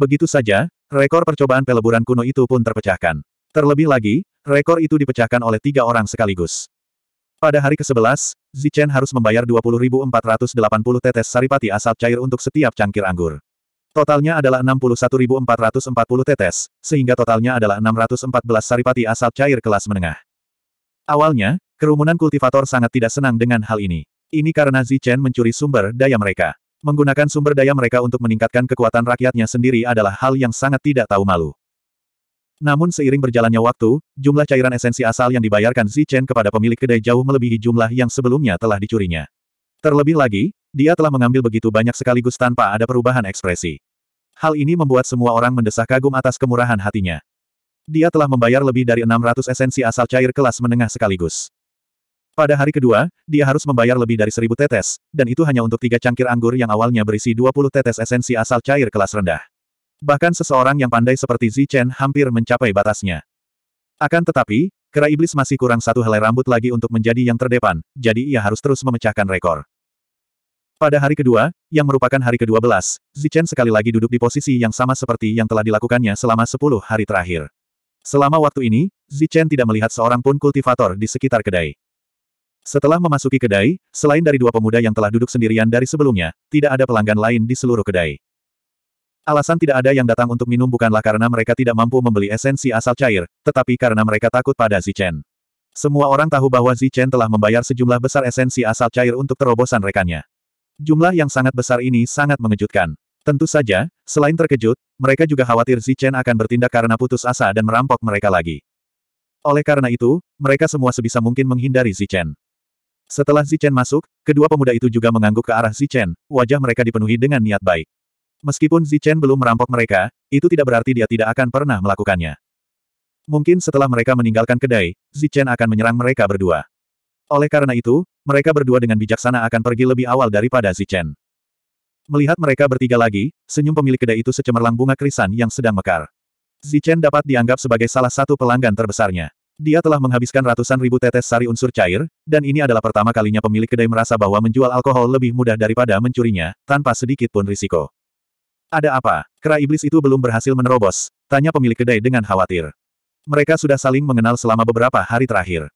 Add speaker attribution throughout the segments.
Speaker 1: Begitu saja, rekor percobaan peleburan kuno itu pun terpecahkan. Terlebih lagi, rekor itu dipecahkan oleh tiga orang sekaligus. Pada hari ke-11, Zichen harus membayar 20.480 tetes saripati asap cair untuk setiap cangkir anggur. Totalnya adalah 61.440 tetes, sehingga totalnya adalah 614 saripati asap cair kelas menengah. Awalnya, kerumunan kultivator sangat tidak senang dengan hal ini. Ini karena Zichen mencuri sumber daya mereka. Menggunakan sumber daya mereka untuk meningkatkan kekuatan rakyatnya sendiri adalah hal yang sangat tidak tahu malu. Namun seiring berjalannya waktu, jumlah cairan esensi asal yang dibayarkan Zichen kepada pemilik kedai jauh melebihi jumlah yang sebelumnya telah dicurinya. Terlebih lagi, dia telah mengambil begitu banyak sekaligus tanpa ada perubahan ekspresi. Hal ini membuat semua orang mendesah kagum atas kemurahan hatinya. Dia telah membayar lebih dari 600 esensi asal cair kelas menengah sekaligus. Pada hari kedua, dia harus membayar lebih dari seribu tetes, dan itu hanya untuk tiga cangkir anggur yang awalnya berisi 20 tetes esensi asal cair kelas rendah. Bahkan seseorang yang pandai seperti Zi Chen hampir mencapai batasnya. Akan tetapi, kera iblis masih kurang satu helai rambut lagi untuk menjadi yang terdepan, jadi ia harus terus memecahkan rekor. Pada hari kedua, yang merupakan hari ke-12, Zichen sekali lagi duduk di posisi yang sama seperti yang telah dilakukannya selama sepuluh hari terakhir. Selama waktu ini, Zichen tidak melihat seorang pun kultivator di sekitar kedai. Setelah memasuki kedai, selain dari dua pemuda yang telah duduk sendirian dari sebelumnya, tidak ada pelanggan lain di seluruh kedai. Alasan tidak ada yang datang untuk minum bukanlah karena mereka tidak mampu membeli esensi asal cair, tetapi karena mereka takut pada Zichen. Semua orang tahu bahwa Zichen telah membayar sejumlah besar esensi asal cair untuk terobosan rekannya. Jumlah yang sangat besar ini sangat mengejutkan. Tentu saja, selain terkejut, mereka juga khawatir Zichen akan bertindak karena putus asa dan merampok mereka lagi. Oleh karena itu, mereka semua sebisa mungkin menghindari Zichen. Setelah Zichen masuk, kedua pemuda itu juga mengangguk ke arah Zichen, wajah mereka dipenuhi dengan niat baik. Meskipun Zichen belum merampok mereka, itu tidak berarti dia tidak akan pernah melakukannya. Mungkin setelah mereka meninggalkan kedai, Zichen akan menyerang mereka berdua. Oleh karena itu, mereka berdua dengan bijaksana akan pergi lebih awal daripada Zichen. Melihat mereka bertiga lagi, senyum pemilik kedai itu secemerlang bunga krisan yang sedang mekar. Zichen dapat dianggap sebagai salah satu pelanggan terbesarnya. Dia telah menghabiskan ratusan ribu tetes sari unsur cair, dan ini adalah pertama kalinya pemilik kedai merasa bahwa menjual alkohol lebih mudah daripada mencurinya, tanpa sedikit pun risiko. Ada apa? Kera iblis itu belum berhasil menerobos, tanya pemilik kedai dengan khawatir. Mereka sudah saling mengenal selama beberapa hari terakhir.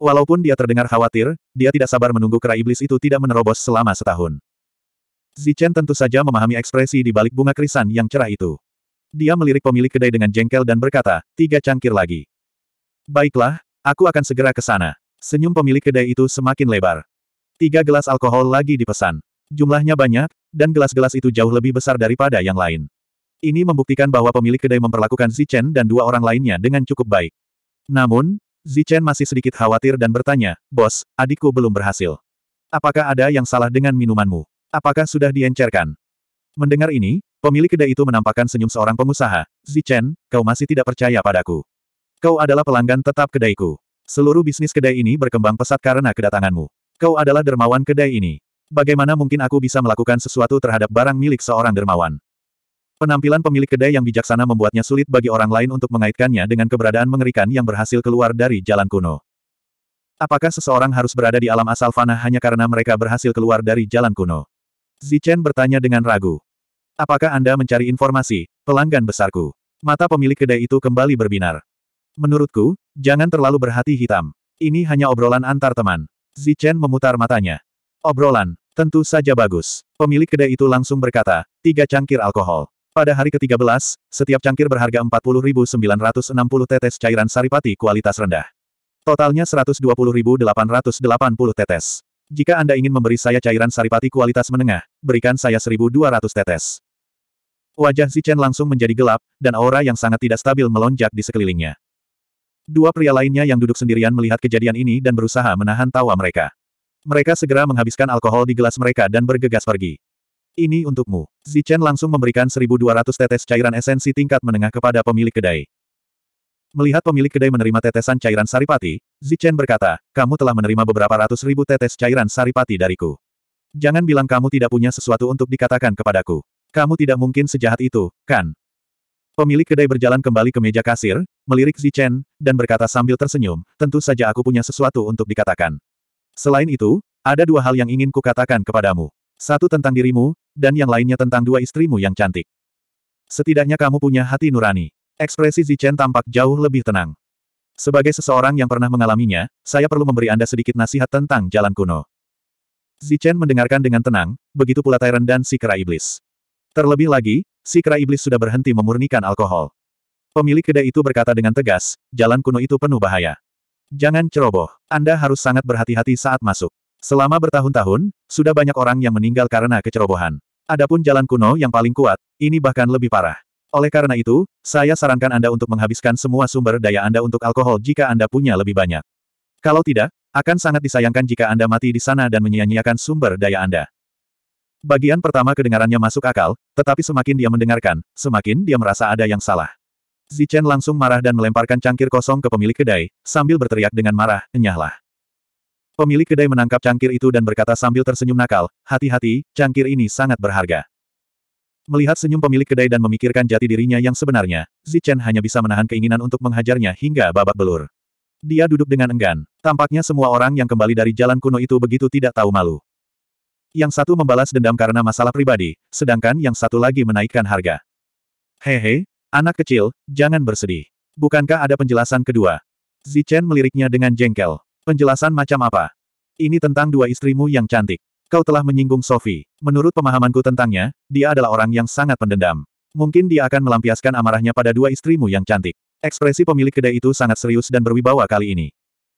Speaker 1: Walaupun dia terdengar khawatir, dia tidak sabar menunggu kera iblis itu tidak menerobos selama setahun. Zichen tentu saja memahami ekspresi di balik bunga krisan yang cerah itu. Dia melirik pemilik kedai dengan jengkel dan berkata, tiga cangkir lagi. Baiklah, aku akan segera ke sana. Senyum pemilik kedai itu semakin lebar. Tiga gelas alkohol lagi dipesan. Jumlahnya banyak, dan gelas-gelas itu jauh lebih besar daripada yang lain. Ini membuktikan bahwa pemilik kedai memperlakukan Zichen dan dua orang lainnya dengan cukup baik. Namun, Zichen masih sedikit khawatir dan bertanya, Bos, adikku belum berhasil. Apakah ada yang salah dengan minumanmu? Apakah sudah diencerkan? Mendengar ini, pemilik kedai itu menampakkan senyum seorang pengusaha, Zichen, kau masih tidak percaya padaku. Kau adalah pelanggan tetap kedaiku. Seluruh bisnis kedai ini berkembang pesat karena kedatanganmu. Kau adalah dermawan kedai ini. Bagaimana mungkin aku bisa melakukan sesuatu terhadap barang milik seorang dermawan? Penampilan pemilik kedai yang bijaksana membuatnya sulit bagi orang lain untuk mengaitkannya dengan keberadaan mengerikan yang berhasil keluar dari jalan kuno. Apakah seseorang harus berada di alam asal fana hanya karena mereka berhasil keluar dari jalan kuno? Zichen bertanya dengan ragu. Apakah Anda mencari informasi, pelanggan besarku? Mata pemilik kedai itu kembali berbinar. Menurutku, jangan terlalu berhati hitam. Ini hanya obrolan antar teman. Zichen memutar matanya. Obrolan, tentu saja bagus. Pemilik kedai itu langsung berkata, tiga cangkir alkohol. Pada hari ke-13, setiap cangkir berharga 40.960 tetes cairan saripati kualitas rendah. Totalnya 120.880 tetes. Jika Anda ingin memberi saya cairan saripati kualitas menengah, berikan saya 1.200 tetes. Wajah Zichen langsung menjadi gelap, dan aura yang sangat tidak stabil melonjak di sekelilingnya. Dua pria lainnya yang duduk sendirian melihat kejadian ini dan berusaha menahan tawa mereka. Mereka segera menghabiskan alkohol di gelas mereka dan bergegas pergi. Ini untukmu. Zichen langsung memberikan 1200 tetes cairan esensi tingkat menengah kepada pemilik kedai. Melihat pemilik kedai menerima tetesan cairan saripati, Zichen berkata, kamu telah menerima beberapa ratus ribu tetes cairan saripati dariku. Jangan bilang kamu tidak punya sesuatu untuk dikatakan kepadaku. Kamu tidak mungkin sejahat itu, kan? Pemilik kedai berjalan kembali ke meja kasir, melirik Zichen, dan berkata sambil tersenyum, tentu saja aku punya sesuatu untuk dikatakan. Selain itu, ada dua hal yang ingin kukatakan kepadamu. Satu tentang dirimu, dan yang lainnya tentang dua istrimu yang cantik. Setidaknya kamu punya hati nurani. Ekspresi Zichen tampak jauh lebih tenang. Sebagai seseorang yang pernah mengalaminya, saya perlu memberi Anda sedikit nasihat tentang jalan kuno. Zichen mendengarkan dengan tenang, begitu pula Tyrant dan si Kera Iblis. Terlebih lagi, si kera iblis sudah berhenti memurnikan alkohol. Pemilik kedai itu berkata dengan tegas, jalan kuno itu penuh bahaya. Jangan ceroboh, Anda harus sangat berhati-hati saat masuk. Selama bertahun-tahun, sudah banyak orang yang meninggal karena kecerobohan. Adapun jalan kuno yang paling kuat, ini bahkan lebih parah. Oleh karena itu, saya sarankan Anda untuk menghabiskan semua sumber daya Anda untuk alkohol jika Anda punya lebih banyak. Kalau tidak, akan sangat disayangkan jika Anda mati di sana dan menyia-nyiakan sumber daya Anda. Bagian pertama kedengarannya masuk akal, tetapi semakin dia mendengarkan, semakin dia merasa ada yang salah. Zichen langsung marah dan melemparkan cangkir kosong ke pemilik kedai, sambil berteriak dengan marah, enyahlah. Pemilik kedai menangkap cangkir itu dan berkata sambil tersenyum nakal, hati-hati, cangkir ini sangat berharga. Melihat senyum pemilik kedai dan memikirkan jati dirinya yang sebenarnya, Zichen hanya bisa menahan keinginan untuk menghajarnya hingga babak belur. Dia duduk dengan enggan. Tampaknya semua orang yang kembali dari jalan kuno itu begitu tidak tahu malu. Yang satu membalas dendam karena masalah pribadi, sedangkan yang satu lagi menaikkan harga. Hehe, anak kecil, jangan bersedih. Bukankah ada penjelasan kedua? Zichen meliriknya dengan jengkel. Penjelasan macam apa? Ini tentang dua istrimu yang cantik. Kau telah menyinggung Sophie. Menurut pemahamanku tentangnya, dia adalah orang yang sangat pendendam. Mungkin dia akan melampiaskan amarahnya pada dua istrimu yang cantik. Ekspresi pemilik kedai itu sangat serius dan berwibawa kali ini.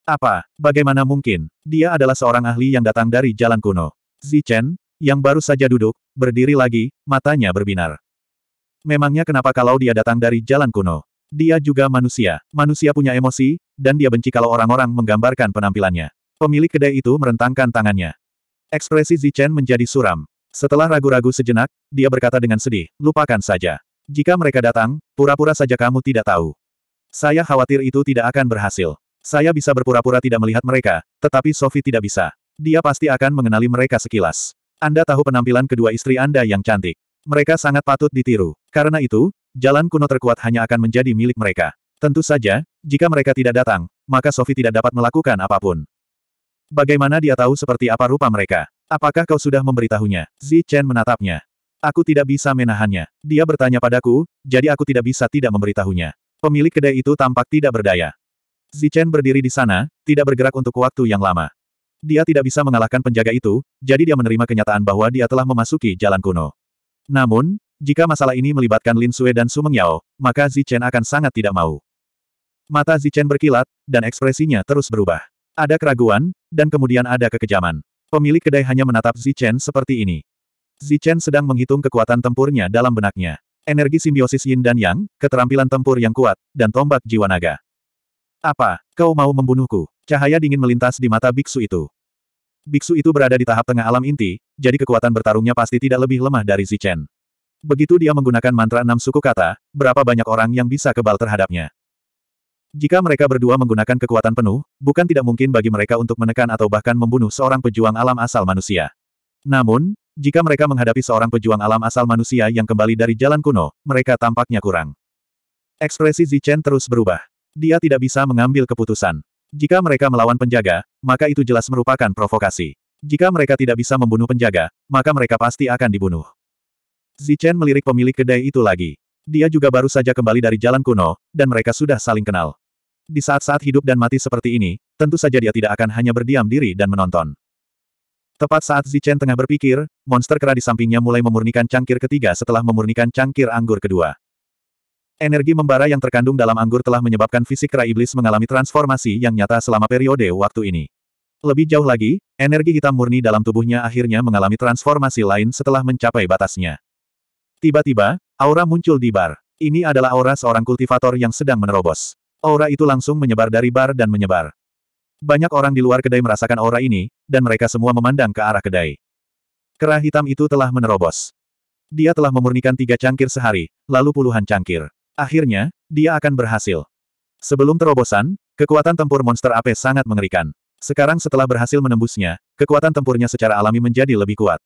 Speaker 1: Apa? Bagaimana mungkin? Dia adalah seorang ahli yang datang dari jalan kuno. Zichen, yang baru saja duduk, berdiri lagi, matanya berbinar. Memangnya kenapa kalau dia datang dari jalan kuno? Dia juga manusia. Manusia punya emosi, dan dia benci kalau orang-orang menggambarkan penampilannya. Pemilik kedai itu merentangkan tangannya. Ekspresi Zichen menjadi suram. Setelah ragu-ragu sejenak, dia berkata dengan sedih, lupakan saja. Jika mereka datang, pura-pura saja kamu tidak tahu. Saya khawatir itu tidak akan berhasil. Saya bisa berpura-pura tidak melihat mereka, tetapi Sophie tidak bisa. Dia pasti akan mengenali mereka sekilas. Anda tahu penampilan kedua istri Anda yang cantik. Mereka sangat patut ditiru. Karena itu, jalan kuno terkuat hanya akan menjadi milik mereka. Tentu saja, jika mereka tidak datang, maka Sophie tidak dapat melakukan apapun. Bagaimana dia tahu seperti apa rupa mereka? Apakah kau sudah memberitahunya? Zi Chen menatapnya. Aku tidak bisa menahannya. Dia bertanya padaku, jadi aku tidak bisa tidak memberitahunya. Pemilik kedai itu tampak tidak berdaya. Zi Chen berdiri di sana, tidak bergerak untuk waktu yang lama. Dia tidak bisa mengalahkan penjaga itu, jadi dia menerima kenyataan bahwa dia telah memasuki jalan kuno. Namun, jika masalah ini melibatkan Lin Sue dan Sumeng Yao, maka Zichen akan sangat tidak mau. Mata Zichen berkilat, dan ekspresinya terus berubah. Ada keraguan, dan kemudian ada kekejaman. Pemilik kedai hanya menatap Zichen seperti ini. Zichen sedang menghitung kekuatan tempurnya dalam benaknya. Energi simbiosis yin dan yang, keterampilan tempur yang kuat, dan tombak jiwa naga. Apa, kau mau membunuhku? Cahaya dingin melintas di mata biksu itu. Biksu itu berada di tahap tengah alam inti, jadi kekuatan bertarungnya pasti tidak lebih lemah dari Zichen. Begitu dia menggunakan mantra enam suku kata, berapa banyak orang yang bisa kebal terhadapnya. Jika mereka berdua menggunakan kekuatan penuh, bukan tidak mungkin bagi mereka untuk menekan atau bahkan membunuh seorang pejuang alam asal manusia. Namun, jika mereka menghadapi seorang pejuang alam asal manusia yang kembali dari jalan kuno, mereka tampaknya kurang. Ekspresi Zichen terus berubah. Dia tidak bisa mengambil keputusan. Jika mereka melawan penjaga, maka itu jelas merupakan provokasi. Jika mereka tidak bisa membunuh penjaga, maka mereka pasti akan dibunuh. Zichen melirik pemilik kedai itu lagi. Dia juga baru saja kembali dari jalan kuno, dan mereka sudah saling kenal. Di saat-saat hidup dan mati seperti ini, tentu saja dia tidak akan hanya berdiam diri dan menonton. Tepat saat Zichen tengah berpikir, monster kera di sampingnya mulai memurnikan cangkir ketiga setelah memurnikan cangkir anggur kedua. Energi membara yang terkandung dalam anggur telah menyebabkan fisik Ra Iblis mengalami transformasi yang nyata selama periode waktu ini. Lebih jauh lagi, energi hitam murni dalam tubuhnya akhirnya mengalami transformasi lain setelah mencapai batasnya. Tiba-tiba, aura muncul di bar. Ini adalah aura seorang kultivator yang sedang menerobos. Aura itu langsung menyebar dari bar dan menyebar. Banyak orang di luar kedai merasakan aura ini, dan mereka semua memandang ke arah kedai. Kerah hitam itu telah menerobos. Dia telah memurnikan tiga cangkir sehari, lalu puluhan cangkir. Akhirnya, dia akan berhasil. Sebelum terobosan, kekuatan tempur monster ape sangat mengerikan. Sekarang setelah berhasil menembusnya, kekuatan tempurnya secara alami menjadi lebih kuat.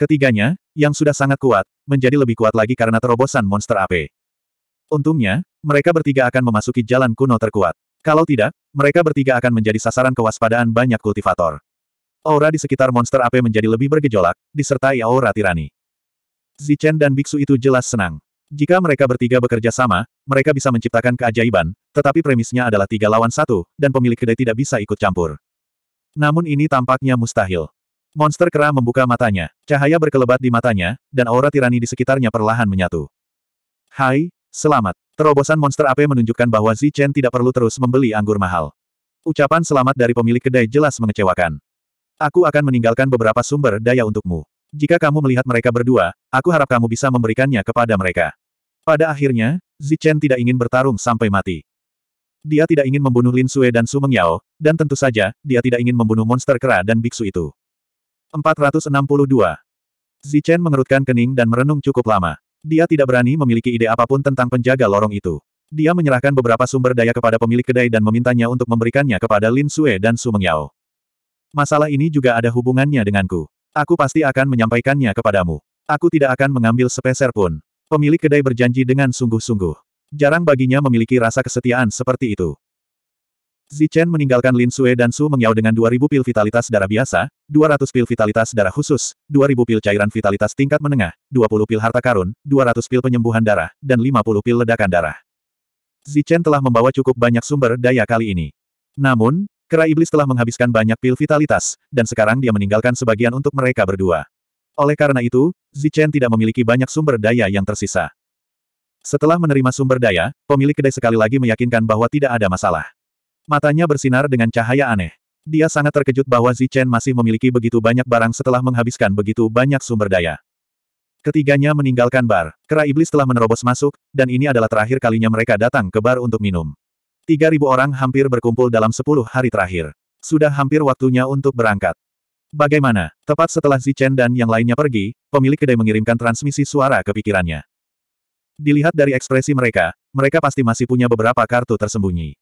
Speaker 1: Ketiganya, yang sudah sangat kuat, menjadi lebih kuat lagi karena terobosan monster ape. Untungnya, mereka bertiga akan memasuki jalan kuno terkuat. Kalau tidak, mereka bertiga akan menjadi sasaran kewaspadaan banyak kultivator. Aura di sekitar monster ape menjadi lebih bergejolak, disertai aura tirani. Zichen dan biksu itu jelas senang. Jika mereka bertiga bekerja sama, mereka bisa menciptakan keajaiban, tetapi premisnya adalah tiga lawan satu, dan pemilik kedai tidak bisa ikut campur. Namun ini tampaknya mustahil. Monster kera membuka matanya, cahaya berkelebat di matanya, dan aura tirani di sekitarnya perlahan menyatu. Hai, selamat. Terobosan monster AP menunjukkan bahwa Zi Chen tidak perlu terus membeli anggur mahal. Ucapan selamat dari pemilik kedai jelas mengecewakan. Aku akan meninggalkan beberapa sumber daya untukmu. Jika kamu melihat mereka berdua, aku harap kamu bisa memberikannya kepada mereka. Pada akhirnya, Zichen tidak ingin bertarung sampai mati. Dia tidak ingin membunuh Lin Sue dan Su Mengyao, dan tentu saja, dia tidak ingin membunuh monster kera dan biksu itu. 462. Zichen mengerutkan kening dan merenung cukup lama. Dia tidak berani memiliki ide apapun tentang penjaga lorong itu. Dia menyerahkan beberapa sumber daya kepada pemilik kedai dan memintanya untuk memberikannya kepada Lin Sue dan Su Mengyao. Masalah ini juga ada hubungannya denganku. Aku pasti akan menyampaikannya kepadamu. Aku tidak akan mengambil sepeser pun. Pemilik kedai berjanji dengan sungguh-sungguh. Jarang baginya memiliki rasa kesetiaan seperti itu. Zichen meninggalkan Lin Sue dan Su Mengyao dengan 2000 pil vitalitas darah biasa, 200 pil vitalitas darah khusus, 2000 pil cairan vitalitas tingkat menengah, 20 pil harta karun, 200 pil penyembuhan darah, dan 50 pil ledakan darah. Zichen telah membawa cukup banyak sumber daya kali ini. Namun, kera iblis telah menghabiskan banyak pil vitalitas, dan sekarang dia meninggalkan sebagian untuk mereka berdua. Oleh karena itu, Zichen tidak memiliki banyak sumber daya yang tersisa. Setelah menerima sumber daya, pemilik kedai sekali lagi meyakinkan bahwa tidak ada masalah. Matanya bersinar dengan cahaya aneh. Dia sangat terkejut bahwa Zichen masih memiliki begitu banyak barang setelah menghabiskan begitu banyak sumber daya. Ketiganya meninggalkan bar. Kera iblis telah menerobos masuk, dan ini adalah terakhir kalinya mereka datang ke bar untuk minum. 3.000 orang hampir berkumpul dalam 10 hari terakhir. Sudah hampir waktunya untuk berangkat. Bagaimana? Tepat setelah Zichen dan yang lainnya pergi, pemilik kedai mengirimkan transmisi suara ke pikirannya. Dilihat dari ekspresi mereka, mereka pasti masih punya beberapa kartu tersembunyi.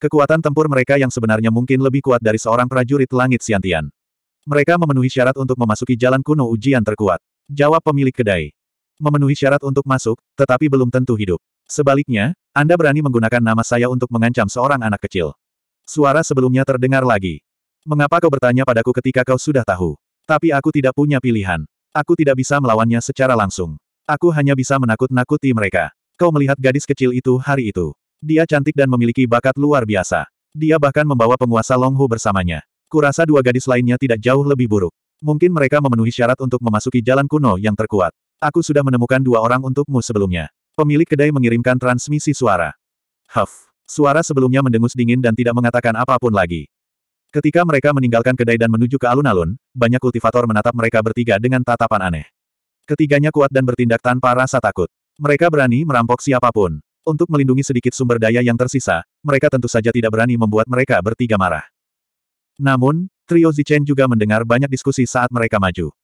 Speaker 1: Kekuatan tempur mereka yang sebenarnya mungkin lebih kuat dari seorang prajurit langit Siantian. Mereka memenuhi syarat untuk memasuki jalan kuno ujian terkuat. Jawab pemilik kedai. Memenuhi syarat untuk masuk, tetapi belum tentu hidup. Sebaliknya, Anda berani menggunakan nama saya untuk mengancam seorang anak kecil. Suara sebelumnya terdengar lagi. Mengapa kau bertanya padaku ketika kau sudah tahu? Tapi aku tidak punya pilihan. Aku tidak bisa melawannya secara langsung. Aku hanya bisa menakut-nakuti mereka. Kau melihat gadis kecil itu hari itu. Dia cantik dan memiliki bakat luar biasa. Dia bahkan membawa penguasa Longhu bersamanya. Kurasa dua gadis lainnya tidak jauh lebih buruk. Mungkin mereka memenuhi syarat untuk memasuki jalan kuno yang terkuat. Aku sudah menemukan dua orang untukmu sebelumnya. Pemilik kedai mengirimkan transmisi suara. Huff. Suara sebelumnya mendengus dingin dan tidak mengatakan apapun lagi. Ketika mereka meninggalkan kedai dan menuju ke alun-alun, banyak kultivator menatap mereka bertiga dengan tatapan aneh. Ketiganya kuat dan bertindak tanpa rasa takut. Mereka berani merampok siapapun. Untuk melindungi sedikit sumber daya yang tersisa, mereka tentu saja tidak berani membuat mereka bertiga marah. Namun, trio Zichen juga mendengar banyak diskusi saat mereka maju.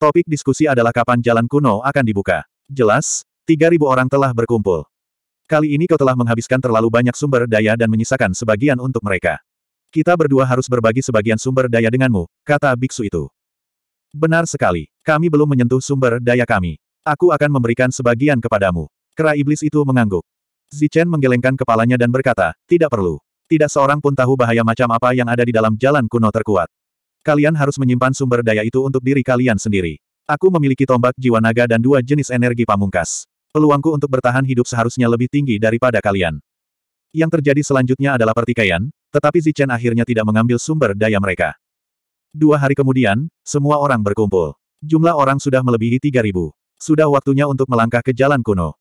Speaker 1: Topik diskusi adalah kapan jalan kuno akan dibuka. Jelas, 3.000 orang telah berkumpul. Kali ini kau telah menghabiskan terlalu banyak sumber daya dan menyisakan sebagian untuk mereka. Kita berdua harus berbagi sebagian sumber daya denganmu, kata biksu itu. Benar sekali. Kami belum menyentuh sumber daya kami. Aku akan memberikan sebagian kepadamu. Kera iblis itu mengangguk. Zichen menggelengkan kepalanya dan berkata, tidak perlu. Tidak seorang pun tahu bahaya macam apa yang ada di dalam jalan kuno terkuat. Kalian harus menyimpan sumber daya itu untuk diri kalian sendiri. Aku memiliki tombak jiwa naga dan dua jenis energi pamungkas. Peluangku untuk bertahan hidup seharusnya lebih tinggi daripada kalian. Yang terjadi selanjutnya adalah pertikaian, tetapi Zichen akhirnya tidak mengambil sumber daya mereka. Dua hari kemudian, semua orang berkumpul. Jumlah orang sudah melebihi 3.000. Sudah waktunya untuk melangkah ke jalan kuno.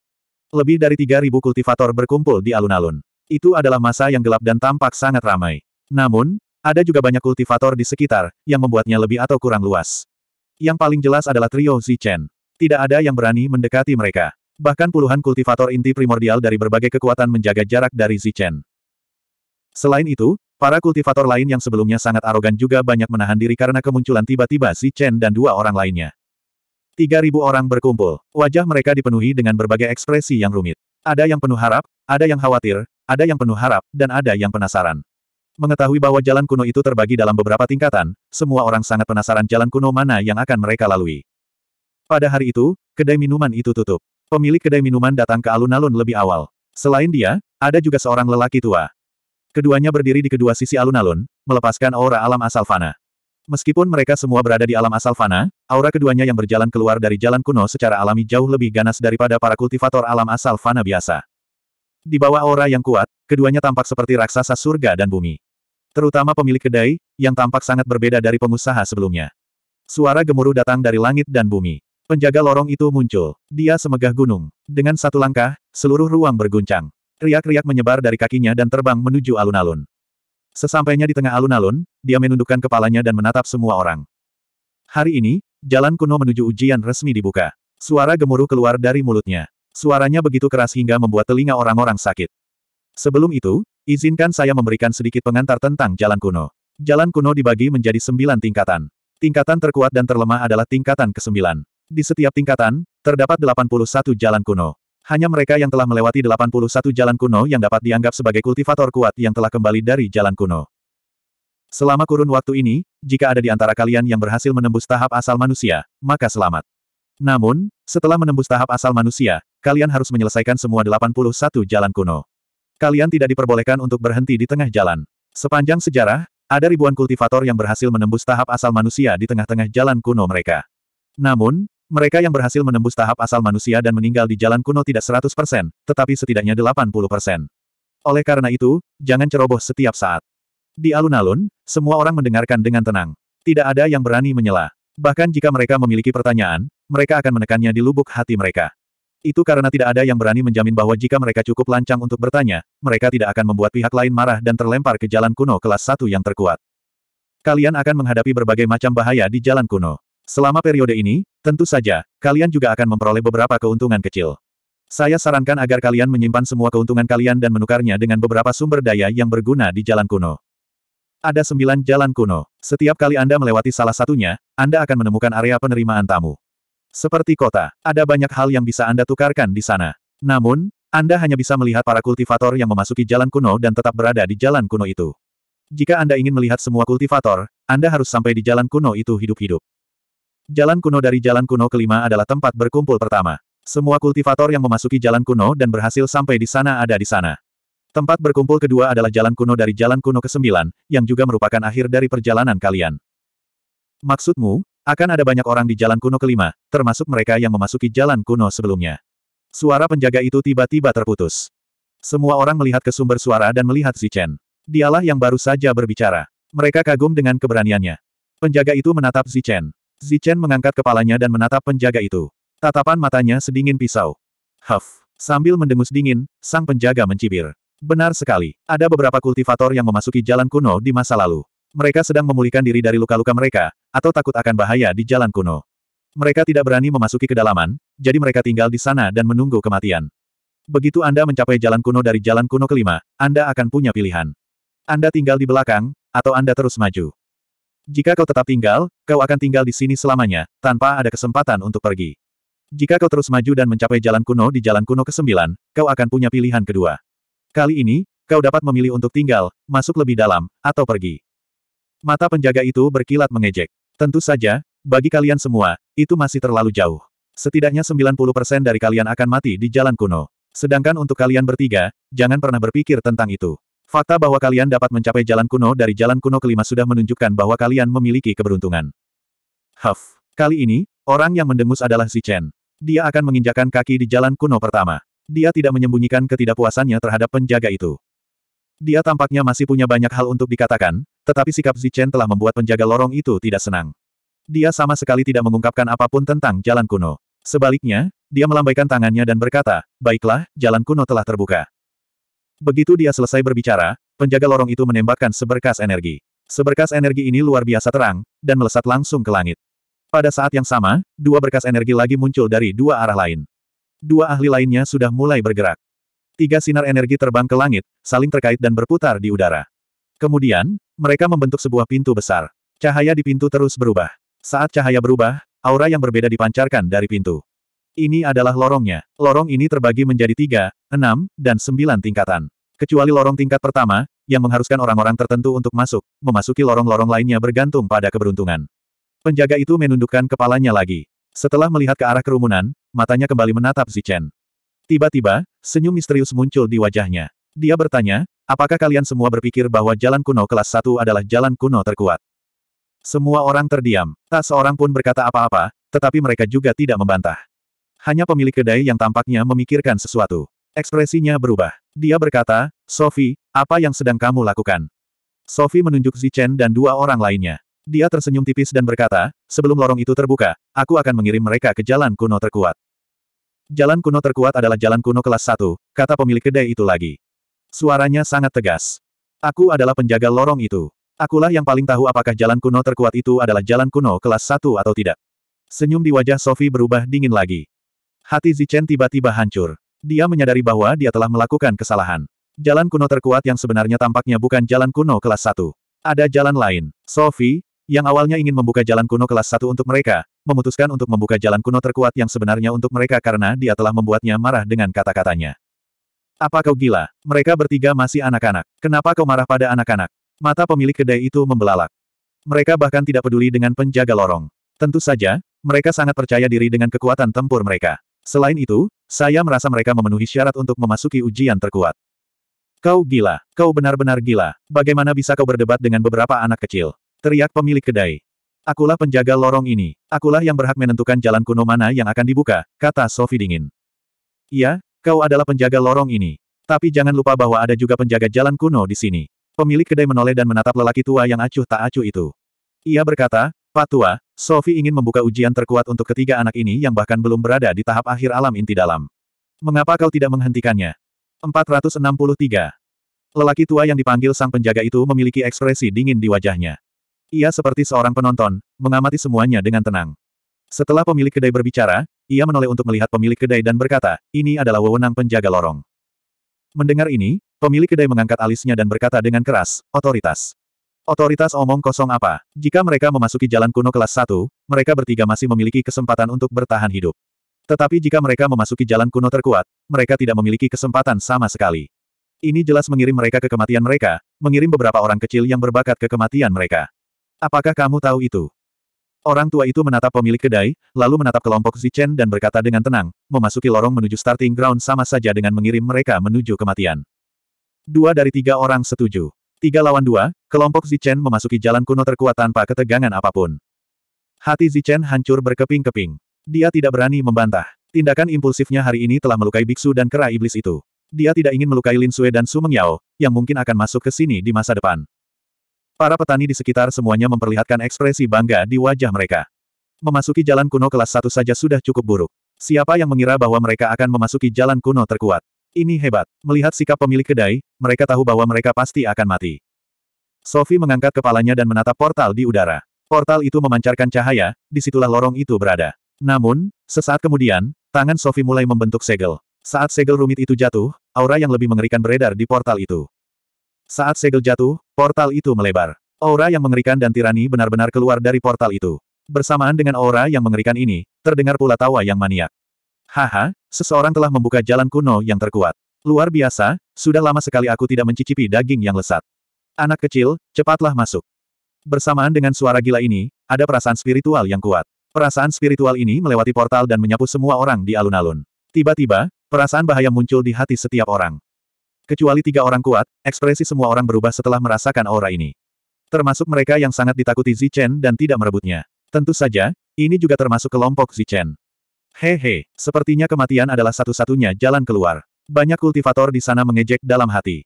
Speaker 1: Lebih dari 3.000 kultivator berkumpul di alun-alun. Itu adalah masa yang gelap dan tampak sangat ramai. Namun, ada juga banyak kultivator di sekitar, yang membuatnya lebih atau kurang luas. Yang paling jelas adalah trio Zichen. Tidak ada yang berani mendekati mereka. Bahkan puluhan kultivator inti primordial dari berbagai kekuatan menjaga jarak dari Zichen. Selain itu, para kultivator lain yang sebelumnya sangat arogan juga banyak menahan diri karena kemunculan tiba-tiba si Chen dan dua orang lainnya. 3.000 orang berkumpul. Wajah mereka dipenuhi dengan berbagai ekspresi yang rumit. Ada yang penuh harap, ada yang khawatir, ada yang penuh harap, dan ada yang penasaran. Mengetahui bahwa jalan kuno itu terbagi dalam beberapa tingkatan, semua orang sangat penasaran jalan kuno mana yang akan mereka lalui. Pada hari itu, kedai minuman itu tutup. Pemilik kedai minuman datang ke alun-alun lebih awal. Selain dia, ada juga seorang lelaki tua. Keduanya berdiri di kedua sisi alun-alun, melepaskan aura alam asal fana. Meskipun mereka semua berada di alam asal fana, aura keduanya yang berjalan keluar dari jalan kuno secara alami jauh lebih ganas daripada para kultivator alam asal fana biasa. Di bawah aura yang kuat, keduanya tampak seperti raksasa surga dan bumi. Terutama pemilik kedai, yang tampak sangat berbeda dari pengusaha sebelumnya. Suara gemuruh datang dari langit dan bumi. Penjaga lorong itu muncul. Dia semegah gunung. Dengan satu langkah, seluruh ruang berguncang. Riak-riak menyebar dari kakinya dan terbang menuju alun-alun. Sesampainya di tengah alun-alun, dia menundukkan kepalanya dan menatap semua orang. Hari ini, jalan kuno menuju ujian resmi dibuka. Suara gemuruh keluar dari mulutnya. Suaranya begitu keras hingga membuat telinga orang-orang sakit. Sebelum itu, izinkan saya memberikan sedikit pengantar tentang jalan kuno. Jalan kuno dibagi menjadi sembilan tingkatan. Tingkatan terkuat dan terlemah adalah tingkatan ke-9. Di setiap tingkatan, terdapat 81 jalan kuno. Hanya mereka yang telah melewati 81 jalan kuno yang dapat dianggap sebagai kultivator kuat yang telah kembali dari jalan kuno. Selama kurun waktu ini, jika ada di antara kalian yang berhasil menembus tahap asal manusia, maka selamat. Namun, setelah menembus tahap asal manusia, kalian harus menyelesaikan semua 81 jalan kuno. Kalian tidak diperbolehkan untuk berhenti di tengah jalan. Sepanjang sejarah, ada ribuan kultivator yang berhasil menembus tahap asal manusia di tengah-tengah jalan kuno mereka. Namun, mereka yang berhasil menembus tahap asal manusia dan meninggal di jalan kuno tidak 100%, tetapi setidaknya 80%. Oleh karena itu, jangan ceroboh setiap saat. Di alun-alun, semua orang mendengarkan dengan tenang. Tidak ada yang berani menyela. Bahkan jika mereka memiliki pertanyaan, mereka akan menekannya di lubuk hati mereka. Itu karena tidak ada yang berani menjamin bahwa jika mereka cukup lancang untuk bertanya, mereka tidak akan membuat pihak lain marah dan terlempar ke jalan kuno kelas 1 yang terkuat. Kalian akan menghadapi berbagai macam bahaya di jalan kuno. Selama periode ini, tentu saja, kalian juga akan memperoleh beberapa keuntungan kecil. Saya sarankan agar kalian menyimpan semua keuntungan kalian dan menukarnya dengan beberapa sumber daya yang berguna di jalan kuno. Ada sembilan jalan kuno. Setiap kali Anda melewati salah satunya, Anda akan menemukan area penerimaan tamu. Seperti kota, ada banyak hal yang bisa Anda tukarkan di sana. Namun, Anda hanya bisa melihat para kultivator yang memasuki jalan kuno dan tetap berada di jalan kuno itu. Jika Anda ingin melihat semua kultivator, Anda harus sampai di jalan kuno itu hidup-hidup. Jalan kuno dari jalan kuno kelima adalah tempat berkumpul pertama. Semua kultivator yang memasuki jalan kuno dan berhasil sampai di sana ada di sana. Tempat berkumpul kedua adalah jalan kuno dari jalan kuno ke-9, yang juga merupakan akhir dari perjalanan kalian. Maksudmu, akan ada banyak orang di jalan kuno kelima, termasuk mereka yang memasuki jalan kuno sebelumnya. Suara penjaga itu tiba-tiba terputus. Semua orang melihat ke sumber suara dan melihat Zichen. Dialah yang baru saja berbicara. Mereka kagum dengan keberaniannya. Penjaga itu menatap Zichen. Zichen mengangkat kepalanya dan menatap penjaga itu. Tatapan matanya sedingin pisau. Huff. Sambil mendengus dingin, sang penjaga mencibir. Benar sekali, ada beberapa kultivator yang memasuki jalan kuno di masa lalu. Mereka sedang memulihkan diri dari luka-luka mereka, atau takut akan bahaya di jalan kuno. Mereka tidak berani memasuki kedalaman, jadi mereka tinggal di sana dan menunggu kematian. Begitu Anda mencapai jalan kuno dari jalan kuno kelima, Anda akan punya pilihan. Anda tinggal di belakang, atau Anda terus maju. Jika kau tetap tinggal, kau akan tinggal di sini selamanya, tanpa ada kesempatan untuk pergi. Jika kau terus maju dan mencapai jalan kuno di jalan kuno ke-9, kau akan punya pilihan kedua. Kali ini, kau dapat memilih untuk tinggal, masuk lebih dalam, atau pergi. Mata penjaga itu berkilat mengejek. Tentu saja, bagi kalian semua, itu masih terlalu jauh. Setidaknya 90% dari kalian akan mati di jalan kuno. Sedangkan untuk kalian bertiga, jangan pernah berpikir tentang itu. Fakta bahwa kalian dapat mencapai jalan kuno dari jalan kuno kelima sudah menunjukkan bahwa kalian memiliki keberuntungan. Huff. Kali ini, orang yang mendengus adalah si Chen. Dia akan menginjakan kaki di jalan kuno pertama. Dia tidak menyembunyikan ketidakpuasannya terhadap penjaga itu. Dia tampaknya masih punya banyak hal untuk dikatakan, tetapi sikap Chen telah membuat penjaga lorong itu tidak senang. Dia sama sekali tidak mengungkapkan apapun tentang jalan kuno. Sebaliknya, dia melambaikan tangannya dan berkata, Baiklah, jalan kuno telah terbuka. Begitu dia selesai berbicara, penjaga lorong itu menembakkan seberkas energi. Seberkas energi ini luar biasa terang, dan melesat langsung ke langit. Pada saat yang sama, dua berkas energi lagi muncul dari dua arah lain. Dua ahli lainnya sudah mulai bergerak. Tiga sinar energi terbang ke langit, saling terkait dan berputar di udara. Kemudian, mereka membentuk sebuah pintu besar. Cahaya di pintu terus berubah. Saat cahaya berubah, aura yang berbeda dipancarkan dari pintu. Ini adalah lorongnya. Lorong ini terbagi menjadi tiga, enam, dan sembilan tingkatan. Kecuali lorong tingkat pertama, yang mengharuskan orang-orang tertentu untuk masuk, memasuki lorong-lorong lainnya bergantung pada keberuntungan. Penjaga itu menundukkan kepalanya lagi. Setelah melihat ke arah kerumunan, matanya kembali menatap Zichen. Tiba-tiba, senyum misterius muncul di wajahnya. Dia bertanya, apakah kalian semua berpikir bahwa jalan kuno kelas 1 adalah jalan kuno terkuat? Semua orang terdiam, tak seorang pun berkata apa-apa, tetapi mereka juga tidak membantah. Hanya pemilik kedai yang tampaknya memikirkan sesuatu. Ekspresinya berubah. Dia berkata, Sophie, apa yang sedang kamu lakukan? Sophie menunjuk Zichen dan dua orang lainnya. Dia tersenyum tipis dan berkata, sebelum lorong itu terbuka, aku akan mengirim mereka ke jalan kuno terkuat. Jalan kuno terkuat adalah jalan kuno kelas 1, kata pemilik kedai itu lagi. Suaranya sangat tegas. Aku adalah penjaga lorong itu. Akulah yang paling tahu apakah jalan kuno terkuat itu adalah jalan kuno kelas 1 atau tidak. Senyum di wajah Sophie berubah dingin lagi. Hati Zichen tiba-tiba hancur. Dia menyadari bahwa dia telah melakukan kesalahan. Jalan kuno terkuat yang sebenarnya tampaknya bukan jalan kuno kelas 1. Ada jalan lain. Sophie, yang awalnya ingin membuka jalan kuno kelas 1 untuk mereka, memutuskan untuk membuka jalan kuno terkuat yang sebenarnya untuk mereka karena dia telah membuatnya marah dengan kata-katanya. Apa kau gila? Mereka bertiga masih anak-anak. Kenapa kau marah pada anak-anak? Mata pemilik kedai itu membelalak. Mereka bahkan tidak peduli dengan penjaga lorong. Tentu saja, mereka sangat percaya diri dengan kekuatan tempur mereka. Selain itu, saya merasa mereka memenuhi syarat untuk memasuki ujian terkuat. Kau gila, kau benar-benar gila. Bagaimana bisa kau berdebat dengan beberapa anak kecil? Teriak pemilik kedai. Akulah penjaga lorong ini. Akulah yang berhak menentukan jalan kuno mana yang akan dibuka, kata Sofi dingin. Iya, kau adalah penjaga lorong ini. Tapi jangan lupa bahwa ada juga penjaga jalan kuno di sini. Pemilik kedai menoleh dan menatap lelaki tua yang acuh tak acuh itu. Ia berkata, Pak Tua, Sophie ingin membuka ujian terkuat untuk ketiga anak ini yang bahkan belum berada di tahap akhir alam inti dalam. Mengapa kau tidak menghentikannya? 463. Lelaki tua yang dipanggil sang penjaga itu memiliki ekspresi dingin di wajahnya. Ia seperti seorang penonton, mengamati semuanya dengan tenang. Setelah pemilik kedai berbicara, ia menoleh untuk melihat pemilik kedai dan berkata, ini adalah wewenang penjaga lorong. Mendengar ini, pemilik kedai mengangkat alisnya dan berkata dengan keras, otoritas. Otoritas omong kosong apa? Jika mereka memasuki jalan kuno kelas 1, mereka bertiga masih memiliki kesempatan untuk bertahan hidup. Tetapi jika mereka memasuki jalan kuno terkuat, mereka tidak memiliki kesempatan sama sekali. Ini jelas mengirim mereka ke kematian mereka, mengirim beberapa orang kecil yang berbakat ke kematian mereka. Apakah kamu tahu itu? Orang tua itu menatap pemilik kedai, lalu menatap kelompok Zichen dan berkata dengan tenang, memasuki lorong menuju starting ground sama saja dengan mengirim mereka menuju kematian. Dua dari tiga orang setuju. Tiga lawan dua, kelompok Zichen memasuki jalan kuno terkuat tanpa ketegangan apapun. Hati Zichen hancur berkeping-keping. Dia tidak berani membantah. Tindakan impulsifnya hari ini telah melukai biksu dan kera iblis itu. Dia tidak ingin melukai Lin Sue dan Su Mengyao, yang mungkin akan masuk ke sini di masa depan. Para petani di sekitar semuanya memperlihatkan ekspresi bangga di wajah mereka. Memasuki jalan kuno kelas satu saja sudah cukup buruk. Siapa yang mengira bahwa mereka akan memasuki jalan kuno terkuat? Ini hebat. Melihat sikap pemilik kedai, mereka tahu bahwa mereka pasti akan mati. Sophie mengangkat kepalanya dan menatap portal di udara. Portal itu memancarkan cahaya, disitulah lorong itu berada. Namun, sesaat kemudian, tangan Sophie mulai membentuk segel. Saat segel rumit itu jatuh, aura yang lebih mengerikan beredar di portal itu. Saat segel jatuh, portal itu melebar. Aura yang mengerikan dan tirani benar-benar keluar dari portal itu. Bersamaan dengan aura yang mengerikan ini, terdengar pula tawa yang maniak. Haha, seseorang telah membuka jalan kuno yang terkuat. Luar biasa, sudah lama sekali aku tidak mencicipi daging yang lesat. Anak kecil, cepatlah masuk. Bersamaan dengan suara gila ini, ada perasaan spiritual yang kuat. Perasaan spiritual ini melewati portal dan menyapu semua orang di alun-alun. Tiba-tiba, perasaan bahaya muncul di hati setiap orang. Kecuali tiga orang kuat, ekspresi semua orang berubah setelah merasakan aura ini. Termasuk mereka yang sangat ditakuti Zichen dan tidak merebutnya. Tentu saja, ini juga termasuk kelompok Zichen. Hehe, sepertinya kematian adalah satu-satunya jalan keluar. Banyak kultivator di sana mengejek dalam hati.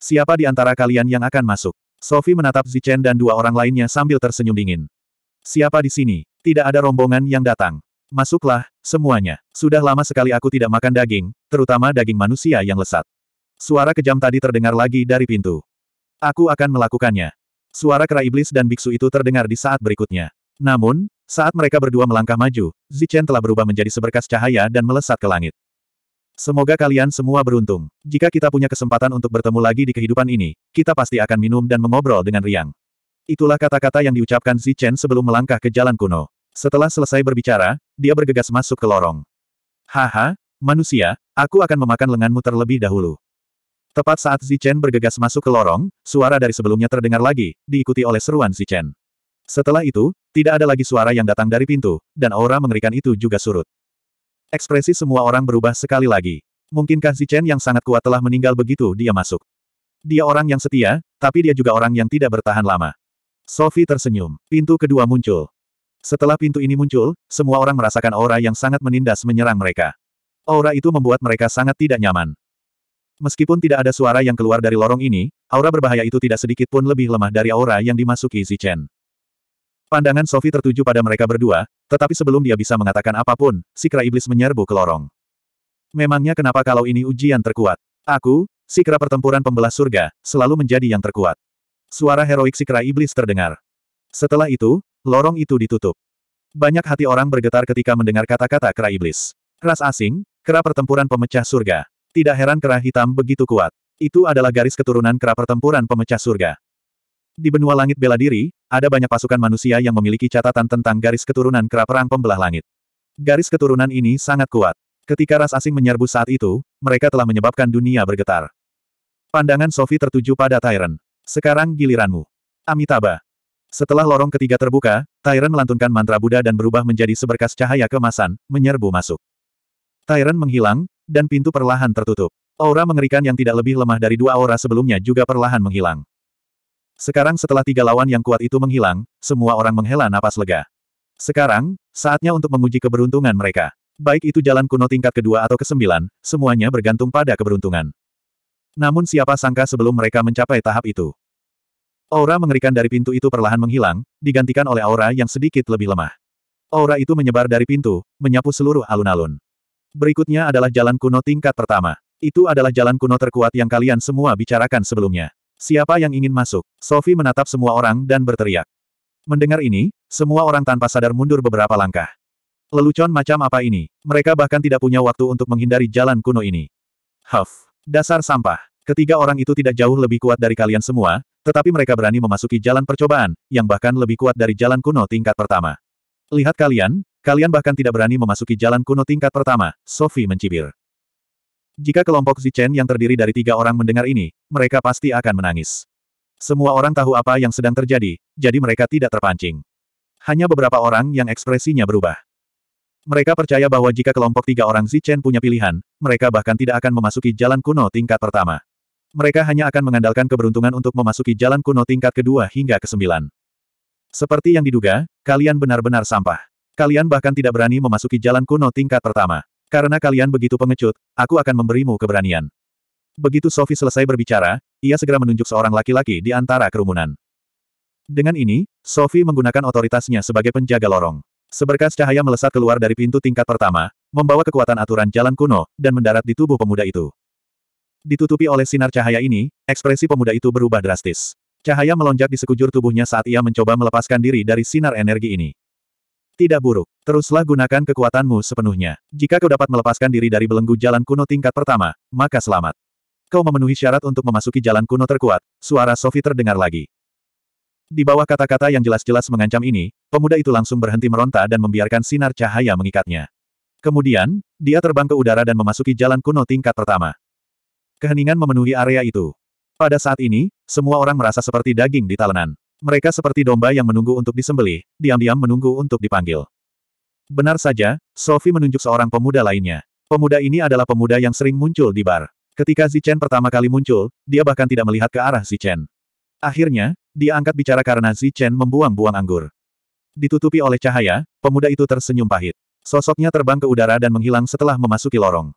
Speaker 1: Siapa di antara kalian yang akan masuk? Sophie menatap Zichen dan dua orang lainnya sambil tersenyum dingin. Siapa di sini? Tidak ada rombongan yang datang. Masuklah, semuanya. Sudah lama sekali aku tidak makan daging, terutama daging manusia yang lesat. Suara kejam tadi terdengar lagi dari pintu. Aku akan melakukannya. Suara kera iblis dan biksu itu terdengar di saat berikutnya. Namun, saat mereka berdua melangkah maju, Zichen telah berubah menjadi seberkas cahaya dan melesat ke langit. Semoga kalian semua beruntung. Jika kita punya kesempatan untuk bertemu lagi di kehidupan ini, kita pasti akan minum dan mengobrol dengan riang. Itulah kata-kata yang diucapkan Zichen sebelum melangkah ke jalan kuno. Setelah selesai berbicara, dia bergegas masuk ke lorong. Haha, manusia, aku akan memakan lenganmu terlebih dahulu. Tepat saat Zichen bergegas masuk ke lorong, suara dari sebelumnya terdengar lagi, diikuti oleh seruan Zichen. Setelah itu, tidak ada lagi suara yang datang dari pintu, dan aura mengerikan itu juga surut. Ekspresi semua orang berubah sekali lagi. Mungkinkah Zichen yang sangat kuat telah meninggal begitu dia masuk? Dia orang yang setia, tapi dia juga orang yang tidak bertahan lama. Sophie tersenyum. Pintu kedua muncul. Setelah pintu ini muncul, semua orang merasakan aura yang sangat menindas menyerang mereka. Aura itu membuat mereka sangat tidak nyaman. Meskipun tidak ada suara yang keluar dari lorong ini, aura berbahaya itu tidak sedikit pun lebih lemah dari aura yang dimasuki Zichen. Pandangan Sophie tertuju pada mereka berdua, tetapi sebelum dia bisa mengatakan apapun, Sikra Iblis menyerbu ke lorong. Memangnya kenapa kalau ini ujian terkuat? Aku, Sikra pertempuran pembelah surga, selalu menjadi yang terkuat. Suara heroik Sikra Iblis terdengar. Setelah itu, lorong itu ditutup. Banyak hati orang bergetar ketika mendengar kata-kata kera iblis. Ras asing, kera pertempuran pemecah surga. Tidak heran kera hitam begitu kuat. Itu adalah garis keturunan kera pertempuran pemecah surga. Di benua langit bela diri, ada banyak pasukan manusia yang memiliki catatan tentang garis keturunan kerap perang pembelah langit. Garis keturunan ini sangat kuat. Ketika ras asing menyerbu saat itu, mereka telah menyebabkan dunia bergetar. Pandangan Sophie tertuju pada Tyrant. Sekarang giliranmu. Amitabha. Setelah lorong ketiga terbuka, Tyrant melantunkan mantra Buddha dan berubah menjadi seberkas cahaya kemasan, menyerbu masuk. Tyrant menghilang, dan pintu perlahan tertutup. Aura mengerikan yang tidak lebih lemah dari dua aura sebelumnya juga perlahan menghilang. Sekarang setelah tiga lawan yang kuat itu menghilang, semua orang menghela napas lega. Sekarang, saatnya untuk menguji keberuntungan mereka. Baik itu jalan kuno tingkat kedua atau kesembilan, semuanya bergantung pada keberuntungan. Namun siapa sangka sebelum mereka mencapai tahap itu. Aura mengerikan dari pintu itu perlahan menghilang, digantikan oleh aura yang sedikit lebih lemah. Aura itu menyebar dari pintu, menyapu seluruh alun-alun. Berikutnya adalah jalan kuno tingkat pertama. Itu adalah jalan kuno terkuat yang kalian semua bicarakan sebelumnya. Siapa yang ingin masuk? Sophie menatap semua orang dan berteriak. Mendengar ini, semua orang tanpa sadar mundur beberapa langkah. Lelucon macam apa ini? Mereka bahkan tidak punya waktu untuk menghindari jalan kuno ini. Huff. Dasar sampah. Ketiga orang itu tidak jauh lebih kuat dari kalian semua, tetapi mereka berani memasuki jalan percobaan, yang bahkan lebih kuat dari jalan kuno tingkat pertama. Lihat kalian, kalian bahkan tidak berani memasuki jalan kuno tingkat pertama, Sophie mencibir. Jika kelompok Zichen yang terdiri dari tiga orang mendengar ini, mereka pasti akan menangis. Semua orang tahu apa yang sedang terjadi, jadi mereka tidak terpancing. Hanya beberapa orang yang ekspresinya berubah. Mereka percaya bahwa jika kelompok tiga orang Zichen punya pilihan, mereka bahkan tidak akan memasuki jalan kuno tingkat pertama. Mereka hanya akan mengandalkan keberuntungan untuk memasuki jalan kuno tingkat kedua hingga kesembilan. Seperti yang diduga, kalian benar-benar sampah. Kalian bahkan tidak berani memasuki jalan kuno tingkat pertama. Karena kalian begitu pengecut, aku akan memberimu keberanian. Begitu Sophie selesai berbicara, ia segera menunjuk seorang laki-laki di antara kerumunan. Dengan ini, Sophie menggunakan otoritasnya sebagai penjaga lorong. Seberkas cahaya melesat keluar dari pintu tingkat pertama, membawa kekuatan aturan jalan kuno, dan mendarat di tubuh pemuda itu. Ditutupi oleh sinar cahaya ini, ekspresi pemuda itu berubah drastis. Cahaya melonjak di sekujur tubuhnya saat ia mencoba melepaskan diri dari sinar energi ini. Tidak buruk. Teruslah gunakan kekuatanmu sepenuhnya. Jika kau dapat melepaskan diri dari belenggu jalan kuno tingkat pertama, maka selamat. Kau memenuhi syarat untuk memasuki jalan kuno terkuat, suara Sofi terdengar lagi. Di bawah kata-kata yang jelas-jelas mengancam ini, pemuda itu langsung berhenti meronta dan membiarkan sinar cahaya mengikatnya. Kemudian, dia terbang ke udara dan memasuki jalan kuno tingkat pertama. Keheningan memenuhi area itu. Pada saat ini, semua orang merasa seperti daging di talenan. Mereka seperti domba yang menunggu untuk disembelih, diam-diam menunggu untuk dipanggil. Benar saja, Sophie menunjuk seorang pemuda lainnya. Pemuda ini adalah pemuda yang sering muncul di bar. Ketika Zichen pertama kali muncul, dia bahkan tidak melihat ke arah Zichen. Akhirnya, dia angkat bicara karena Zichen membuang-buang anggur. Ditutupi oleh cahaya, pemuda itu tersenyum pahit. Sosoknya terbang ke udara dan menghilang setelah memasuki lorong.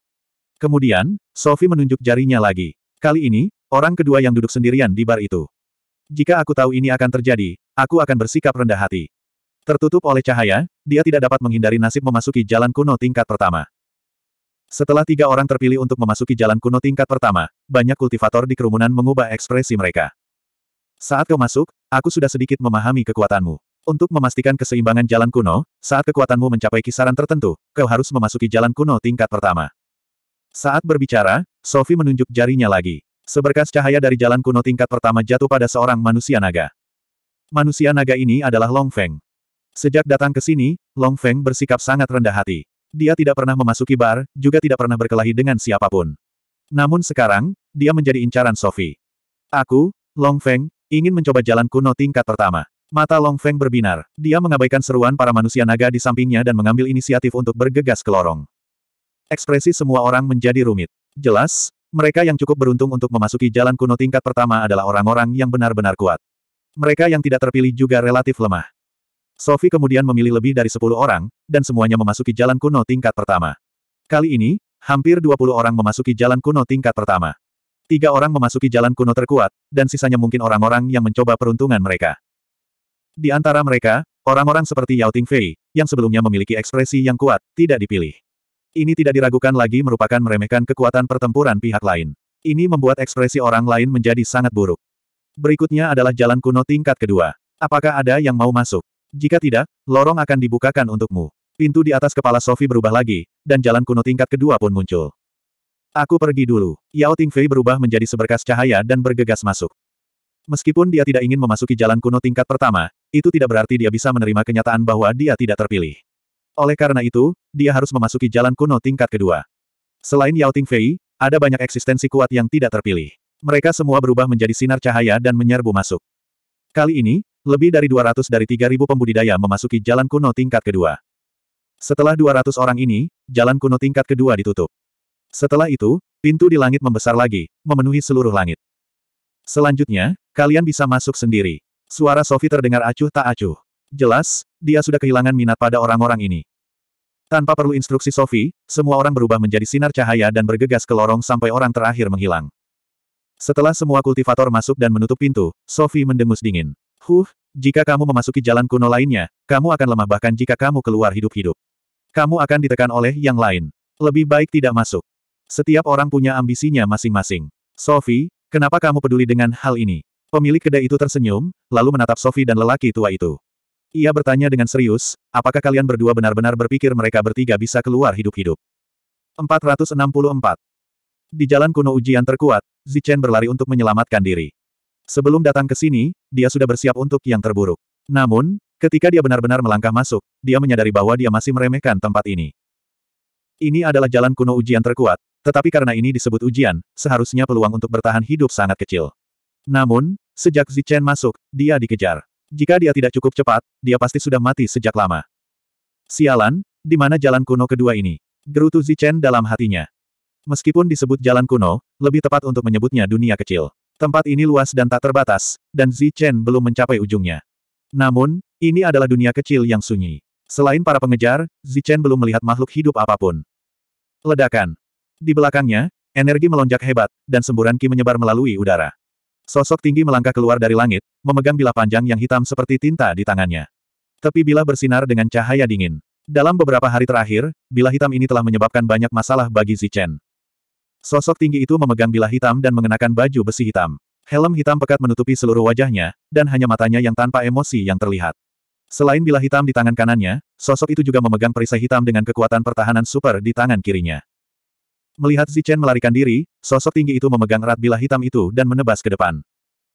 Speaker 1: Kemudian, Sophie menunjuk jarinya lagi. Kali ini, orang kedua yang duduk sendirian di bar itu. Jika aku tahu ini akan terjadi, aku akan bersikap rendah hati. Tertutup oleh cahaya, dia tidak dapat menghindari nasib memasuki jalan kuno tingkat pertama. Setelah tiga orang terpilih untuk memasuki jalan kuno tingkat pertama, banyak kultivator di kerumunan mengubah ekspresi mereka. Saat kau masuk, aku sudah sedikit memahami kekuatanmu. Untuk memastikan keseimbangan jalan kuno, saat kekuatanmu mencapai kisaran tertentu, kau harus memasuki jalan kuno tingkat pertama. Saat berbicara, Sophie menunjuk jarinya lagi. Seberkas cahaya dari jalan kuno tingkat pertama jatuh pada seorang manusia naga. Manusia naga ini adalah Long Feng. Sejak datang ke sini, Long Feng bersikap sangat rendah hati. Dia tidak pernah memasuki bar, juga tidak pernah berkelahi dengan siapapun. Namun sekarang, dia menjadi incaran Sophie. Aku, Long Feng, ingin mencoba jalan kuno tingkat pertama. Mata Long Feng berbinar. Dia mengabaikan seruan para manusia naga di sampingnya dan mengambil inisiatif untuk bergegas ke lorong. Ekspresi semua orang menjadi rumit. Jelas, mereka yang cukup beruntung untuk memasuki jalan kuno tingkat pertama adalah orang-orang yang benar-benar kuat. Mereka yang tidak terpilih juga relatif lemah. Sophie kemudian memilih lebih dari 10 orang, dan semuanya memasuki jalan kuno tingkat pertama. Kali ini, hampir 20 orang memasuki jalan kuno tingkat pertama. Tiga orang memasuki jalan kuno terkuat, dan sisanya mungkin orang-orang yang mencoba peruntungan mereka. Di antara mereka, orang-orang seperti Yao Tingfei, yang sebelumnya memiliki ekspresi yang kuat, tidak dipilih. Ini tidak diragukan lagi merupakan meremehkan kekuatan pertempuran pihak lain. Ini membuat ekspresi orang lain menjadi sangat buruk. Berikutnya adalah jalan kuno tingkat kedua. Apakah ada yang mau masuk? Jika tidak, lorong akan dibukakan untukmu. Pintu di atas kepala Sophie berubah lagi, dan jalan kuno tingkat kedua pun muncul. Aku pergi dulu. Yao Tingfei berubah menjadi seberkas cahaya dan bergegas masuk. Meskipun dia tidak ingin memasuki jalan kuno tingkat pertama, itu tidak berarti dia bisa menerima kenyataan bahwa dia tidak terpilih. Oleh karena itu, dia harus memasuki jalan kuno tingkat kedua. Selain Yao Ting Fei, ada banyak eksistensi kuat yang tidak terpilih. Mereka semua berubah menjadi sinar cahaya dan menyerbu masuk. Kali ini, lebih dari 200 dari 3.000 pembudidaya memasuki jalan kuno tingkat kedua. Setelah 200 orang ini, jalan kuno tingkat kedua ditutup. Setelah itu, pintu di langit membesar lagi, memenuhi seluruh langit. Selanjutnya, kalian bisa masuk sendiri. Suara Sofi terdengar acuh tak acuh. Jelas, dia sudah kehilangan minat pada orang-orang ini. Tanpa perlu instruksi Sophie, semua orang berubah menjadi sinar cahaya dan bergegas ke lorong sampai orang terakhir menghilang. Setelah semua kultivator masuk dan menutup pintu, Sophie mendengus dingin. Huh, jika kamu memasuki jalan kuno lainnya, kamu akan lemah bahkan jika kamu keluar hidup-hidup. Kamu akan ditekan oleh yang lain. Lebih baik tidak masuk. Setiap orang punya ambisinya masing-masing. Sophie, kenapa kamu peduli dengan hal ini? Pemilik kedai itu tersenyum, lalu menatap Sophie dan lelaki tua itu. Ia bertanya dengan serius, apakah kalian berdua benar-benar berpikir mereka bertiga bisa keluar hidup-hidup? 464. Di jalan kuno ujian terkuat, Zichen berlari untuk menyelamatkan diri. Sebelum datang ke sini, dia sudah bersiap untuk yang terburuk. Namun, ketika dia benar-benar melangkah masuk, dia menyadari bahwa dia masih meremehkan tempat ini. Ini adalah jalan kuno ujian terkuat, tetapi karena ini disebut ujian, seharusnya peluang untuk bertahan hidup sangat kecil. Namun, sejak Zichen masuk, dia dikejar. Jika dia tidak cukup cepat, dia pasti sudah mati sejak lama. Sialan, di mana jalan kuno kedua ini? Gerutu Zichen dalam hatinya. Meskipun disebut jalan kuno, lebih tepat untuk menyebutnya dunia kecil. Tempat ini luas dan tak terbatas, dan Zichen belum mencapai ujungnya. Namun, ini adalah dunia kecil yang sunyi. Selain para pengejar, Zichen belum melihat makhluk hidup apapun. Ledakan. Di belakangnya, energi melonjak hebat, dan semburan ki menyebar melalui udara. Sosok tinggi melangkah keluar dari langit, memegang bila panjang yang hitam seperti tinta di tangannya. Tepi bila bersinar dengan cahaya dingin. Dalam beberapa hari terakhir, bila hitam ini telah menyebabkan banyak masalah bagi Zichen. Sosok tinggi itu memegang bila hitam dan mengenakan baju besi hitam. Helm hitam pekat menutupi seluruh wajahnya, dan hanya matanya yang tanpa emosi yang terlihat. Selain bila hitam di tangan kanannya, sosok itu juga memegang perisai hitam dengan kekuatan pertahanan super di tangan kirinya. Melihat Zichen melarikan diri, sosok tinggi itu memegang erat bilah hitam itu dan menebas ke depan.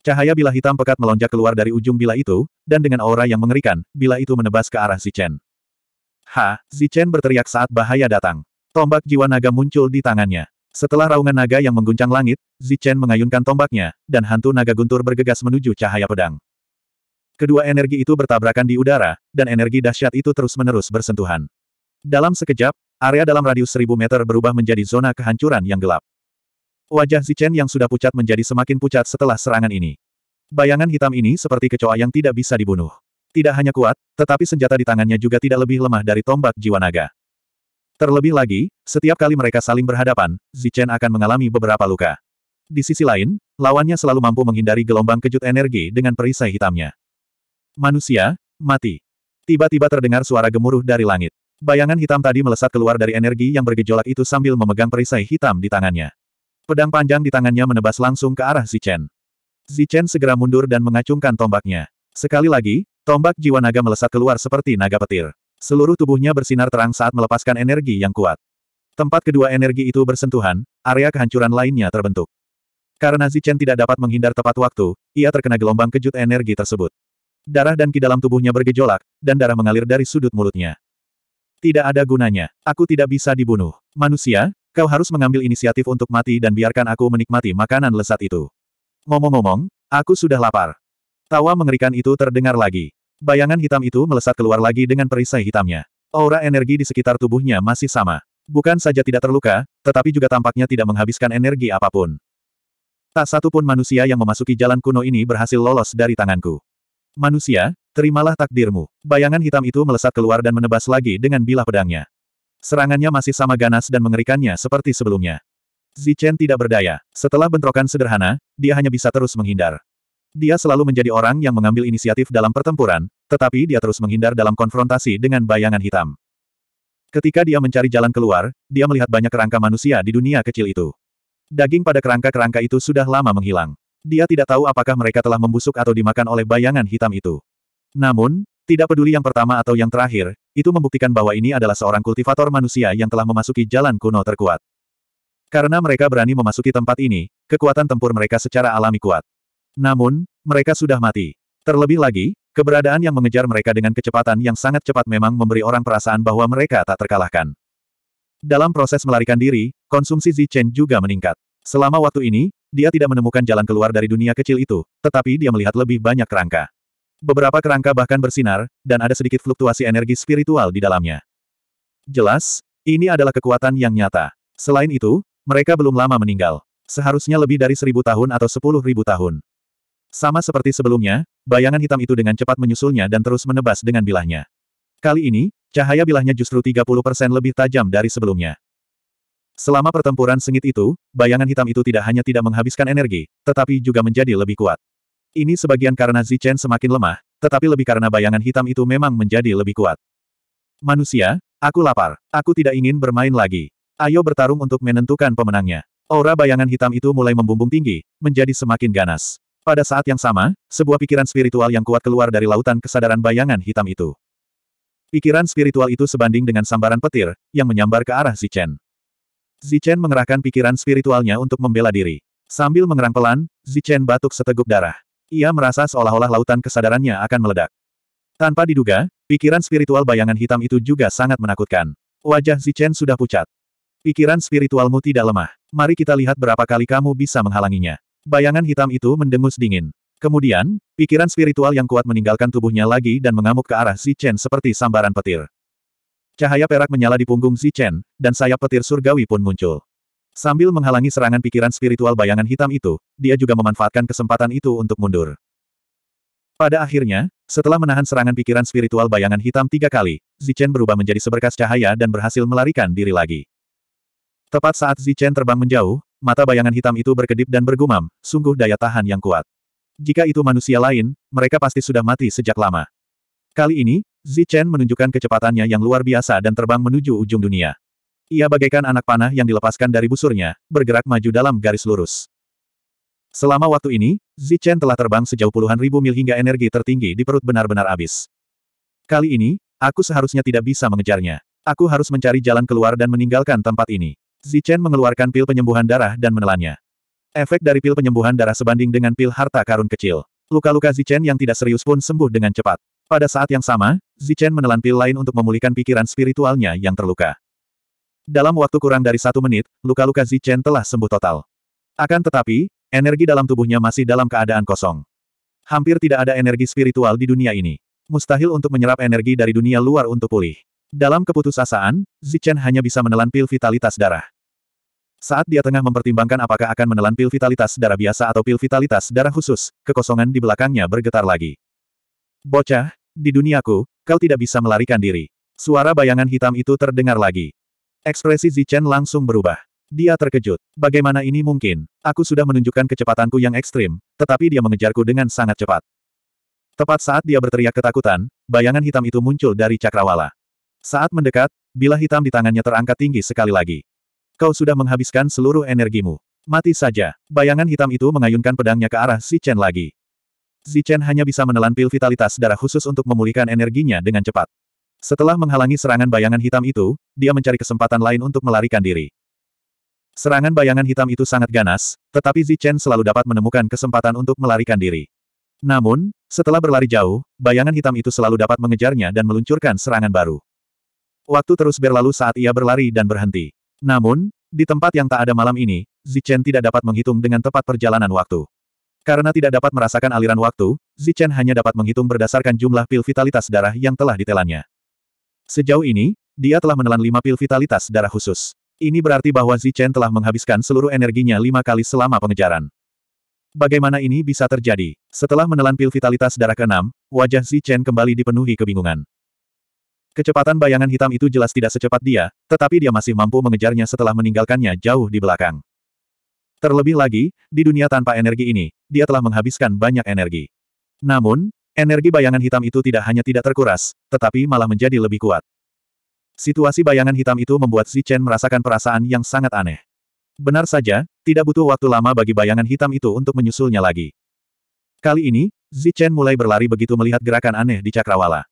Speaker 1: Cahaya bilah hitam pekat melonjak keluar dari ujung bilah itu, dan dengan aura yang mengerikan, bilah itu menebas ke arah Zichen. Ha! Zichen berteriak saat bahaya datang. Tombak jiwa naga muncul di tangannya. Setelah raungan naga yang mengguncang langit, Zichen mengayunkan tombaknya, dan hantu naga guntur bergegas menuju cahaya pedang. Kedua energi itu bertabrakan di udara, dan energi dahsyat itu terus-menerus bersentuhan. Dalam sekejap, Area dalam radius 1000 meter berubah menjadi zona kehancuran yang gelap. Wajah Zichen yang sudah pucat menjadi semakin pucat setelah serangan ini. Bayangan hitam ini seperti kecoa yang tidak bisa dibunuh. Tidak hanya kuat, tetapi senjata di tangannya juga tidak lebih lemah dari tombak jiwa naga. Terlebih lagi, setiap kali mereka saling berhadapan, Zichen akan mengalami beberapa luka. Di sisi lain, lawannya selalu mampu menghindari gelombang kejut energi dengan perisai hitamnya. Manusia, mati. Tiba-tiba terdengar suara gemuruh dari langit. Bayangan hitam tadi melesat keluar dari energi yang bergejolak itu sambil memegang perisai hitam di tangannya. Pedang panjang di tangannya menebas langsung ke arah Zichen. Zichen segera mundur dan mengacungkan tombaknya. Sekali lagi, tombak jiwa naga melesat keluar seperti naga petir. Seluruh tubuhnya bersinar terang saat melepaskan energi yang kuat. Tempat kedua energi itu bersentuhan, area kehancuran lainnya terbentuk. Karena Zichen tidak dapat menghindar tepat waktu, ia terkena gelombang kejut energi tersebut. Darah dan ki dalam tubuhnya bergejolak, dan darah mengalir dari sudut mulutnya. Tidak ada gunanya. Aku tidak bisa dibunuh. Manusia, kau harus mengambil inisiatif untuk mati dan biarkan aku menikmati makanan lesat itu. Ngomong-ngomong, aku sudah lapar. Tawa mengerikan itu terdengar lagi. Bayangan hitam itu melesat keluar lagi dengan perisai hitamnya. Aura energi di sekitar tubuhnya masih sama. Bukan saja tidak terluka, tetapi juga tampaknya tidak menghabiskan energi apapun. Tak satu pun manusia yang memasuki jalan kuno ini berhasil lolos dari tanganku. Manusia, Terimalah takdirmu. Bayangan hitam itu melesat keluar dan menebas lagi dengan bilah pedangnya. Serangannya masih sama ganas dan mengerikannya seperti sebelumnya. Zichen tidak berdaya. Setelah bentrokan sederhana, dia hanya bisa terus menghindar. Dia selalu menjadi orang yang mengambil inisiatif dalam pertempuran, tetapi dia terus menghindar dalam konfrontasi dengan bayangan hitam. Ketika dia mencari jalan keluar, dia melihat banyak kerangka manusia di dunia kecil itu. Daging pada kerangka-kerangka itu sudah lama menghilang. Dia tidak tahu apakah mereka telah membusuk atau dimakan oleh bayangan hitam itu. Namun, tidak peduli yang pertama atau yang terakhir, itu membuktikan bahwa ini adalah seorang kultivator manusia yang telah memasuki jalan kuno terkuat. Karena mereka berani memasuki tempat ini, kekuatan tempur mereka secara alami kuat. Namun, mereka sudah mati. Terlebih lagi, keberadaan yang mengejar mereka dengan kecepatan yang sangat cepat memang memberi orang perasaan bahwa mereka tak terkalahkan. Dalam proses melarikan diri, konsumsi Zichen juga meningkat. Selama waktu ini, dia tidak menemukan jalan keluar dari dunia kecil itu, tetapi dia melihat lebih banyak kerangka. Beberapa kerangka bahkan bersinar, dan ada sedikit fluktuasi energi spiritual di dalamnya. Jelas, ini adalah kekuatan yang nyata. Selain itu, mereka belum lama meninggal. Seharusnya lebih dari seribu tahun atau sepuluh ribu tahun. Sama seperti sebelumnya, bayangan hitam itu dengan cepat menyusulnya dan terus menebas dengan bilahnya. Kali ini, cahaya bilahnya justru 30% lebih tajam dari sebelumnya. Selama pertempuran sengit itu, bayangan hitam itu tidak hanya tidak menghabiskan energi, tetapi juga menjadi lebih kuat. Ini sebagian karena Zichen semakin lemah, tetapi lebih karena bayangan hitam itu memang menjadi lebih kuat. Manusia, aku lapar. Aku tidak ingin bermain lagi. Ayo bertarung untuk menentukan pemenangnya. Aura bayangan hitam itu mulai membumbung tinggi, menjadi semakin ganas. Pada saat yang sama, sebuah pikiran spiritual yang kuat keluar dari lautan kesadaran bayangan hitam itu. Pikiran spiritual itu sebanding dengan sambaran petir, yang menyambar ke arah Zichen. Zichen mengerahkan pikiran spiritualnya untuk membela diri. Sambil mengerang pelan, Zichen batuk seteguk darah. Ia merasa seolah-olah lautan kesadarannya akan meledak. Tanpa diduga, pikiran spiritual bayangan hitam itu juga sangat menakutkan. Wajah Zichen sudah pucat. Pikiran spiritualmu tidak lemah. Mari kita lihat berapa kali kamu bisa menghalanginya. Bayangan hitam itu mendengus dingin. Kemudian, pikiran spiritual yang kuat meninggalkan tubuhnya lagi dan mengamuk ke arah Zichen seperti sambaran petir. Cahaya perak menyala di punggung Zichen, dan sayap petir surgawi pun muncul. Sambil menghalangi serangan pikiran spiritual bayangan hitam itu, dia juga memanfaatkan kesempatan itu untuk mundur. Pada akhirnya, setelah menahan serangan pikiran spiritual bayangan hitam tiga kali, Zichen berubah menjadi seberkas cahaya dan berhasil melarikan diri lagi. Tepat saat Zichen terbang menjauh, mata bayangan hitam itu berkedip dan bergumam, sungguh daya tahan yang kuat. Jika itu manusia lain, mereka pasti sudah mati sejak lama. Kali ini, Zichen menunjukkan kecepatannya yang luar biasa dan terbang menuju ujung dunia. Ia bagaikan anak panah yang dilepaskan dari busurnya, bergerak maju dalam garis lurus. Selama waktu ini, Zichen telah terbang sejauh puluhan ribu mil hingga energi tertinggi di perut benar-benar habis. Kali ini, aku seharusnya tidak bisa mengejarnya. Aku harus mencari jalan keluar dan meninggalkan tempat ini. Zichen mengeluarkan pil penyembuhan darah dan menelannya. Efek dari pil penyembuhan darah sebanding dengan pil harta karun kecil. Luka-luka Zichen yang tidak serius pun sembuh dengan cepat. Pada saat yang sama, Zichen menelan pil lain untuk memulihkan pikiran spiritualnya yang terluka. Dalam waktu kurang dari satu menit, luka-luka Zichen telah sembuh total. Akan tetapi, energi dalam tubuhnya masih dalam keadaan kosong. Hampir tidak ada energi spiritual di dunia ini. Mustahil untuk menyerap energi dari dunia luar untuk pulih. Dalam keputusasaan, Zichen hanya bisa menelan pil vitalitas darah. Saat dia tengah mempertimbangkan apakah akan menelan pil vitalitas darah biasa atau pil vitalitas darah khusus, kekosongan di belakangnya bergetar lagi. Bocah, di duniaku, kau tidak bisa melarikan diri. Suara bayangan hitam itu terdengar lagi. Ekspresi Zichen langsung berubah. Dia terkejut. Bagaimana ini mungkin? Aku sudah menunjukkan kecepatanku yang ekstrim, tetapi dia mengejarku dengan sangat cepat. Tepat saat dia berteriak ketakutan, bayangan hitam itu muncul dari cakrawala. Saat mendekat, bila hitam di tangannya terangkat tinggi sekali lagi. Kau sudah menghabiskan seluruh energimu. Mati saja. Bayangan hitam itu mengayunkan pedangnya ke arah Zichen lagi. Zichen hanya bisa menelan pil vitalitas darah khusus untuk memulihkan energinya dengan cepat. Setelah menghalangi serangan bayangan hitam itu, dia mencari kesempatan lain untuk melarikan diri. Serangan bayangan hitam itu sangat ganas, tetapi Zichen selalu dapat menemukan kesempatan untuk melarikan diri. Namun, setelah berlari jauh, bayangan hitam itu selalu dapat mengejarnya dan meluncurkan serangan baru. Waktu terus berlalu saat ia berlari dan berhenti. Namun, di tempat yang tak ada malam ini, Zichen tidak dapat menghitung dengan tepat perjalanan waktu. Karena tidak dapat merasakan aliran waktu, Zichen hanya dapat menghitung berdasarkan jumlah pil vitalitas darah yang telah ditelannya. Sejauh ini, dia telah menelan lima pil vitalitas darah khusus. Ini berarti bahwa Zichen telah menghabiskan seluruh energinya lima kali selama pengejaran. Bagaimana ini bisa terjadi? Setelah menelan pil vitalitas darah keenam, wajah Zichen kembali dipenuhi kebingungan. Kecepatan bayangan hitam itu jelas tidak secepat dia, tetapi dia masih mampu mengejarnya setelah meninggalkannya jauh di belakang. Terlebih lagi, di dunia tanpa energi ini, dia telah menghabiskan banyak energi. Namun, Energi bayangan hitam itu tidak hanya tidak terkuras, tetapi malah menjadi lebih kuat. Situasi bayangan hitam itu membuat Zichen merasakan perasaan yang sangat aneh. Benar saja, tidak butuh waktu lama bagi bayangan hitam itu untuk menyusulnya lagi. Kali ini, Zichen mulai berlari begitu melihat gerakan aneh di cakrawala.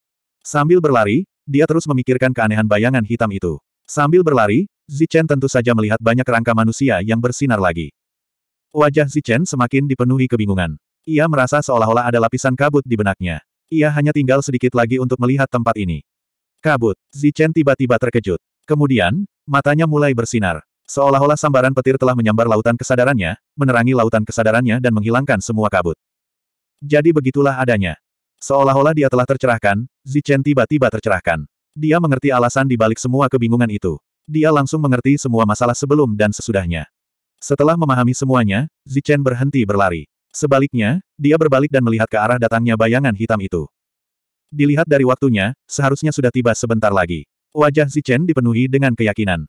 Speaker 1: Sambil berlari, dia terus memikirkan keanehan bayangan hitam itu. Sambil berlari, Zichen tentu saja melihat banyak rangka manusia yang bersinar lagi. Wajah Zichen semakin dipenuhi kebingungan. Ia merasa seolah-olah ada lapisan kabut di benaknya. Ia hanya tinggal sedikit lagi untuk melihat tempat ini. Kabut, Zichen tiba-tiba terkejut. Kemudian, matanya mulai bersinar. Seolah-olah sambaran petir telah menyambar lautan kesadarannya, menerangi lautan kesadarannya dan menghilangkan semua kabut. Jadi begitulah adanya. Seolah-olah dia telah tercerahkan, Zichen tiba-tiba tercerahkan. Dia mengerti alasan di balik semua kebingungan itu. Dia langsung mengerti semua masalah sebelum dan sesudahnya. Setelah memahami semuanya, Zichen berhenti berlari. Sebaliknya, dia berbalik dan melihat ke arah datangnya bayangan hitam itu. Dilihat dari waktunya, seharusnya sudah tiba sebentar lagi. Wajah Zichen dipenuhi dengan keyakinan.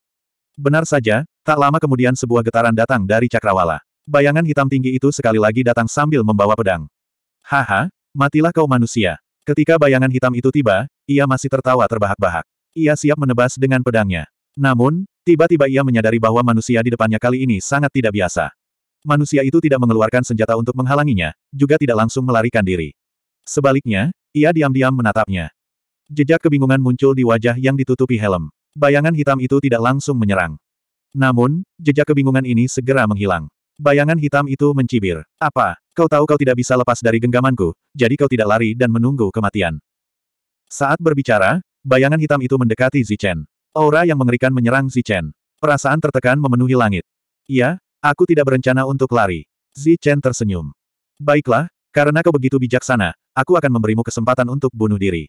Speaker 1: Benar saja, tak lama kemudian sebuah getaran datang dari cakrawala. Bayangan hitam tinggi itu sekali lagi datang sambil membawa pedang. Haha, matilah kau manusia. Ketika bayangan hitam itu tiba, ia masih tertawa terbahak-bahak. Ia siap menebas dengan pedangnya. Namun, tiba-tiba ia menyadari bahwa manusia di depannya kali ini sangat tidak biasa. Manusia itu tidak mengeluarkan senjata untuk menghalanginya, juga tidak langsung melarikan diri. Sebaliknya, ia diam-diam menatapnya. Jejak kebingungan muncul di wajah yang ditutupi helm. Bayangan hitam itu tidak langsung menyerang. Namun, jejak kebingungan ini segera menghilang. Bayangan hitam itu mencibir. Apa? Kau tahu kau tidak bisa lepas dari genggamanku, jadi kau tidak lari dan menunggu kematian. Saat berbicara, bayangan hitam itu mendekati Zichen. Aura yang mengerikan menyerang Zichen. Perasaan tertekan memenuhi langit. Ia, Aku tidak berencana untuk lari. Zi Chen tersenyum. Baiklah, karena kau begitu bijaksana, aku akan memberimu kesempatan untuk bunuh diri.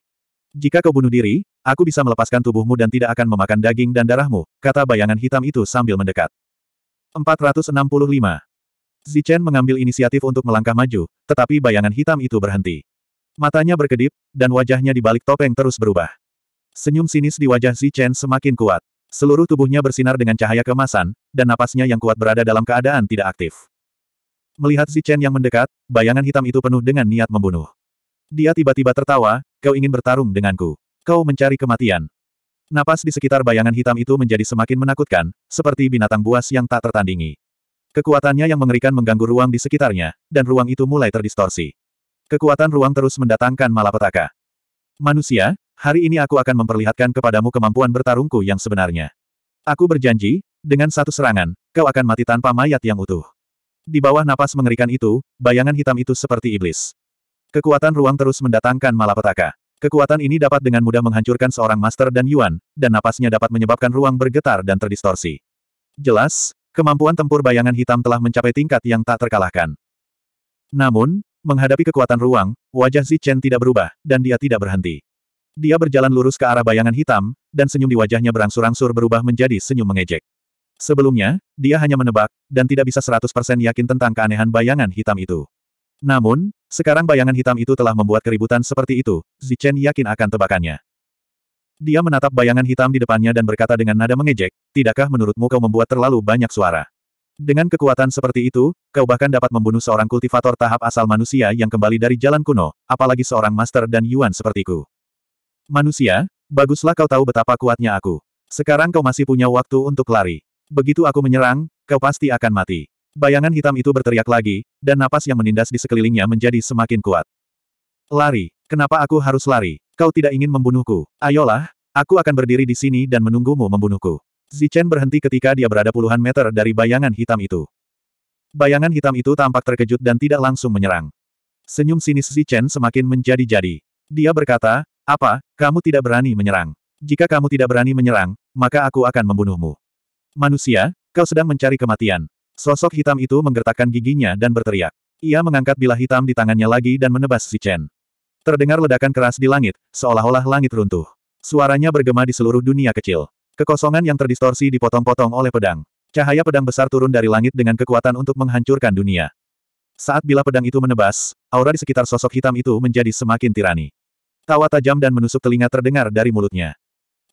Speaker 1: Jika kau bunuh diri, aku bisa melepaskan tubuhmu dan tidak akan memakan daging dan darahmu, kata bayangan hitam itu sambil mendekat. 465. Zi Chen mengambil inisiatif untuk melangkah maju, tetapi bayangan hitam itu berhenti. Matanya berkedip, dan wajahnya di balik topeng terus berubah. Senyum sinis di wajah Zi Chen semakin kuat. Seluruh tubuhnya bersinar dengan cahaya kemasan, dan napasnya yang kuat berada dalam keadaan tidak aktif. Melihat Chen yang mendekat, bayangan hitam itu penuh dengan niat membunuh. Dia tiba-tiba tertawa, kau ingin bertarung denganku. Kau mencari kematian. Napas di sekitar bayangan hitam itu menjadi semakin menakutkan, seperti binatang buas yang tak tertandingi. Kekuatannya yang mengerikan mengganggu ruang di sekitarnya, dan ruang itu mulai terdistorsi. Kekuatan ruang terus mendatangkan malapetaka. Manusia, hari ini aku akan memperlihatkan kepadamu kemampuan bertarungku yang sebenarnya. Aku berjanji, dengan satu serangan, kau akan mati tanpa mayat yang utuh. Di bawah napas mengerikan itu, bayangan hitam itu seperti iblis. Kekuatan ruang terus mendatangkan malapetaka. Kekuatan ini dapat dengan mudah menghancurkan seorang master dan Yuan, dan napasnya dapat menyebabkan ruang bergetar dan terdistorsi. Jelas, kemampuan tempur bayangan hitam telah mencapai tingkat yang tak terkalahkan. Namun, menghadapi kekuatan ruang, wajah Zichen tidak berubah, dan dia tidak berhenti. Dia berjalan lurus ke arah bayangan hitam, dan senyum di wajahnya berangsur-angsur berubah menjadi senyum mengejek. Sebelumnya, dia hanya menebak, dan tidak bisa 100% yakin tentang keanehan bayangan hitam itu. Namun, sekarang bayangan hitam itu telah membuat keributan seperti itu, Zichen yakin akan tebakannya. Dia menatap bayangan hitam di depannya dan berkata dengan nada mengejek, tidakkah menurutmu kau membuat terlalu banyak suara? Dengan kekuatan seperti itu, kau bahkan dapat membunuh seorang kultivator tahap asal manusia yang kembali dari jalan kuno, apalagi seorang master dan Yuan sepertiku. Manusia, baguslah kau tahu betapa kuatnya aku. Sekarang kau masih punya waktu untuk lari. Begitu aku menyerang, kau pasti akan mati. Bayangan hitam itu berteriak lagi, dan napas yang menindas di sekelilingnya menjadi semakin kuat. Lari. Kenapa aku harus lari? Kau tidak ingin membunuhku. Ayolah, aku akan berdiri di sini dan menunggumu membunuhku. Zichen berhenti ketika dia berada puluhan meter dari bayangan hitam itu. Bayangan hitam itu tampak terkejut dan tidak langsung menyerang. Senyum sinis Zichen semakin menjadi-jadi. Dia berkata, apa, kamu tidak berani menyerang? Jika kamu tidak berani menyerang, maka aku akan membunuhmu. Manusia, kau sedang mencari kematian. Sosok hitam itu menggertakkan giginya dan berteriak. Ia mengangkat bilah hitam di tangannya lagi dan menebas si Chen. Terdengar ledakan keras di langit, seolah-olah langit runtuh. Suaranya bergema di seluruh dunia kecil. Kekosongan yang terdistorsi dipotong-potong oleh pedang. Cahaya pedang besar turun dari langit dengan kekuatan untuk menghancurkan dunia. Saat bilah pedang itu menebas, aura di sekitar sosok hitam itu menjadi semakin tirani. Tawa tajam dan menusuk telinga terdengar dari mulutnya.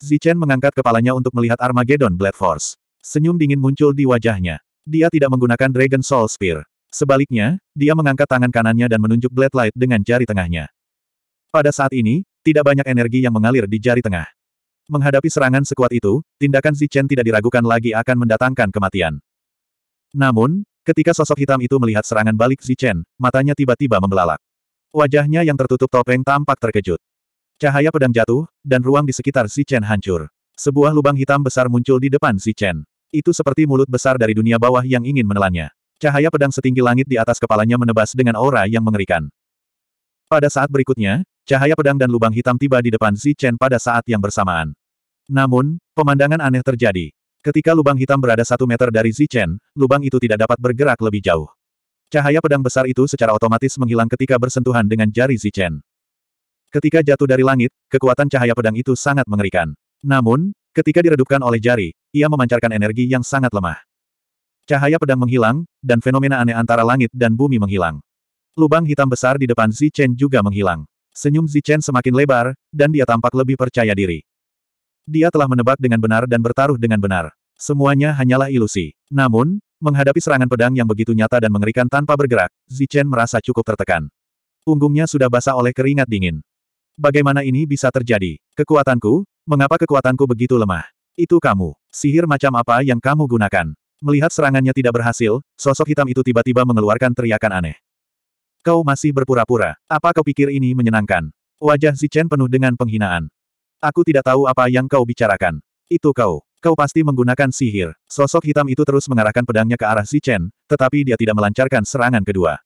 Speaker 1: Zichen mengangkat kepalanya untuk melihat Armageddon Blade Force. Senyum dingin muncul di wajahnya. Dia tidak menggunakan Dragon Soul Spear. Sebaliknya, dia mengangkat tangan kanannya dan menunjuk Blade Light dengan jari tengahnya. Pada saat ini, tidak banyak energi yang mengalir di jari tengah. Menghadapi serangan sekuat itu, tindakan Zichen tidak diragukan lagi akan mendatangkan kematian. Namun, ketika sosok hitam itu melihat serangan balik Zichen, matanya tiba-tiba membelalak. Wajahnya yang tertutup topeng tampak terkejut. Cahaya pedang jatuh, dan ruang di sekitar si Chen hancur. Sebuah lubang hitam besar muncul di depan si Chen. Itu seperti mulut besar dari dunia bawah yang ingin menelannya. Cahaya pedang setinggi langit di atas kepalanya menebas dengan aura yang mengerikan. Pada saat berikutnya, cahaya pedang dan lubang hitam tiba di depan si Chen pada saat yang bersamaan. Namun, pemandangan aneh terjadi. Ketika lubang hitam berada satu meter dari Zi Chen, lubang itu tidak dapat bergerak lebih jauh. Cahaya pedang besar itu secara otomatis menghilang ketika bersentuhan dengan jari Zi Chen. Ketika jatuh dari langit, kekuatan cahaya pedang itu sangat mengerikan. Namun, ketika diredupkan oleh jari, ia memancarkan energi yang sangat lemah. Cahaya pedang menghilang, dan fenomena aneh antara langit dan bumi menghilang. Lubang hitam besar di depan Zichen juga menghilang. Senyum Zichen semakin lebar, dan dia tampak lebih percaya diri. Dia telah menebak dengan benar dan bertaruh dengan benar. Semuanya hanyalah ilusi. Namun, menghadapi serangan pedang yang begitu nyata dan mengerikan tanpa bergerak, Zichen merasa cukup tertekan. Punggungnya sudah basah oleh keringat dingin. Bagaimana ini bisa terjadi? Kekuatanku? Mengapa kekuatanku begitu lemah? Itu kamu. Sihir macam apa yang kamu gunakan? Melihat serangannya tidak berhasil, sosok hitam itu tiba-tiba mengeluarkan teriakan aneh. Kau masih berpura-pura. Apa kau pikir ini menyenangkan? Wajah Zichen penuh dengan penghinaan. Aku tidak tahu apa yang kau bicarakan. Itu kau. Kau pasti menggunakan sihir. Sosok hitam itu terus mengarahkan pedangnya ke arah Zichen, tetapi dia tidak melancarkan serangan kedua.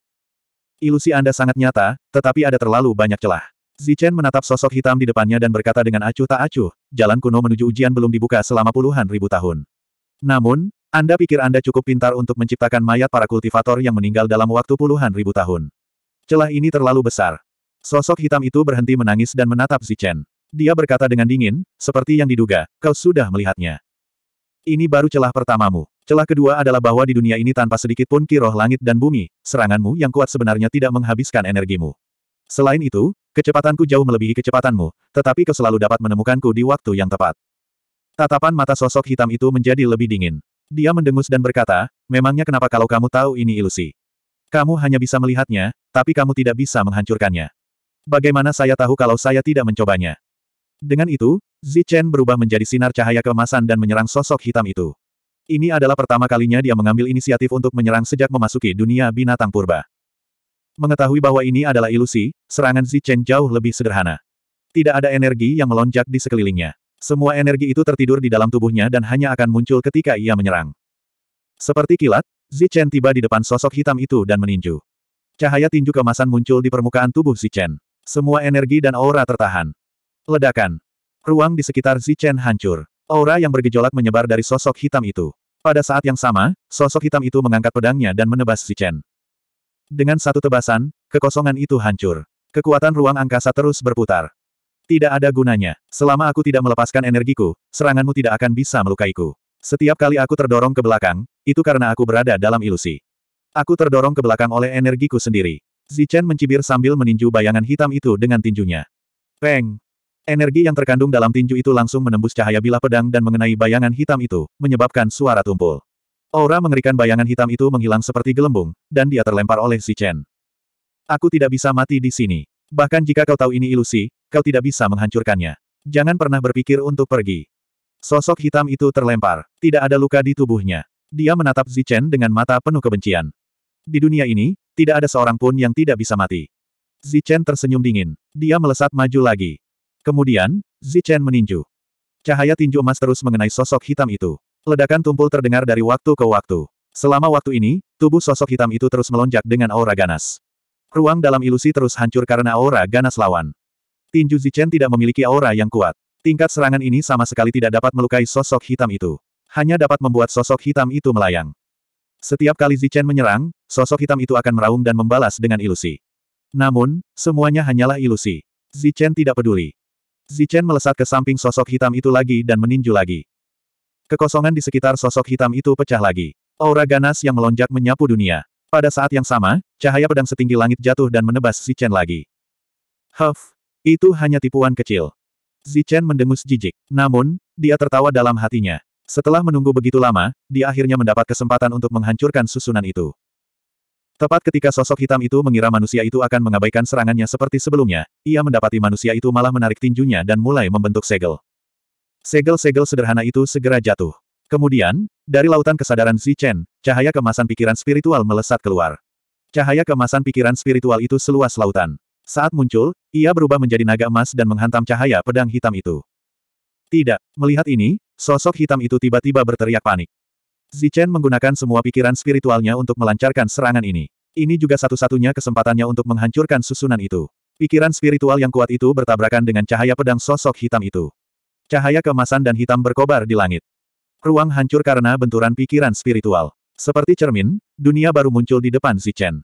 Speaker 1: Ilusi Anda sangat nyata, tetapi ada terlalu banyak celah. Zichen menatap sosok hitam di depannya dan berkata dengan acuh tak acuh, jalan kuno menuju ujian belum dibuka selama puluhan ribu tahun. Namun, Anda pikir Anda cukup pintar untuk menciptakan mayat para kultivator yang meninggal dalam waktu puluhan ribu tahun. Celah ini terlalu besar. Sosok hitam itu berhenti menangis dan menatap Zichen. Dia berkata dengan dingin, seperti yang diduga, kau sudah melihatnya. Ini baru celah pertamamu. Celah kedua adalah bahwa di dunia ini tanpa sedikit pun kiroh langit dan bumi, seranganmu yang kuat sebenarnya tidak menghabiskan energimu. Selain itu, kecepatanku jauh melebihi kecepatanmu, tetapi kau selalu dapat menemukanku di waktu yang tepat. Tatapan mata sosok hitam itu menjadi lebih dingin. Dia mendengus dan berkata, memangnya kenapa kalau kamu tahu ini ilusi? Kamu hanya bisa melihatnya, tapi kamu tidak bisa menghancurkannya. Bagaimana saya tahu kalau saya tidak mencobanya? Dengan itu, Zichen berubah menjadi sinar cahaya kemasan dan menyerang sosok hitam itu. Ini adalah pertama kalinya dia mengambil inisiatif untuk menyerang sejak memasuki dunia binatang purba mengetahui bahwa ini adalah ilusi, serangan Zichen jauh lebih sederhana. Tidak ada energi yang melonjak di sekelilingnya. Semua energi itu tertidur di dalam tubuhnya dan hanya akan muncul ketika ia menyerang. Seperti kilat, Zichen tiba di depan sosok hitam itu dan meninju. Cahaya tinju kemasan muncul di permukaan tubuh Zichen. Semua energi dan aura tertahan. Ledakan. Ruang di sekitar Zichen hancur. Aura yang bergejolak menyebar dari sosok hitam itu. Pada saat yang sama, sosok hitam itu mengangkat pedangnya dan menebas Zichen. Dengan satu tebasan, kekosongan itu hancur. Kekuatan ruang angkasa terus berputar. Tidak ada gunanya. Selama aku tidak melepaskan energiku, seranganmu tidak akan bisa melukaiku. Setiap kali aku terdorong ke belakang, itu karena aku berada dalam ilusi. Aku terdorong ke belakang oleh energiku sendiri. Zichen mencibir sambil meninju bayangan hitam itu dengan tinjunya. Peng! Energi yang terkandung dalam tinju itu langsung menembus cahaya bilah pedang dan mengenai bayangan hitam itu, menyebabkan suara tumpul. Aura mengerikan bayangan hitam itu menghilang seperti gelembung, dan dia terlempar oleh Chen. Aku tidak bisa mati di sini. Bahkan jika kau tahu ini ilusi, kau tidak bisa menghancurkannya. Jangan pernah berpikir untuk pergi. Sosok hitam itu terlempar. Tidak ada luka di tubuhnya. Dia menatap Chen dengan mata penuh kebencian. Di dunia ini, tidak ada seorang pun yang tidak bisa mati. Chen tersenyum dingin. Dia melesat maju lagi. Kemudian, Chen meninju. Cahaya tinju emas terus mengenai sosok hitam itu. Ledakan tumpul terdengar dari waktu ke waktu. Selama waktu ini, tubuh sosok hitam itu terus melonjak dengan aura ganas. Ruang dalam ilusi terus hancur karena aura ganas lawan. Tinju Zichen tidak memiliki aura yang kuat. Tingkat serangan ini sama sekali tidak dapat melukai sosok hitam itu. Hanya dapat membuat sosok hitam itu melayang. Setiap kali Zichen menyerang, sosok hitam itu akan meraung dan membalas dengan ilusi. Namun, semuanya hanyalah ilusi. Zichen tidak peduli. Zichen melesat ke samping sosok hitam itu lagi dan meninju lagi. Kekosongan di sekitar sosok hitam itu pecah lagi. Aura ganas yang melonjak menyapu dunia. Pada saat yang sama, cahaya pedang setinggi langit jatuh dan menebas si Chen lagi. Huff! Itu hanya tipuan kecil. Zichen mendengus jijik. Namun, dia tertawa dalam hatinya. Setelah menunggu begitu lama, dia akhirnya mendapat kesempatan untuk menghancurkan susunan itu. Tepat ketika sosok hitam itu mengira manusia itu akan mengabaikan serangannya seperti sebelumnya, ia mendapati manusia itu malah menarik tinjunya dan mulai membentuk segel. Segel-segel sederhana itu segera jatuh. Kemudian, dari lautan kesadaran Xi Chen, cahaya kemasan pikiran spiritual melesat keluar. Cahaya kemasan pikiran spiritual itu seluas lautan. Saat muncul, ia berubah menjadi naga emas dan menghantam cahaya pedang hitam itu. Tidak, melihat ini, sosok hitam itu tiba-tiba berteriak panik. Xi Chen menggunakan semua pikiran spiritualnya untuk melancarkan serangan ini. Ini juga satu-satunya kesempatannya untuk menghancurkan susunan itu. Pikiran spiritual yang kuat itu bertabrakan dengan cahaya pedang sosok hitam itu. Cahaya kemasan dan hitam berkobar di langit. Ruang hancur karena benturan pikiran spiritual. Seperti cermin, dunia baru muncul di depan Zichen.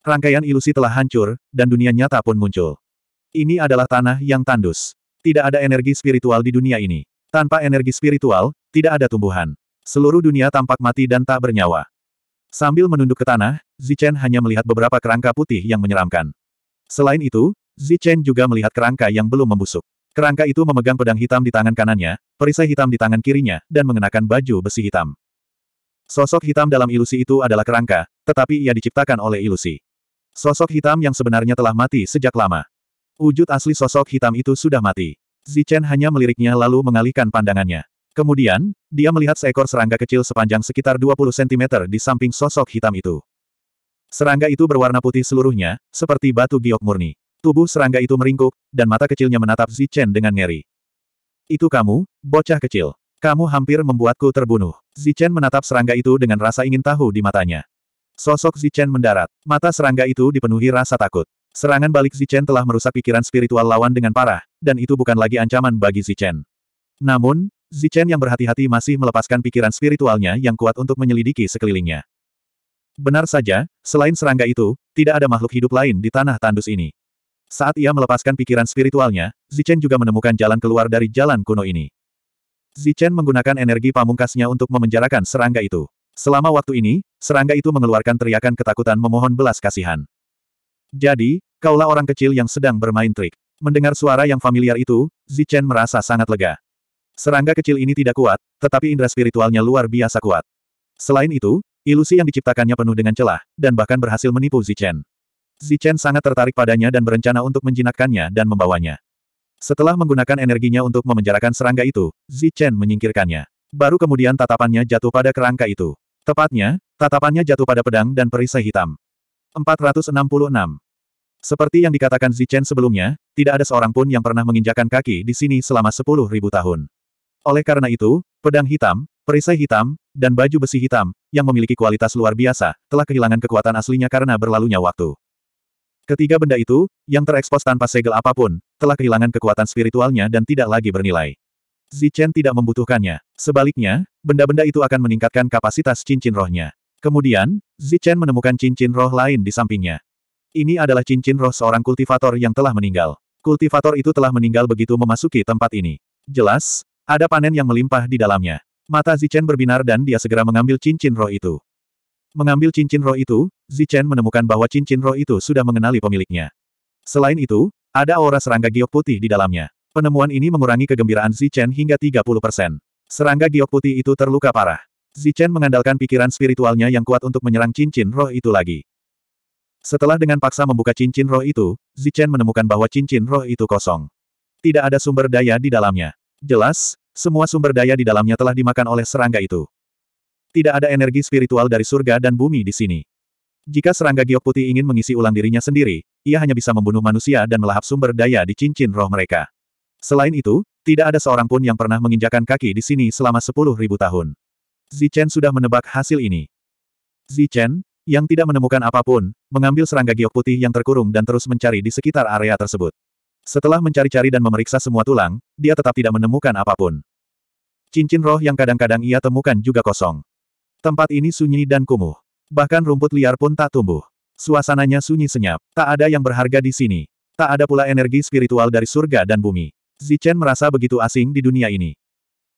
Speaker 1: Rangkaian ilusi telah hancur, dan dunia nyata pun muncul. Ini adalah tanah yang tandus. Tidak ada energi spiritual di dunia ini. Tanpa energi spiritual, tidak ada tumbuhan. Seluruh dunia tampak mati dan tak bernyawa. Sambil menunduk ke tanah, Zichen hanya melihat beberapa kerangka putih yang menyeramkan. Selain itu, Zichen juga melihat kerangka yang belum membusuk. Kerangka itu memegang pedang hitam di tangan kanannya, perisai hitam di tangan kirinya, dan mengenakan baju besi hitam. Sosok hitam dalam ilusi itu adalah kerangka, tetapi ia diciptakan oleh ilusi. Sosok hitam yang sebenarnya telah mati sejak lama. Wujud asli sosok hitam itu sudah mati. Zichen hanya meliriknya lalu mengalihkan pandangannya. Kemudian, dia melihat seekor serangga kecil sepanjang sekitar 20 cm di samping sosok hitam itu. Serangga itu berwarna putih seluruhnya, seperti batu giok murni. Tubuh serangga itu meringkuk, dan mata kecilnya menatap Zichen dengan ngeri. Itu kamu, bocah kecil. Kamu hampir membuatku terbunuh. Zichen menatap serangga itu dengan rasa ingin tahu di matanya. Sosok Zichen mendarat. Mata serangga itu dipenuhi rasa takut. Serangan balik Zichen telah merusak pikiran spiritual lawan dengan parah, dan itu bukan lagi ancaman bagi Zichen. Namun, Zichen yang berhati-hati masih melepaskan pikiran spiritualnya yang kuat untuk menyelidiki sekelilingnya. Benar saja, selain serangga itu, tidak ada makhluk hidup lain di tanah tandus ini. Saat ia melepaskan pikiran spiritualnya, Zichen juga menemukan jalan keluar dari jalan kuno ini. Zichen menggunakan energi pamungkasnya untuk memenjarakan serangga itu. Selama waktu ini, serangga itu mengeluarkan teriakan ketakutan memohon belas kasihan. Jadi, kaulah orang kecil yang sedang bermain trik. Mendengar suara yang familiar itu, Zichen merasa sangat lega. Serangga kecil ini tidak kuat, tetapi indera spiritualnya luar biasa kuat. Selain itu, ilusi yang diciptakannya penuh dengan celah, dan bahkan berhasil menipu Zichen. Zichen sangat tertarik padanya dan berencana untuk menjinakkannya dan membawanya. Setelah menggunakan energinya untuk memenjarakan serangga itu, Zichen menyingkirkannya. Baru kemudian tatapannya jatuh pada kerangka itu. Tepatnya, tatapannya jatuh pada pedang dan perisai hitam. 466. Seperti yang dikatakan Zichen sebelumnya, tidak ada seorang pun yang pernah menginjakan kaki di sini selama 10.000 tahun. Oleh karena itu, pedang hitam, perisai hitam, dan baju besi hitam, yang memiliki kualitas luar biasa, telah kehilangan kekuatan aslinya karena berlalunya waktu. Ketiga benda itu, yang terekspos tanpa segel apapun, telah kehilangan kekuatan spiritualnya dan tidak lagi bernilai. Zichen tidak membutuhkannya. Sebaliknya, benda-benda itu akan meningkatkan kapasitas cincin rohnya. Kemudian, Zichen menemukan cincin roh lain di sampingnya. Ini adalah cincin roh seorang kultivator yang telah meninggal. Kultivator itu telah meninggal begitu memasuki tempat ini. Jelas, ada panen yang melimpah di dalamnya. Mata Zichen berbinar dan dia segera mengambil cincin roh itu. Mengambil cincin roh itu, Zichen menemukan bahwa cincin roh itu sudah mengenali pemiliknya. Selain itu, ada aura serangga giok putih di dalamnya. Penemuan ini mengurangi kegembiraan Zichen hingga 30 persen. Serangga giok putih itu terluka parah. Zichen mengandalkan pikiran spiritualnya yang kuat untuk menyerang cincin roh itu lagi. Setelah dengan paksa membuka cincin roh itu, Zichen menemukan bahwa cincin roh itu kosong. Tidak ada sumber daya di dalamnya. Jelas, semua sumber daya di dalamnya telah dimakan oleh serangga itu. Tidak ada energi spiritual dari surga dan bumi di sini. Jika serangga giok putih ingin mengisi ulang dirinya sendiri, ia hanya bisa membunuh manusia dan melahap sumber daya di cincin roh mereka. Selain itu, tidak ada seorang pun yang pernah menginjakan kaki di sini selama sepuluh ribu tahun. Zichen sudah menebak hasil ini. Zichen, yang tidak menemukan apapun, mengambil serangga giok putih yang terkurung dan terus mencari di sekitar area tersebut. Setelah mencari-cari dan memeriksa semua tulang, dia tetap tidak menemukan apapun. Cincin roh yang kadang-kadang ia temukan juga kosong. Tempat ini sunyi dan kumuh. Bahkan rumput liar pun tak tumbuh. Suasananya sunyi senyap. Tak ada yang berharga di sini. Tak ada pula energi spiritual dari surga dan bumi. Zichen merasa begitu asing di dunia ini.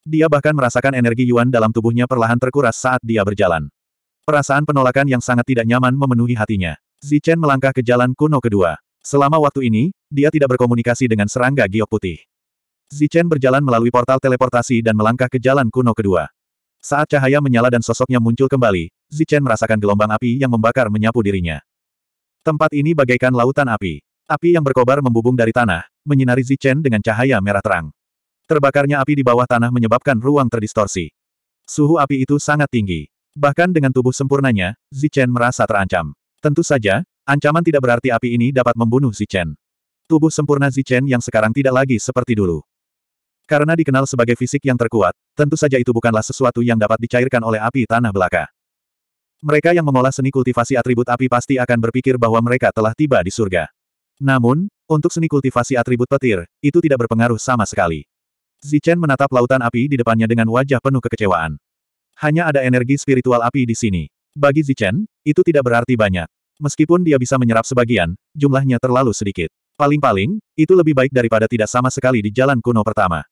Speaker 1: Dia bahkan merasakan energi Yuan dalam tubuhnya perlahan terkuras saat dia berjalan. Perasaan penolakan yang sangat tidak nyaman memenuhi hatinya. Zichen melangkah ke jalan kuno kedua. Selama waktu ini, dia tidak berkomunikasi dengan serangga giok putih. Zichen berjalan melalui portal teleportasi dan melangkah ke jalan kuno kedua. Saat cahaya menyala dan sosoknya muncul kembali, Zichen merasakan gelombang api yang membakar menyapu dirinya. Tempat ini bagaikan lautan api. Api yang berkobar membubung dari tanah, menyinari Zichen dengan cahaya merah terang. Terbakarnya api di bawah tanah menyebabkan ruang terdistorsi. Suhu api itu sangat tinggi. Bahkan dengan tubuh sempurnanya, Zichen merasa terancam. Tentu saja, ancaman tidak berarti api ini dapat membunuh Zichen. Tubuh sempurna Zichen yang sekarang tidak lagi seperti dulu. Karena dikenal sebagai fisik yang terkuat, tentu saja itu bukanlah sesuatu yang dapat dicairkan oleh api tanah belaka. Mereka yang mengolah seni kultivasi atribut api pasti akan berpikir bahwa mereka telah tiba di surga. Namun, untuk seni kultivasi atribut petir, itu tidak berpengaruh sama sekali. Zichen menatap lautan api di depannya dengan wajah penuh kekecewaan. Hanya ada energi spiritual api di sini. Bagi Zichen, itu tidak berarti banyak. Meskipun dia bisa menyerap sebagian, jumlahnya terlalu sedikit. Paling-paling, itu lebih baik daripada tidak sama sekali di jalan kuno pertama.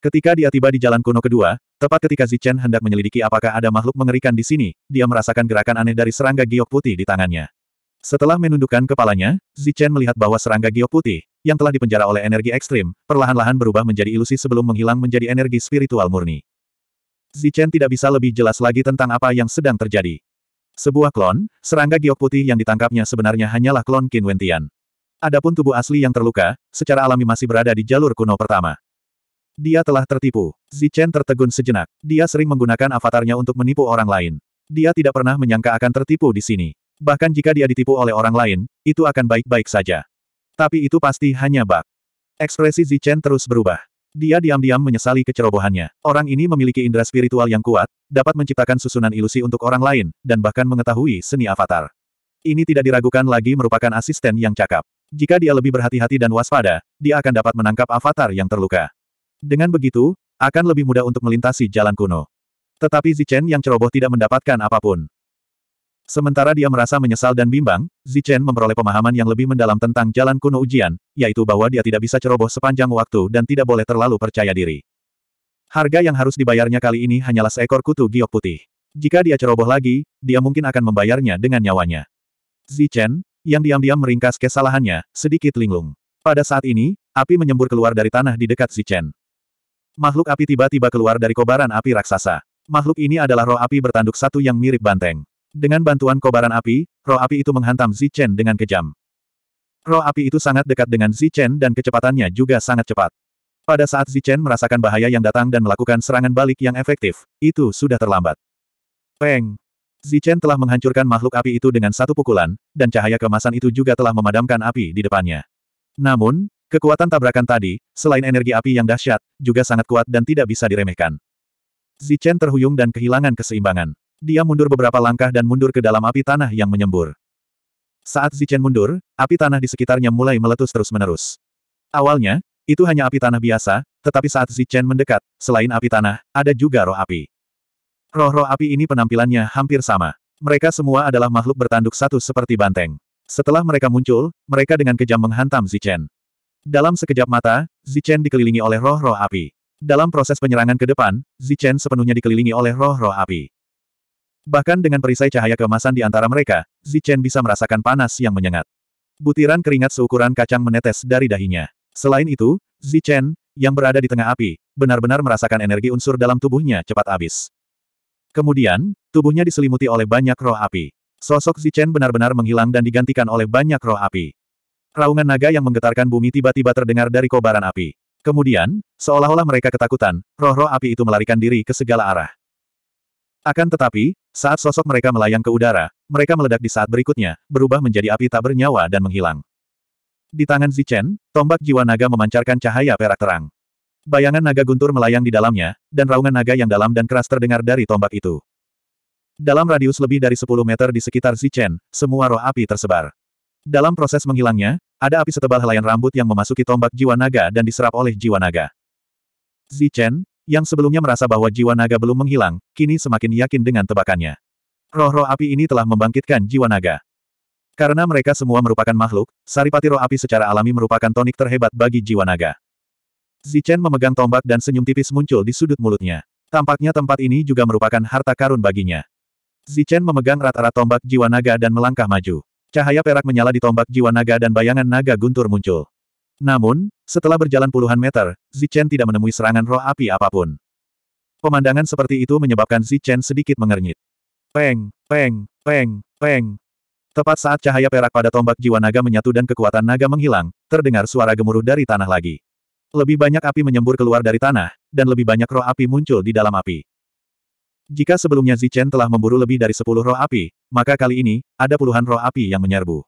Speaker 1: Ketika dia tiba di jalan kuno kedua, tepat ketika Zichen hendak menyelidiki apakah ada makhluk mengerikan di sini, dia merasakan gerakan aneh dari serangga giok putih di tangannya. Setelah menundukkan kepalanya, Zichen melihat bahwa serangga giok putih, yang telah dipenjara oleh energi ekstrim, perlahan-lahan berubah menjadi ilusi sebelum menghilang menjadi energi spiritual murni. Zichen tidak bisa lebih jelas lagi tentang apa yang sedang terjadi. Sebuah klon, serangga giok putih yang ditangkapnya sebenarnya hanyalah klon Qin Wentian. Adapun tubuh asli yang terluka, secara alami masih berada di jalur kuno pertama. Dia telah tertipu. Zichen tertegun sejenak. Dia sering menggunakan avatarnya untuk menipu orang lain. Dia tidak pernah menyangka akan tertipu di sini. Bahkan jika dia ditipu oleh orang lain, itu akan baik-baik saja. Tapi itu pasti hanya bak. Ekspresi Zichen terus berubah. Dia diam-diam menyesali kecerobohannya. Orang ini memiliki indera spiritual yang kuat, dapat menciptakan susunan ilusi untuk orang lain, dan bahkan mengetahui seni avatar. Ini tidak diragukan lagi merupakan asisten yang cakap. Jika dia lebih berhati-hati dan waspada, dia akan dapat menangkap avatar yang terluka. Dengan begitu, akan lebih mudah untuk melintasi jalan kuno. Tetapi Zichen yang ceroboh tidak mendapatkan apapun. Sementara dia merasa menyesal dan bimbang, Zichen memperoleh pemahaman yang lebih mendalam tentang jalan kuno ujian, yaitu bahwa dia tidak bisa ceroboh sepanjang waktu dan tidak boleh terlalu percaya diri. Harga yang harus dibayarnya kali ini hanyalah seekor kutu giok putih. Jika dia ceroboh lagi, dia mungkin akan membayarnya dengan nyawanya. Zichen, yang diam-diam meringkas kesalahannya, sedikit linglung. Pada saat ini, api menyembur keluar dari tanah di dekat Zichen. Makhluk api tiba-tiba keluar dari kobaran api raksasa. Makhluk ini adalah roh api bertanduk satu yang mirip banteng. Dengan bantuan kobaran api, roh api itu menghantam Zichen dengan kejam. Roh api itu sangat dekat dengan Zichen dan kecepatannya juga sangat cepat. Pada saat Zichen merasakan bahaya yang datang dan melakukan serangan balik yang efektif, itu sudah terlambat. Peng! Zichen telah menghancurkan makhluk api itu dengan satu pukulan, dan cahaya kemasan itu juga telah memadamkan api di depannya. Namun, Kekuatan tabrakan tadi, selain energi api yang dahsyat, juga sangat kuat dan tidak bisa diremehkan. Zichen terhuyung dan kehilangan keseimbangan. Dia mundur beberapa langkah dan mundur ke dalam api tanah yang menyembur. Saat Zichen mundur, api tanah di sekitarnya mulai meletus terus-menerus. Awalnya, itu hanya api tanah biasa, tetapi saat Zichen mendekat, selain api tanah, ada juga roh api. Roh-roh api ini penampilannya hampir sama. Mereka semua adalah makhluk bertanduk satu seperti banteng. Setelah mereka muncul, mereka dengan kejam menghantam Zichen. Dalam sekejap mata, Zichen dikelilingi oleh roh-roh api. Dalam proses penyerangan ke depan, Zichen sepenuhnya dikelilingi oleh roh-roh api. Bahkan dengan perisai cahaya kemasan di antara mereka, Zichen bisa merasakan panas yang menyengat. Butiran keringat seukuran kacang menetes dari dahinya. Selain itu, Zichen, yang berada di tengah api, benar-benar merasakan energi unsur dalam tubuhnya cepat habis. Kemudian, tubuhnya diselimuti oleh banyak roh api. Sosok Zichen benar-benar menghilang dan digantikan oleh banyak roh api. Raungan naga yang menggetarkan bumi tiba-tiba terdengar dari kobaran api. Kemudian, seolah-olah mereka ketakutan, roh-roh api itu melarikan diri ke segala arah. Akan tetapi, saat sosok mereka melayang ke udara, mereka meledak di saat berikutnya, berubah menjadi api tak bernyawa dan menghilang. Di tangan Zichen, tombak jiwa naga memancarkan cahaya perak terang. Bayangan naga guntur melayang di dalamnya, dan raungan naga yang dalam dan keras terdengar dari tombak itu. Dalam radius lebih dari 10 meter di sekitar Zichen, semua roh api tersebar. Dalam proses menghilangnya, ada api setebal helaian rambut yang memasuki tombak jiwa naga dan diserap oleh jiwa naga. Zichen, yang sebelumnya merasa bahwa jiwa naga belum menghilang, kini semakin yakin dengan tebakannya. Roh-roh api ini telah membangkitkan jiwa naga. Karena mereka semua merupakan makhluk, saripati roh api secara alami merupakan tonik terhebat bagi jiwa naga. Zichen memegang tombak dan senyum tipis muncul di sudut mulutnya. Tampaknya tempat ini juga merupakan harta karun baginya. Zichen memegang rata-rata tombak jiwa naga dan melangkah maju. Cahaya perak menyala di tombak jiwa naga dan bayangan naga guntur muncul. Namun, setelah berjalan puluhan meter, Zichen tidak menemui serangan roh api apapun. Pemandangan seperti itu menyebabkan Zichen sedikit mengernyit. Peng, peng, peng, peng. Tepat saat cahaya perak pada tombak jiwa naga menyatu dan kekuatan naga menghilang, terdengar suara gemuruh dari tanah lagi. Lebih banyak api menyembur keluar dari tanah, dan lebih banyak roh api muncul di dalam api. Jika sebelumnya Zichen telah memburu lebih dari sepuluh roh api, maka kali ini, ada puluhan roh api yang menyerbu.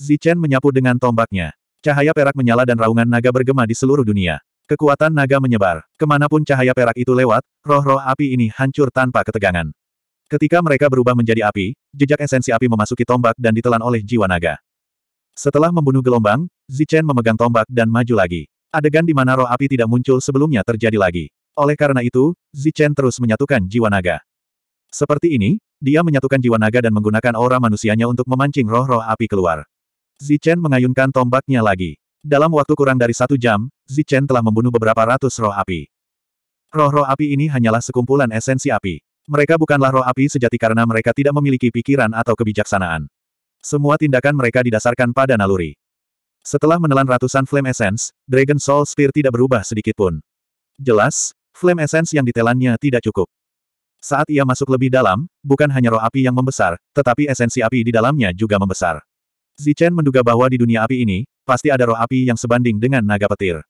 Speaker 1: Zichen menyapu dengan tombaknya. Cahaya perak menyala dan raungan naga bergema di seluruh dunia. Kekuatan naga menyebar. Kemanapun cahaya perak itu lewat, roh-roh api ini hancur tanpa ketegangan. Ketika mereka berubah menjadi api, jejak esensi api memasuki tombak dan ditelan oleh jiwa naga. Setelah membunuh gelombang, Zichen memegang tombak dan maju lagi. Adegan di mana roh api tidak muncul sebelumnya terjadi lagi. Oleh karena itu, Zichen terus menyatukan jiwa naga. Seperti ini, dia menyatukan jiwa naga dan menggunakan aura manusianya untuk memancing roh-roh api keluar. Zichen mengayunkan tombaknya lagi. Dalam waktu kurang dari satu jam, Zichen telah membunuh beberapa ratus roh api. Roh-roh api ini hanyalah sekumpulan esensi api. Mereka bukanlah roh api sejati karena mereka tidak memiliki pikiran atau kebijaksanaan. Semua tindakan mereka didasarkan pada naluri. Setelah menelan ratusan flame essence, Dragon Soul Spear tidak berubah sedikit pun. Jelas, Flame Essence yang ditelannya tidak cukup. Saat ia masuk lebih dalam, bukan hanya roh api yang membesar, tetapi esensi api di dalamnya juga membesar. Zichen menduga bahwa di dunia api ini, pasti ada roh api yang sebanding dengan naga petir.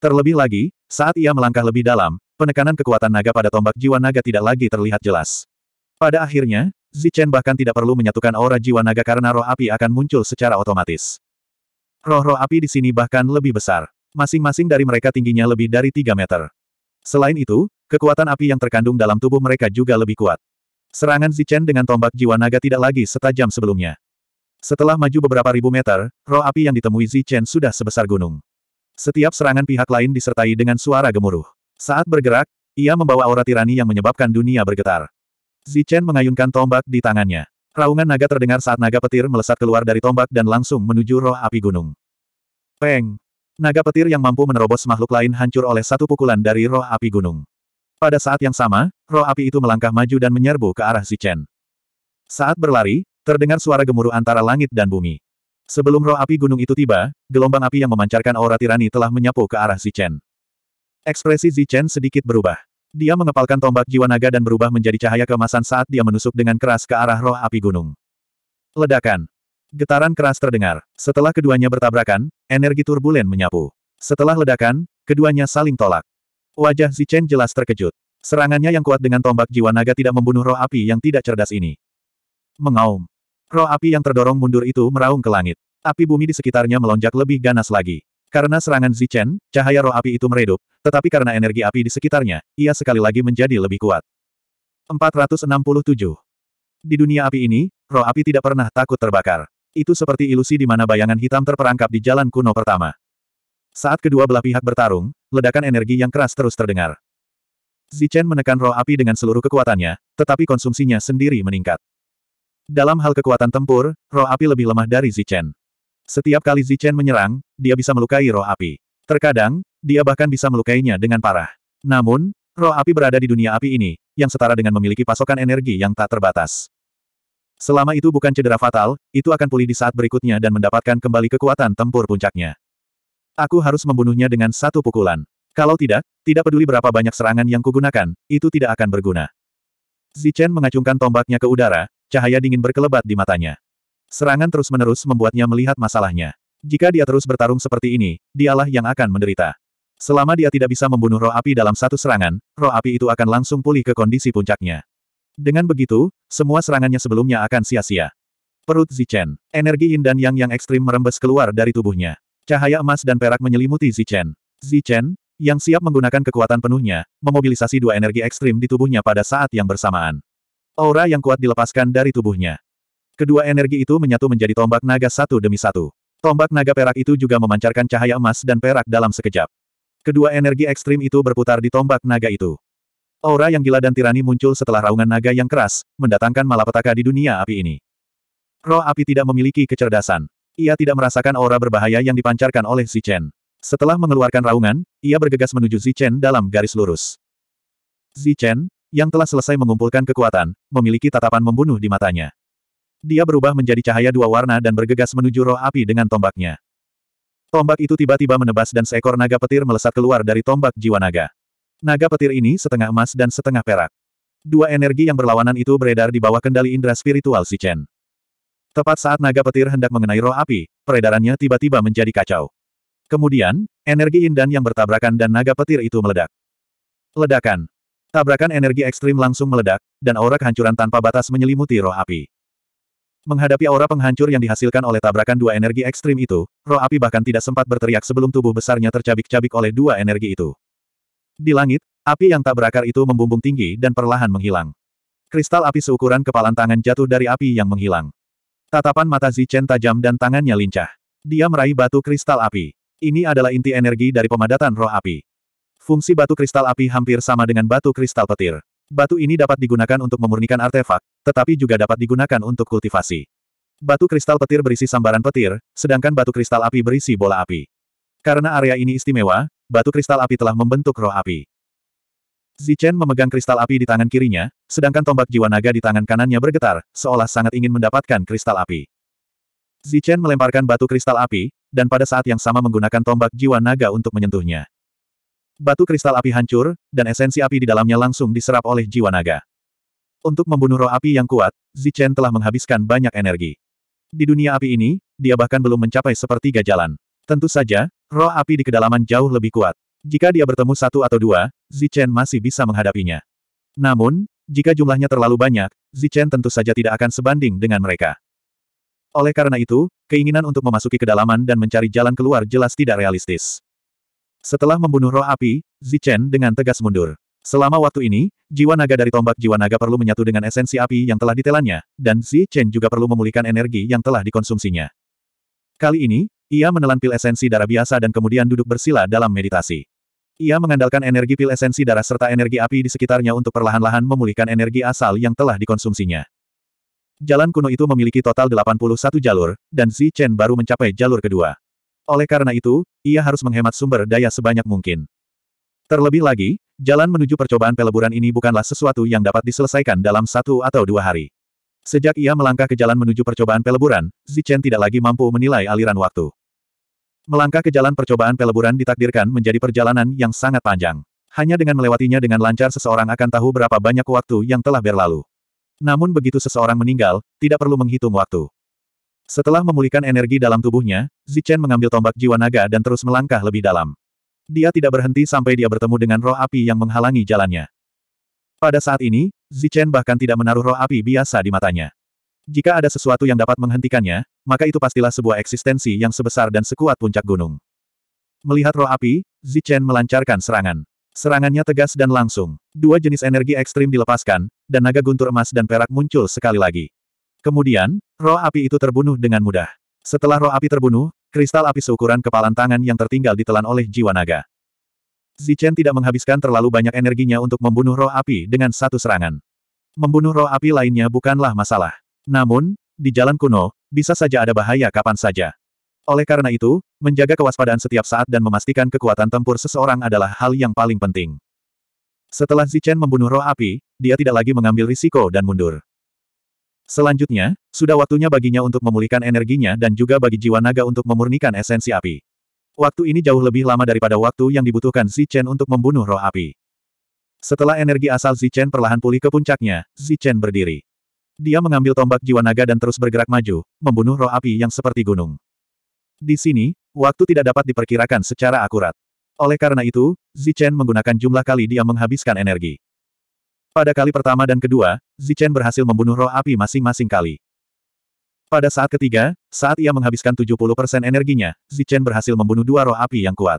Speaker 1: Terlebih lagi, saat ia melangkah lebih dalam, penekanan kekuatan naga pada tombak jiwa naga tidak lagi terlihat jelas. Pada akhirnya, Zichen bahkan tidak perlu menyatukan aura jiwa naga karena roh api akan muncul secara otomatis. Roh-roh api di sini bahkan lebih besar. Masing-masing dari mereka tingginya lebih dari 3 meter. Selain itu, kekuatan api yang terkandung dalam tubuh mereka juga lebih kuat. Serangan Zichen dengan tombak jiwa naga tidak lagi setajam sebelumnya. Setelah maju beberapa ribu meter, roh api yang ditemui Zichen sudah sebesar gunung. Setiap serangan pihak lain disertai dengan suara gemuruh. Saat bergerak, ia membawa aura tirani yang menyebabkan dunia bergetar. Zichen mengayunkan tombak di tangannya. Raungan naga terdengar saat naga petir melesat keluar dari tombak dan langsung menuju roh api gunung. Peng! Naga petir yang mampu menerobos makhluk lain hancur oleh satu pukulan dari roh api gunung. Pada saat yang sama, roh api itu melangkah maju dan menyerbu ke arah Zichen. Saat berlari, terdengar suara gemuruh antara langit dan bumi. Sebelum roh api gunung itu tiba, gelombang api yang memancarkan aura tirani telah menyapu ke arah Zichen. Ekspresi Zichen sedikit berubah. Dia mengepalkan tombak jiwa naga dan berubah menjadi cahaya kemasan saat dia menusuk dengan keras ke arah roh api gunung. Ledakan. Getaran keras terdengar. Setelah keduanya bertabrakan, energi turbulen menyapu. Setelah ledakan, keduanya saling tolak. Wajah Zichen jelas terkejut. Serangannya yang kuat dengan tombak jiwa naga tidak membunuh roh api yang tidak cerdas ini. Mengaum. Roh api yang terdorong mundur itu meraung ke langit. Api bumi di sekitarnya melonjak lebih ganas lagi. Karena serangan Zichen, cahaya roh api itu meredup, tetapi karena energi api di sekitarnya, ia sekali lagi menjadi lebih kuat. 467. Di dunia api ini, roh api tidak pernah takut terbakar. Itu seperti ilusi di mana bayangan hitam terperangkap di jalan kuno pertama. Saat kedua belah pihak bertarung, ledakan energi yang keras terus terdengar. Zichen menekan roh api dengan seluruh kekuatannya, tetapi konsumsinya sendiri meningkat. Dalam hal kekuatan tempur, roh api lebih lemah dari Zichen. Setiap kali Zichen menyerang, dia bisa melukai roh api. Terkadang, dia bahkan bisa melukainya dengan parah. Namun, roh api berada di dunia api ini, yang setara dengan memiliki pasokan energi yang tak terbatas. Selama itu bukan cedera fatal, itu akan pulih di saat berikutnya dan mendapatkan kembali kekuatan tempur puncaknya. Aku harus membunuhnya dengan satu pukulan. Kalau tidak, tidak peduli berapa banyak serangan yang kugunakan, itu tidak akan berguna. Zichen mengacungkan tombaknya ke udara, cahaya dingin berkelebat di matanya. Serangan terus-menerus membuatnya melihat masalahnya. Jika dia terus bertarung seperti ini, dialah yang akan menderita. Selama dia tidak bisa membunuh roh api dalam satu serangan, roh api itu akan langsung pulih ke kondisi puncaknya. Dengan begitu, semua serangannya sebelumnya akan sia-sia. Perut Zichen. Energi yin dan yang yang ekstrim merembes keluar dari tubuhnya. Cahaya emas dan perak menyelimuti Zichen. Zichen, yang siap menggunakan kekuatan penuhnya, memobilisasi dua energi ekstrim di tubuhnya pada saat yang bersamaan. Aura yang kuat dilepaskan dari tubuhnya. Kedua energi itu menyatu menjadi tombak naga satu demi satu. Tombak naga perak itu juga memancarkan cahaya emas dan perak dalam sekejap. Kedua energi ekstrim itu berputar di tombak naga itu. Aura yang gila dan tirani muncul setelah raungan naga yang keras, mendatangkan malapetaka di dunia api ini. Roh api tidak memiliki kecerdasan. Ia tidak merasakan aura berbahaya yang dipancarkan oleh Zichen. Setelah mengeluarkan raungan, ia bergegas menuju Zichen dalam garis lurus. Zichen, yang telah selesai mengumpulkan kekuatan, memiliki tatapan membunuh di matanya. Dia berubah menjadi cahaya dua warna dan bergegas menuju roh api dengan tombaknya. Tombak itu tiba-tiba menebas dan seekor naga petir melesat keluar dari tombak jiwa naga. Naga petir ini setengah emas dan setengah perak. Dua energi yang berlawanan itu beredar di bawah kendali indera spiritual si Chen. Tepat saat naga petir hendak mengenai roh api, peredarannya tiba-tiba menjadi kacau. Kemudian, energi indan yang bertabrakan dan naga petir itu meledak. Ledakan. Tabrakan energi ekstrim langsung meledak, dan aura kehancuran tanpa batas menyelimuti roh api. Menghadapi aura penghancur yang dihasilkan oleh tabrakan dua energi ekstrim itu, roh api bahkan tidak sempat berteriak sebelum tubuh besarnya tercabik-cabik oleh dua energi itu. Di langit, api yang tak berakar itu membumbung tinggi dan perlahan menghilang. Kristal api seukuran kepalan tangan jatuh dari api yang menghilang. Tatapan mata Zichen tajam dan tangannya lincah. Dia meraih batu kristal api. Ini adalah inti energi dari pemadatan roh api. Fungsi batu kristal api hampir sama dengan batu kristal petir. Batu ini dapat digunakan untuk memurnikan artefak, tetapi juga dapat digunakan untuk kultivasi. Batu kristal petir berisi sambaran petir, sedangkan batu kristal api berisi bola api. Karena area ini istimewa, batu kristal api telah membentuk roh api. Zichen memegang kristal api di tangan kirinya, sedangkan tombak jiwa naga di tangan kanannya bergetar, seolah sangat ingin mendapatkan kristal api. Zichen melemparkan batu kristal api, dan pada saat yang sama menggunakan tombak jiwa naga untuk menyentuhnya. Batu kristal api hancur, dan esensi api di dalamnya langsung diserap oleh jiwa naga. Untuk membunuh roh api yang kuat, Zichen telah menghabiskan banyak energi. Di dunia api ini, dia bahkan belum mencapai sepertiga jalan. Tentu saja, Roh api di kedalaman jauh lebih kuat. Jika dia bertemu satu atau dua, Zichen masih bisa menghadapinya. Namun, jika jumlahnya terlalu banyak, Zichen tentu saja tidak akan sebanding dengan mereka. Oleh karena itu, keinginan untuk memasuki kedalaman dan mencari jalan keluar jelas tidak realistis. Setelah membunuh roh api, Zichen dengan tegas mundur. Selama waktu ini, jiwa naga dari tombak jiwa naga perlu menyatu dengan esensi api yang telah ditelannya, dan Zichen juga perlu memulihkan energi yang telah dikonsumsinya. Kali ini, ia menelan pil esensi darah biasa dan kemudian duduk bersila dalam meditasi. Ia mengandalkan energi pil esensi darah serta energi api di sekitarnya untuk perlahan-lahan memulihkan energi asal yang telah dikonsumsinya. Jalan kuno itu memiliki total 81 jalur, dan Zi Chen baru mencapai jalur kedua. Oleh karena itu, ia harus menghemat sumber daya sebanyak mungkin. Terlebih lagi, jalan menuju percobaan peleburan ini bukanlah sesuatu yang dapat diselesaikan dalam satu atau dua hari. Sejak ia melangkah ke jalan menuju percobaan peleburan, Zichen tidak lagi mampu menilai aliran waktu. Melangkah ke jalan percobaan peleburan ditakdirkan menjadi perjalanan yang sangat panjang. Hanya dengan melewatinya dengan lancar seseorang akan tahu berapa banyak waktu yang telah berlalu. Namun begitu seseorang meninggal, tidak perlu menghitung waktu. Setelah memulihkan energi dalam tubuhnya, Zichen mengambil tombak jiwa naga dan terus melangkah lebih dalam. Dia tidak berhenti sampai dia bertemu dengan roh api yang menghalangi jalannya. Pada saat ini, Zichen bahkan tidak menaruh roh api biasa di matanya. Jika ada sesuatu yang dapat menghentikannya, maka itu pastilah sebuah eksistensi yang sebesar dan sekuat puncak gunung. Melihat roh api, Zichen melancarkan serangan. Serangannya tegas dan langsung. Dua jenis energi ekstrim dilepaskan, dan naga guntur emas dan perak muncul sekali lagi. Kemudian, roh api itu terbunuh dengan mudah. Setelah roh api terbunuh, kristal api seukuran kepalan tangan yang tertinggal ditelan oleh jiwa naga. Zichen tidak menghabiskan terlalu banyak energinya untuk membunuh roh api dengan satu serangan. Membunuh roh api lainnya bukanlah masalah. Namun, di jalan kuno, bisa saja ada bahaya kapan saja. Oleh karena itu, menjaga kewaspadaan setiap saat dan memastikan kekuatan tempur seseorang adalah hal yang paling penting. Setelah Zichen membunuh roh api, dia tidak lagi mengambil risiko dan mundur. Selanjutnya, sudah waktunya baginya untuk memulihkan energinya dan juga bagi jiwa naga untuk memurnikan esensi api. Waktu ini jauh lebih lama daripada waktu yang dibutuhkan Zichen untuk membunuh roh api. Setelah energi asal Zichen perlahan pulih ke puncaknya, Zichen berdiri. Dia mengambil tombak jiwa naga dan terus bergerak maju, membunuh roh api yang seperti gunung. Di sini, waktu tidak dapat diperkirakan secara akurat. Oleh karena itu, Zichen menggunakan jumlah kali dia menghabiskan energi. Pada kali pertama dan kedua, Zichen berhasil membunuh roh api masing-masing kali. Pada saat ketiga, saat ia menghabiskan 70% energinya, Zichen berhasil membunuh dua roh api yang kuat.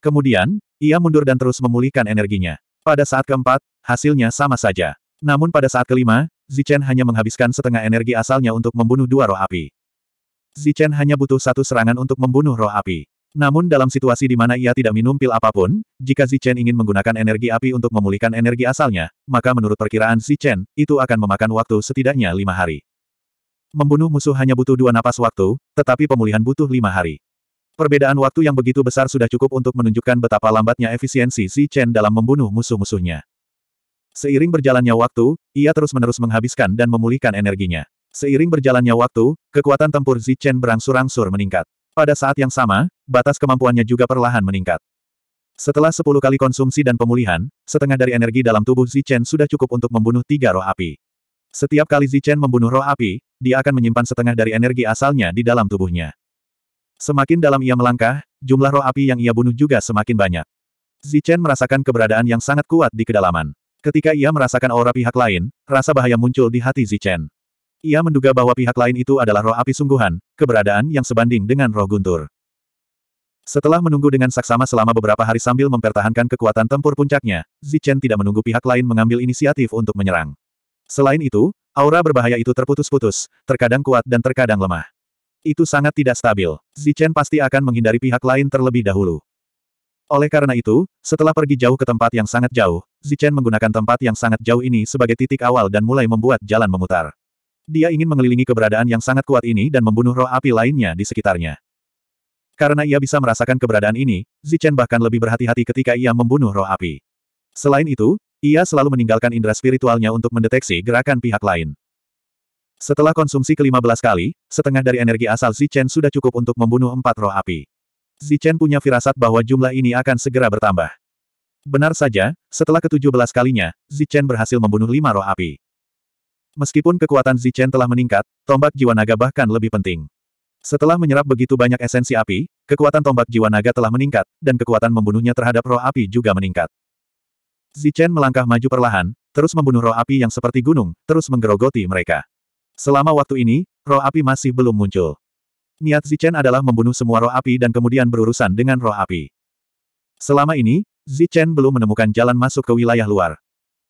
Speaker 1: Kemudian, ia mundur dan terus memulihkan energinya. Pada saat keempat, hasilnya sama saja. Namun pada saat kelima, Zichen hanya menghabiskan setengah energi asalnya untuk membunuh dua roh api. Zichen hanya butuh satu serangan untuk membunuh roh api. Namun dalam situasi di mana ia tidak minum pil apapun, jika Zichen ingin menggunakan energi api untuk memulihkan energi asalnya, maka menurut perkiraan Zichen, itu akan memakan waktu setidaknya lima hari. Membunuh musuh hanya butuh dua napas waktu, tetapi pemulihan butuh lima hari. Perbedaan waktu yang begitu besar sudah cukup untuk menunjukkan betapa lambatnya efisiensi Xi Chen dalam membunuh musuh-musuhnya. Seiring berjalannya waktu, ia terus-menerus menghabiskan dan memulihkan energinya. Seiring berjalannya waktu, kekuatan tempur Xi Chen berangsur-angsur meningkat. Pada saat yang sama, batas kemampuannya juga perlahan meningkat. Setelah sepuluh kali konsumsi dan pemulihan, setengah dari energi dalam tubuh Zichen sudah cukup untuk membunuh tiga roh api. Setiap kali Zichen membunuh roh api, dia akan menyimpan setengah dari energi asalnya di dalam tubuhnya. Semakin dalam ia melangkah, jumlah roh api yang ia bunuh juga semakin banyak. Zichen merasakan keberadaan yang sangat kuat di kedalaman. Ketika ia merasakan aura pihak lain, rasa bahaya muncul di hati Zichen. Ia menduga bahwa pihak lain itu adalah roh api sungguhan, keberadaan yang sebanding dengan roh guntur. Setelah menunggu dengan saksama selama beberapa hari sambil mempertahankan kekuatan tempur puncaknya, Zichen tidak menunggu pihak lain mengambil inisiatif untuk menyerang. Selain itu, Aura berbahaya itu terputus-putus, terkadang kuat dan terkadang lemah. Itu sangat tidak stabil. Zichen pasti akan menghindari pihak lain terlebih dahulu. Oleh karena itu, setelah pergi jauh ke tempat yang sangat jauh, Zichen menggunakan tempat yang sangat jauh ini sebagai titik awal dan mulai membuat jalan memutar. Dia ingin mengelilingi keberadaan yang sangat kuat ini dan membunuh roh api lainnya di sekitarnya. Karena ia bisa merasakan keberadaan ini, Zichen bahkan lebih berhati-hati ketika ia membunuh roh api. Selain itu, ia selalu meninggalkan indera spiritualnya untuk mendeteksi gerakan pihak lain. Setelah konsumsi ke-15 kali, setengah dari energi asal Zichen sudah cukup untuk membunuh empat roh api. Zichen punya firasat bahwa jumlah ini akan segera bertambah. Benar saja, setelah ke-17 kalinya, Zichen berhasil membunuh lima roh api. Meskipun kekuatan Zichen telah meningkat, tombak jiwa naga bahkan lebih penting. Setelah menyerap begitu banyak esensi api, kekuatan tombak jiwa naga telah meningkat, dan kekuatan membunuhnya terhadap roh api juga meningkat. Zichen melangkah maju perlahan, terus membunuh roh api yang seperti gunung, terus menggerogoti mereka. Selama waktu ini, roh api masih belum muncul. Niat Zichen adalah membunuh semua roh api dan kemudian berurusan dengan roh api. Selama ini, Zichen belum menemukan jalan masuk ke wilayah luar.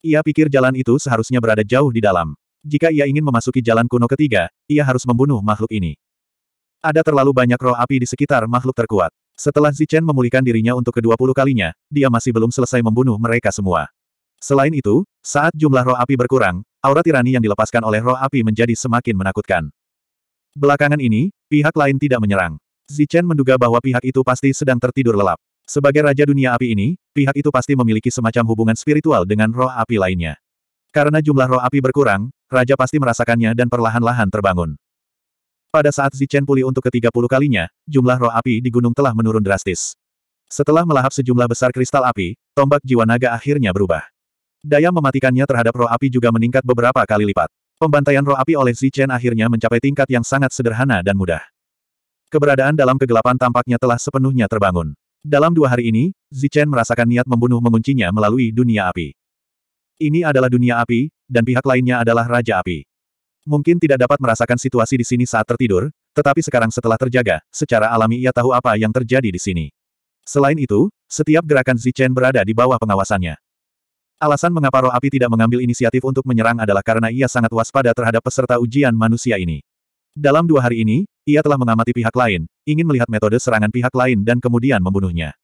Speaker 1: Ia pikir jalan itu seharusnya berada jauh di dalam. Jika ia ingin memasuki jalan kuno ketiga, ia harus membunuh makhluk ini. Ada terlalu banyak roh api di sekitar makhluk terkuat. Setelah Zichen memulihkan dirinya untuk ke-20 kalinya, dia masih belum selesai membunuh mereka semua. Selain itu, saat jumlah roh api berkurang, aura tirani yang dilepaskan oleh roh api menjadi semakin menakutkan. Belakangan ini, pihak lain tidak menyerang. Zichen menduga bahwa pihak itu pasti sedang tertidur lelap. Sebagai Raja Dunia Api ini, pihak itu pasti memiliki semacam hubungan spiritual dengan roh api lainnya. Karena jumlah roh api berkurang, Raja pasti merasakannya dan perlahan-lahan terbangun. Pada saat Zichen pulih untuk ke-30 kalinya, jumlah roh api di gunung telah menurun drastis. Setelah melahap sejumlah besar kristal api, tombak jiwa naga akhirnya berubah. Daya mematikannya terhadap roh api juga meningkat beberapa kali lipat. Pembantaian roh api oleh Zichen akhirnya mencapai tingkat yang sangat sederhana dan mudah. Keberadaan dalam kegelapan tampaknya telah sepenuhnya terbangun. Dalam dua hari ini, Zichen merasakan niat membunuh menguncinya melalui dunia api. Ini adalah dunia api, dan pihak lainnya adalah Raja Api. Mungkin tidak dapat merasakan situasi di sini saat tertidur, tetapi sekarang setelah terjaga, secara alami ia tahu apa yang terjadi di sini. Selain itu, setiap gerakan Zichen berada di bawah pengawasannya. Alasan mengapa roh api tidak mengambil inisiatif untuk menyerang adalah karena ia sangat waspada terhadap peserta ujian manusia ini. Dalam dua hari ini, ia telah mengamati pihak lain, ingin melihat metode serangan pihak lain dan kemudian membunuhnya.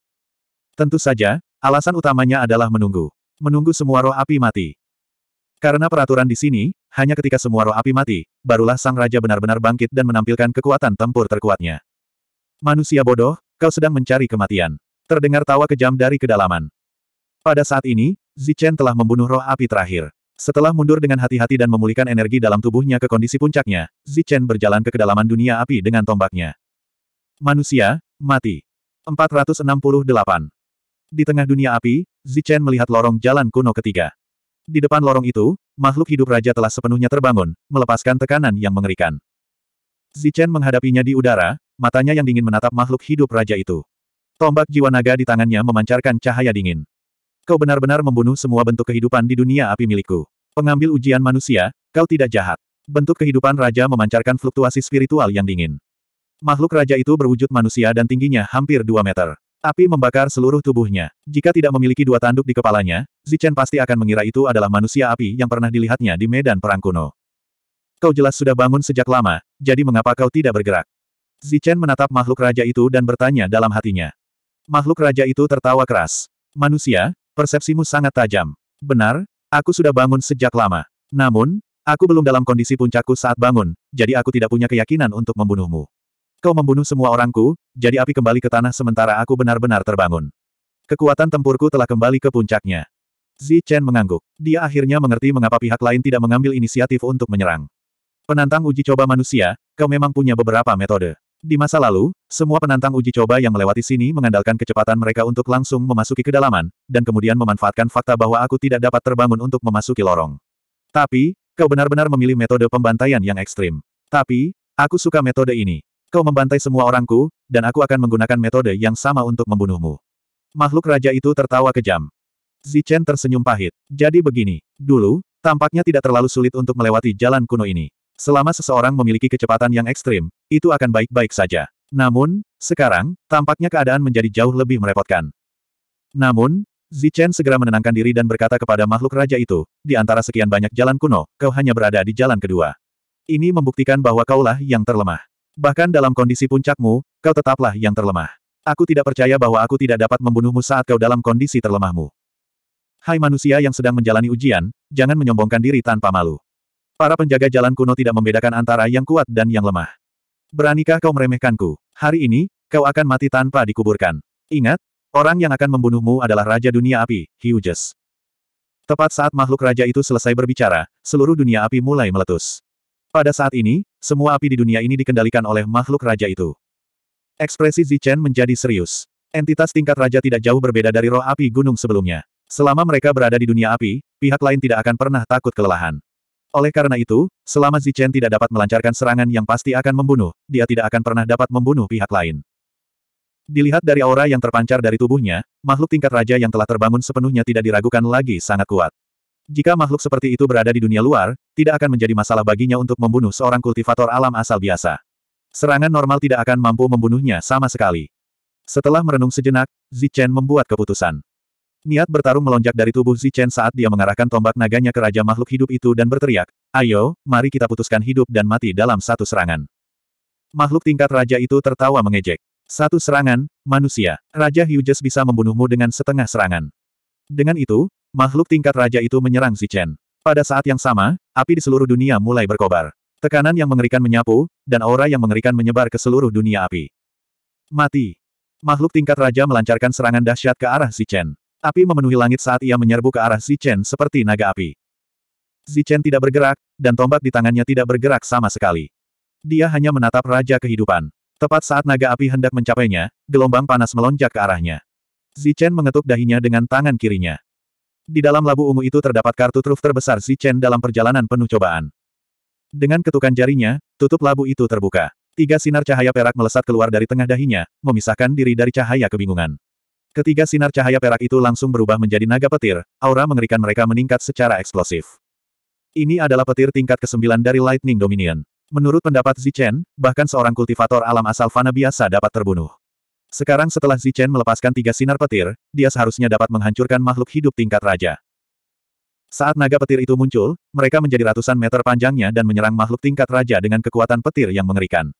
Speaker 1: Tentu saja, alasan utamanya adalah menunggu. Menunggu semua roh api mati. Karena peraturan di sini, hanya ketika semua roh api mati, barulah sang raja benar-benar bangkit dan menampilkan kekuatan tempur terkuatnya. Manusia bodoh, kau sedang mencari kematian. Terdengar tawa kejam dari kedalaman. Pada saat ini, Zichen telah membunuh roh api terakhir. Setelah mundur dengan hati-hati dan memulihkan energi dalam tubuhnya ke kondisi puncaknya, Zichen berjalan ke kedalaman dunia api dengan tombaknya. Manusia, mati. 468. Di tengah dunia api, Zichen melihat lorong jalan kuno ketiga. Di depan lorong itu, makhluk hidup raja telah sepenuhnya terbangun, melepaskan tekanan yang mengerikan. Zichen menghadapinya di udara, matanya yang dingin menatap makhluk hidup raja itu. Tombak jiwa naga di tangannya memancarkan cahaya dingin. Kau benar-benar membunuh semua bentuk kehidupan di dunia api milikku. Pengambil ujian manusia, kau tidak jahat. Bentuk kehidupan raja memancarkan fluktuasi spiritual yang dingin. Makhluk raja itu berwujud manusia dan tingginya hampir 2 meter. Api membakar seluruh tubuhnya. Jika tidak memiliki dua tanduk di kepalanya, Zichen pasti akan mengira itu adalah manusia api yang pernah dilihatnya di medan perang kuno. Kau jelas sudah bangun sejak lama, jadi mengapa kau tidak bergerak? Zichen menatap makhluk raja itu dan bertanya dalam hatinya. Makhluk raja itu tertawa keras. Manusia, persepsimu sangat tajam. Benar, aku sudah bangun sejak lama. Namun, aku belum dalam kondisi puncakku saat bangun, jadi aku tidak punya keyakinan untuk membunuhmu. Kau membunuh semua orangku, jadi api kembali ke tanah sementara aku benar-benar terbangun. Kekuatan tempurku telah kembali ke puncaknya. Zi Chen mengangguk. Dia akhirnya mengerti mengapa pihak lain tidak mengambil inisiatif untuk menyerang. Penantang uji coba manusia, kau memang punya beberapa metode. Di masa lalu, semua penantang uji coba yang melewati sini mengandalkan kecepatan mereka untuk langsung memasuki kedalaman, dan kemudian memanfaatkan fakta bahwa aku tidak dapat terbangun untuk memasuki lorong. Tapi, kau benar-benar memilih metode pembantaian yang ekstrim. Tapi, aku suka metode ini. Kau membantai semua orangku, dan aku akan menggunakan metode yang sama untuk membunuhmu. Makhluk raja itu tertawa kejam. Zichen tersenyum pahit. Jadi begini, dulu, tampaknya tidak terlalu sulit untuk melewati jalan kuno ini. Selama seseorang memiliki kecepatan yang ekstrim, itu akan baik-baik saja. Namun, sekarang, tampaknya keadaan menjadi jauh lebih merepotkan. Namun, Zichen segera menenangkan diri dan berkata kepada makhluk raja itu, di antara sekian banyak jalan kuno, kau hanya berada di jalan kedua. Ini membuktikan bahwa kaulah yang terlemah. Bahkan dalam kondisi puncakmu, kau tetaplah yang terlemah. Aku tidak percaya bahwa aku tidak dapat membunuhmu saat kau dalam kondisi terlemahmu. Hai manusia yang sedang menjalani ujian, jangan menyombongkan diri tanpa malu. Para penjaga jalan kuno tidak membedakan antara yang kuat dan yang lemah. Beranikah kau meremehkanku? Hari ini, kau akan mati tanpa dikuburkan. Ingat, orang yang akan membunuhmu adalah Raja Dunia Api, Hyuges. Tepat saat makhluk raja itu selesai berbicara, seluruh dunia api mulai meletus. Pada saat ini, semua api di dunia ini dikendalikan oleh makhluk raja itu. Ekspresi Zichen menjadi serius. Entitas tingkat raja tidak jauh berbeda dari roh api gunung sebelumnya. Selama mereka berada di dunia api, pihak lain tidak akan pernah takut kelelahan. Oleh karena itu, selama Zichen tidak dapat melancarkan serangan yang pasti akan membunuh, dia tidak akan pernah dapat membunuh pihak lain. Dilihat dari aura yang terpancar dari tubuhnya, makhluk tingkat raja yang telah terbangun sepenuhnya tidak diragukan lagi sangat kuat. Jika makhluk seperti itu berada di dunia luar, tidak akan menjadi masalah baginya untuk membunuh seorang kultivator alam asal biasa. Serangan normal tidak akan mampu membunuhnya sama sekali. Setelah merenung sejenak, Zichen membuat keputusan. Niat bertarung melonjak dari tubuh Zichen saat dia mengarahkan tombak naganya ke raja makhluk hidup itu dan berteriak, Ayo, mari kita putuskan hidup dan mati dalam satu serangan. Makhluk tingkat raja itu tertawa mengejek. Satu serangan, manusia. Raja Hughes bisa membunuhmu dengan setengah serangan. Dengan itu, makhluk tingkat raja itu menyerang Zichen. Pada saat yang sama, api di seluruh dunia mulai berkobar. Tekanan yang mengerikan menyapu, dan aura yang mengerikan menyebar ke seluruh dunia api. Mati. Makhluk tingkat raja melancarkan serangan dahsyat ke arah Zichen. Api memenuhi langit saat ia menyerbu ke arah Zichen seperti naga api. Zichen tidak bergerak, dan tombak di tangannya tidak bergerak sama sekali. Dia hanya menatap Raja Kehidupan. Tepat saat naga api hendak mencapainya, gelombang panas melonjak ke arahnya. Zichen mengetuk dahinya dengan tangan kirinya. Di dalam labu ungu itu terdapat kartu truf terbesar Si Chen dalam perjalanan penuh cobaan. Dengan ketukan jarinya, tutup labu itu terbuka. Tiga sinar cahaya perak melesat keluar dari tengah dahinya, memisahkan diri dari cahaya kebingungan. Ketiga sinar cahaya perak itu langsung berubah menjadi naga petir, aura mengerikan mereka meningkat secara eksplosif. Ini adalah petir tingkat ke-9 dari Lightning Dominion. Menurut pendapat Zichen, bahkan seorang kultivator alam asal fana biasa dapat terbunuh. Sekarang setelah Zichen melepaskan tiga sinar petir, dia seharusnya dapat menghancurkan makhluk hidup tingkat raja. Saat naga petir itu muncul, mereka menjadi ratusan meter panjangnya dan menyerang makhluk tingkat raja dengan kekuatan petir yang mengerikan.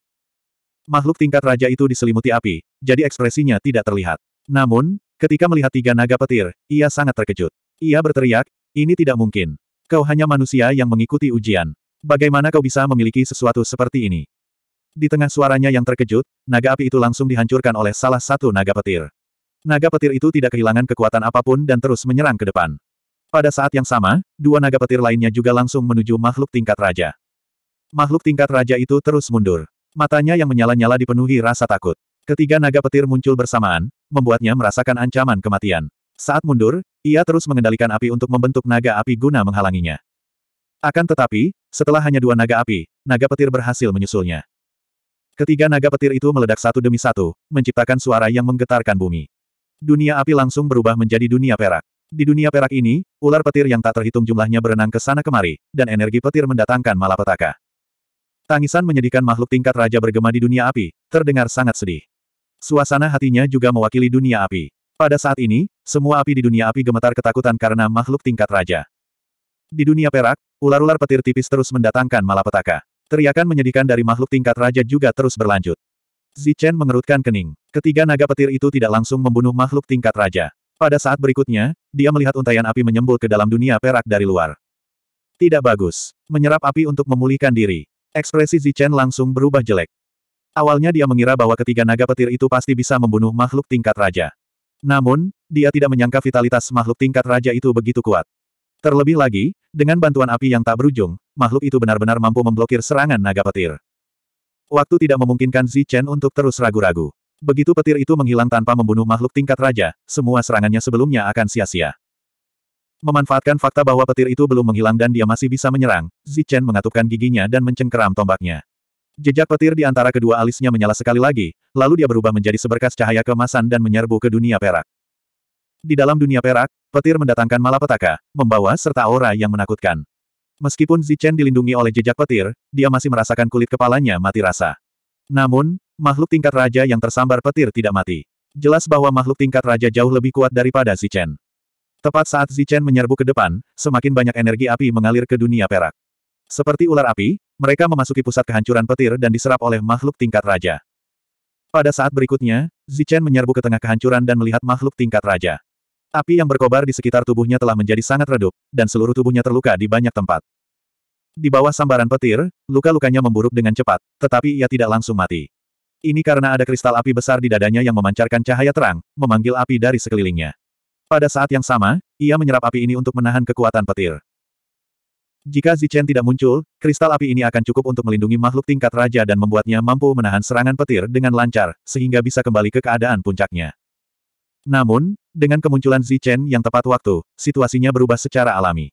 Speaker 1: Makhluk tingkat raja itu diselimuti api, jadi ekspresinya tidak terlihat. Namun, ketika melihat tiga naga petir, ia sangat terkejut. Ia berteriak, ini tidak mungkin. Kau hanya manusia yang mengikuti ujian. Bagaimana kau bisa memiliki sesuatu seperti ini? Di tengah suaranya yang terkejut, naga api itu langsung dihancurkan oleh salah satu naga petir. Naga petir itu tidak kehilangan kekuatan apapun dan terus menyerang ke depan. Pada saat yang sama, dua naga petir lainnya juga langsung menuju makhluk tingkat raja. Makhluk tingkat raja itu terus mundur. Matanya yang menyala-nyala dipenuhi rasa takut. Ketiga naga petir muncul bersamaan, membuatnya merasakan ancaman kematian. Saat mundur, ia terus mengendalikan api untuk membentuk naga api guna menghalanginya. Akan tetapi, setelah hanya dua naga api, naga petir berhasil menyusulnya. Ketiga naga petir itu meledak satu demi satu, menciptakan suara yang menggetarkan bumi. Dunia api langsung berubah menjadi dunia perak. Di dunia perak ini, ular petir yang tak terhitung jumlahnya berenang ke sana kemari, dan energi petir mendatangkan malapetaka. Tangisan menyedihkan makhluk tingkat raja bergema di dunia api, terdengar sangat sedih. Suasana hatinya juga mewakili dunia api. Pada saat ini, semua api di dunia api gemetar ketakutan karena makhluk tingkat raja. Di dunia perak, ular-ular petir tipis terus mendatangkan malapetaka. Teriakan menyedihkan dari makhluk tingkat raja juga terus berlanjut. Zichen mengerutkan kening. Ketiga naga petir itu tidak langsung membunuh makhluk tingkat raja. Pada saat berikutnya, dia melihat untaian api menyembul ke dalam dunia perak dari luar. Tidak bagus. Menyerap api untuk memulihkan diri. Ekspresi Zichen langsung berubah jelek. Awalnya dia mengira bahwa ketiga naga petir itu pasti bisa membunuh makhluk tingkat raja. Namun, dia tidak menyangka vitalitas makhluk tingkat raja itu begitu kuat. Terlebih lagi, dengan bantuan api yang tak berujung, makhluk itu benar-benar mampu memblokir serangan naga petir. Waktu tidak memungkinkan Zi Chen untuk terus ragu-ragu. Begitu petir itu menghilang tanpa membunuh makhluk tingkat raja, semua serangannya sebelumnya akan sia-sia. Memanfaatkan fakta bahwa petir itu belum menghilang dan dia masih bisa menyerang, Zi Chen mengatupkan giginya dan mencengkeram tombaknya. Jejak petir di antara kedua alisnya menyala sekali lagi, lalu dia berubah menjadi seberkas cahaya kemasan dan menyerbu ke dunia perak. Di dalam dunia perak, petir mendatangkan malapetaka, membawa serta aura yang menakutkan. Meskipun Zichen dilindungi oleh jejak petir, dia masih merasakan kulit kepalanya mati rasa. Namun, makhluk tingkat raja yang tersambar petir tidak mati. Jelas bahwa makhluk tingkat raja jauh lebih kuat daripada Zichen. Tepat saat Zichen menyerbu ke depan, semakin banyak energi api mengalir ke dunia perak. Seperti ular api, mereka memasuki pusat kehancuran petir dan diserap oleh makhluk tingkat raja. Pada saat berikutnya, Zichen menyerbu ke tengah kehancuran dan melihat makhluk tingkat raja. Api yang berkobar di sekitar tubuhnya telah menjadi sangat redup, dan seluruh tubuhnya terluka di banyak tempat. Di bawah sambaran petir, luka-lukanya memburuk dengan cepat, tetapi ia tidak langsung mati. Ini karena ada kristal api besar di dadanya yang memancarkan cahaya terang, memanggil api dari sekelilingnya. Pada saat yang sama, ia menyerap api ini untuk menahan kekuatan petir. Jika Zichen tidak muncul, kristal api ini akan cukup untuk melindungi makhluk tingkat raja dan membuatnya mampu menahan serangan petir dengan lancar, sehingga bisa kembali ke keadaan puncaknya. Namun, dengan kemunculan Zichen yang tepat waktu, situasinya berubah secara alami.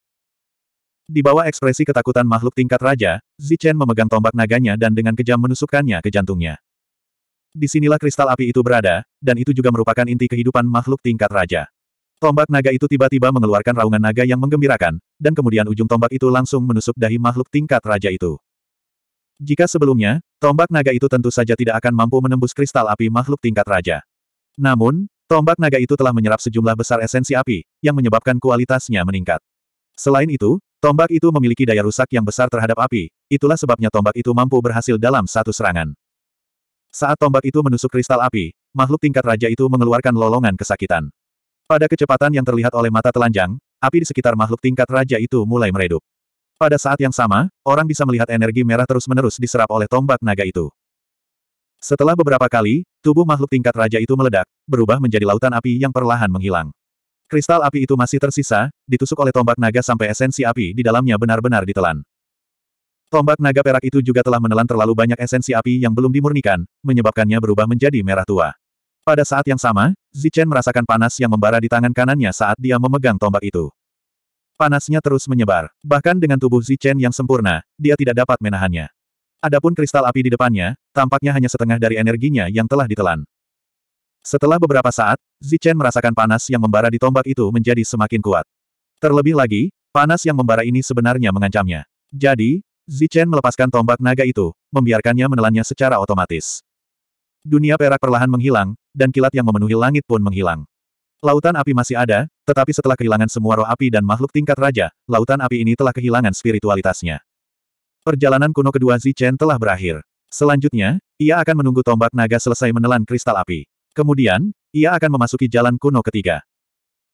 Speaker 1: Di bawah ekspresi ketakutan makhluk tingkat raja, Zichen memegang tombak naganya dan dengan kejam menusukkannya ke jantungnya. Disinilah kristal api itu berada, dan itu juga merupakan inti kehidupan makhluk tingkat raja. Tombak naga itu tiba-tiba mengeluarkan raungan naga yang menggembirakan, dan kemudian ujung tombak itu langsung menusuk dahi makhluk tingkat raja itu. Jika sebelumnya, tombak naga itu tentu saja tidak akan mampu menembus kristal api makhluk tingkat raja. Namun, Tombak naga itu telah menyerap sejumlah besar esensi api, yang menyebabkan kualitasnya meningkat. Selain itu, tombak itu memiliki daya rusak yang besar terhadap api, itulah sebabnya tombak itu mampu berhasil dalam satu serangan. Saat tombak itu menusuk kristal api, makhluk tingkat raja itu mengeluarkan lolongan kesakitan. Pada kecepatan yang terlihat oleh mata telanjang, api di sekitar makhluk tingkat raja itu mulai meredup. Pada saat yang sama, orang bisa melihat energi merah terus-menerus diserap oleh tombak naga itu. Setelah beberapa kali, tubuh makhluk tingkat raja itu meledak, berubah menjadi lautan api yang perlahan menghilang. Kristal api itu masih tersisa, ditusuk oleh tombak naga sampai esensi api di dalamnya benar-benar ditelan. Tombak naga perak itu juga telah menelan terlalu banyak esensi api yang belum dimurnikan, menyebabkannya berubah menjadi merah tua. Pada saat yang sama, Zichen merasakan panas yang membara di tangan kanannya saat dia memegang tombak itu. Panasnya terus menyebar. Bahkan dengan tubuh Zichen yang sempurna, dia tidak dapat menahannya. Adapun kristal api di depannya, tampaknya hanya setengah dari energinya yang telah ditelan. Setelah beberapa saat, Zichen merasakan panas yang membara di tombak itu menjadi semakin kuat. Terlebih lagi, panas yang membara ini sebenarnya mengancamnya. Jadi, Zichen melepaskan tombak naga itu, membiarkannya menelannya secara otomatis. Dunia perak perlahan menghilang, dan kilat yang memenuhi langit pun menghilang. Lautan api masih ada, tetapi setelah kehilangan semua roh api dan makhluk tingkat raja, lautan api ini telah kehilangan spiritualitasnya. Perjalanan kuno kedua Zichen telah berakhir. Selanjutnya, ia akan menunggu tombak naga selesai menelan kristal api. Kemudian, ia akan memasuki jalan kuno ketiga.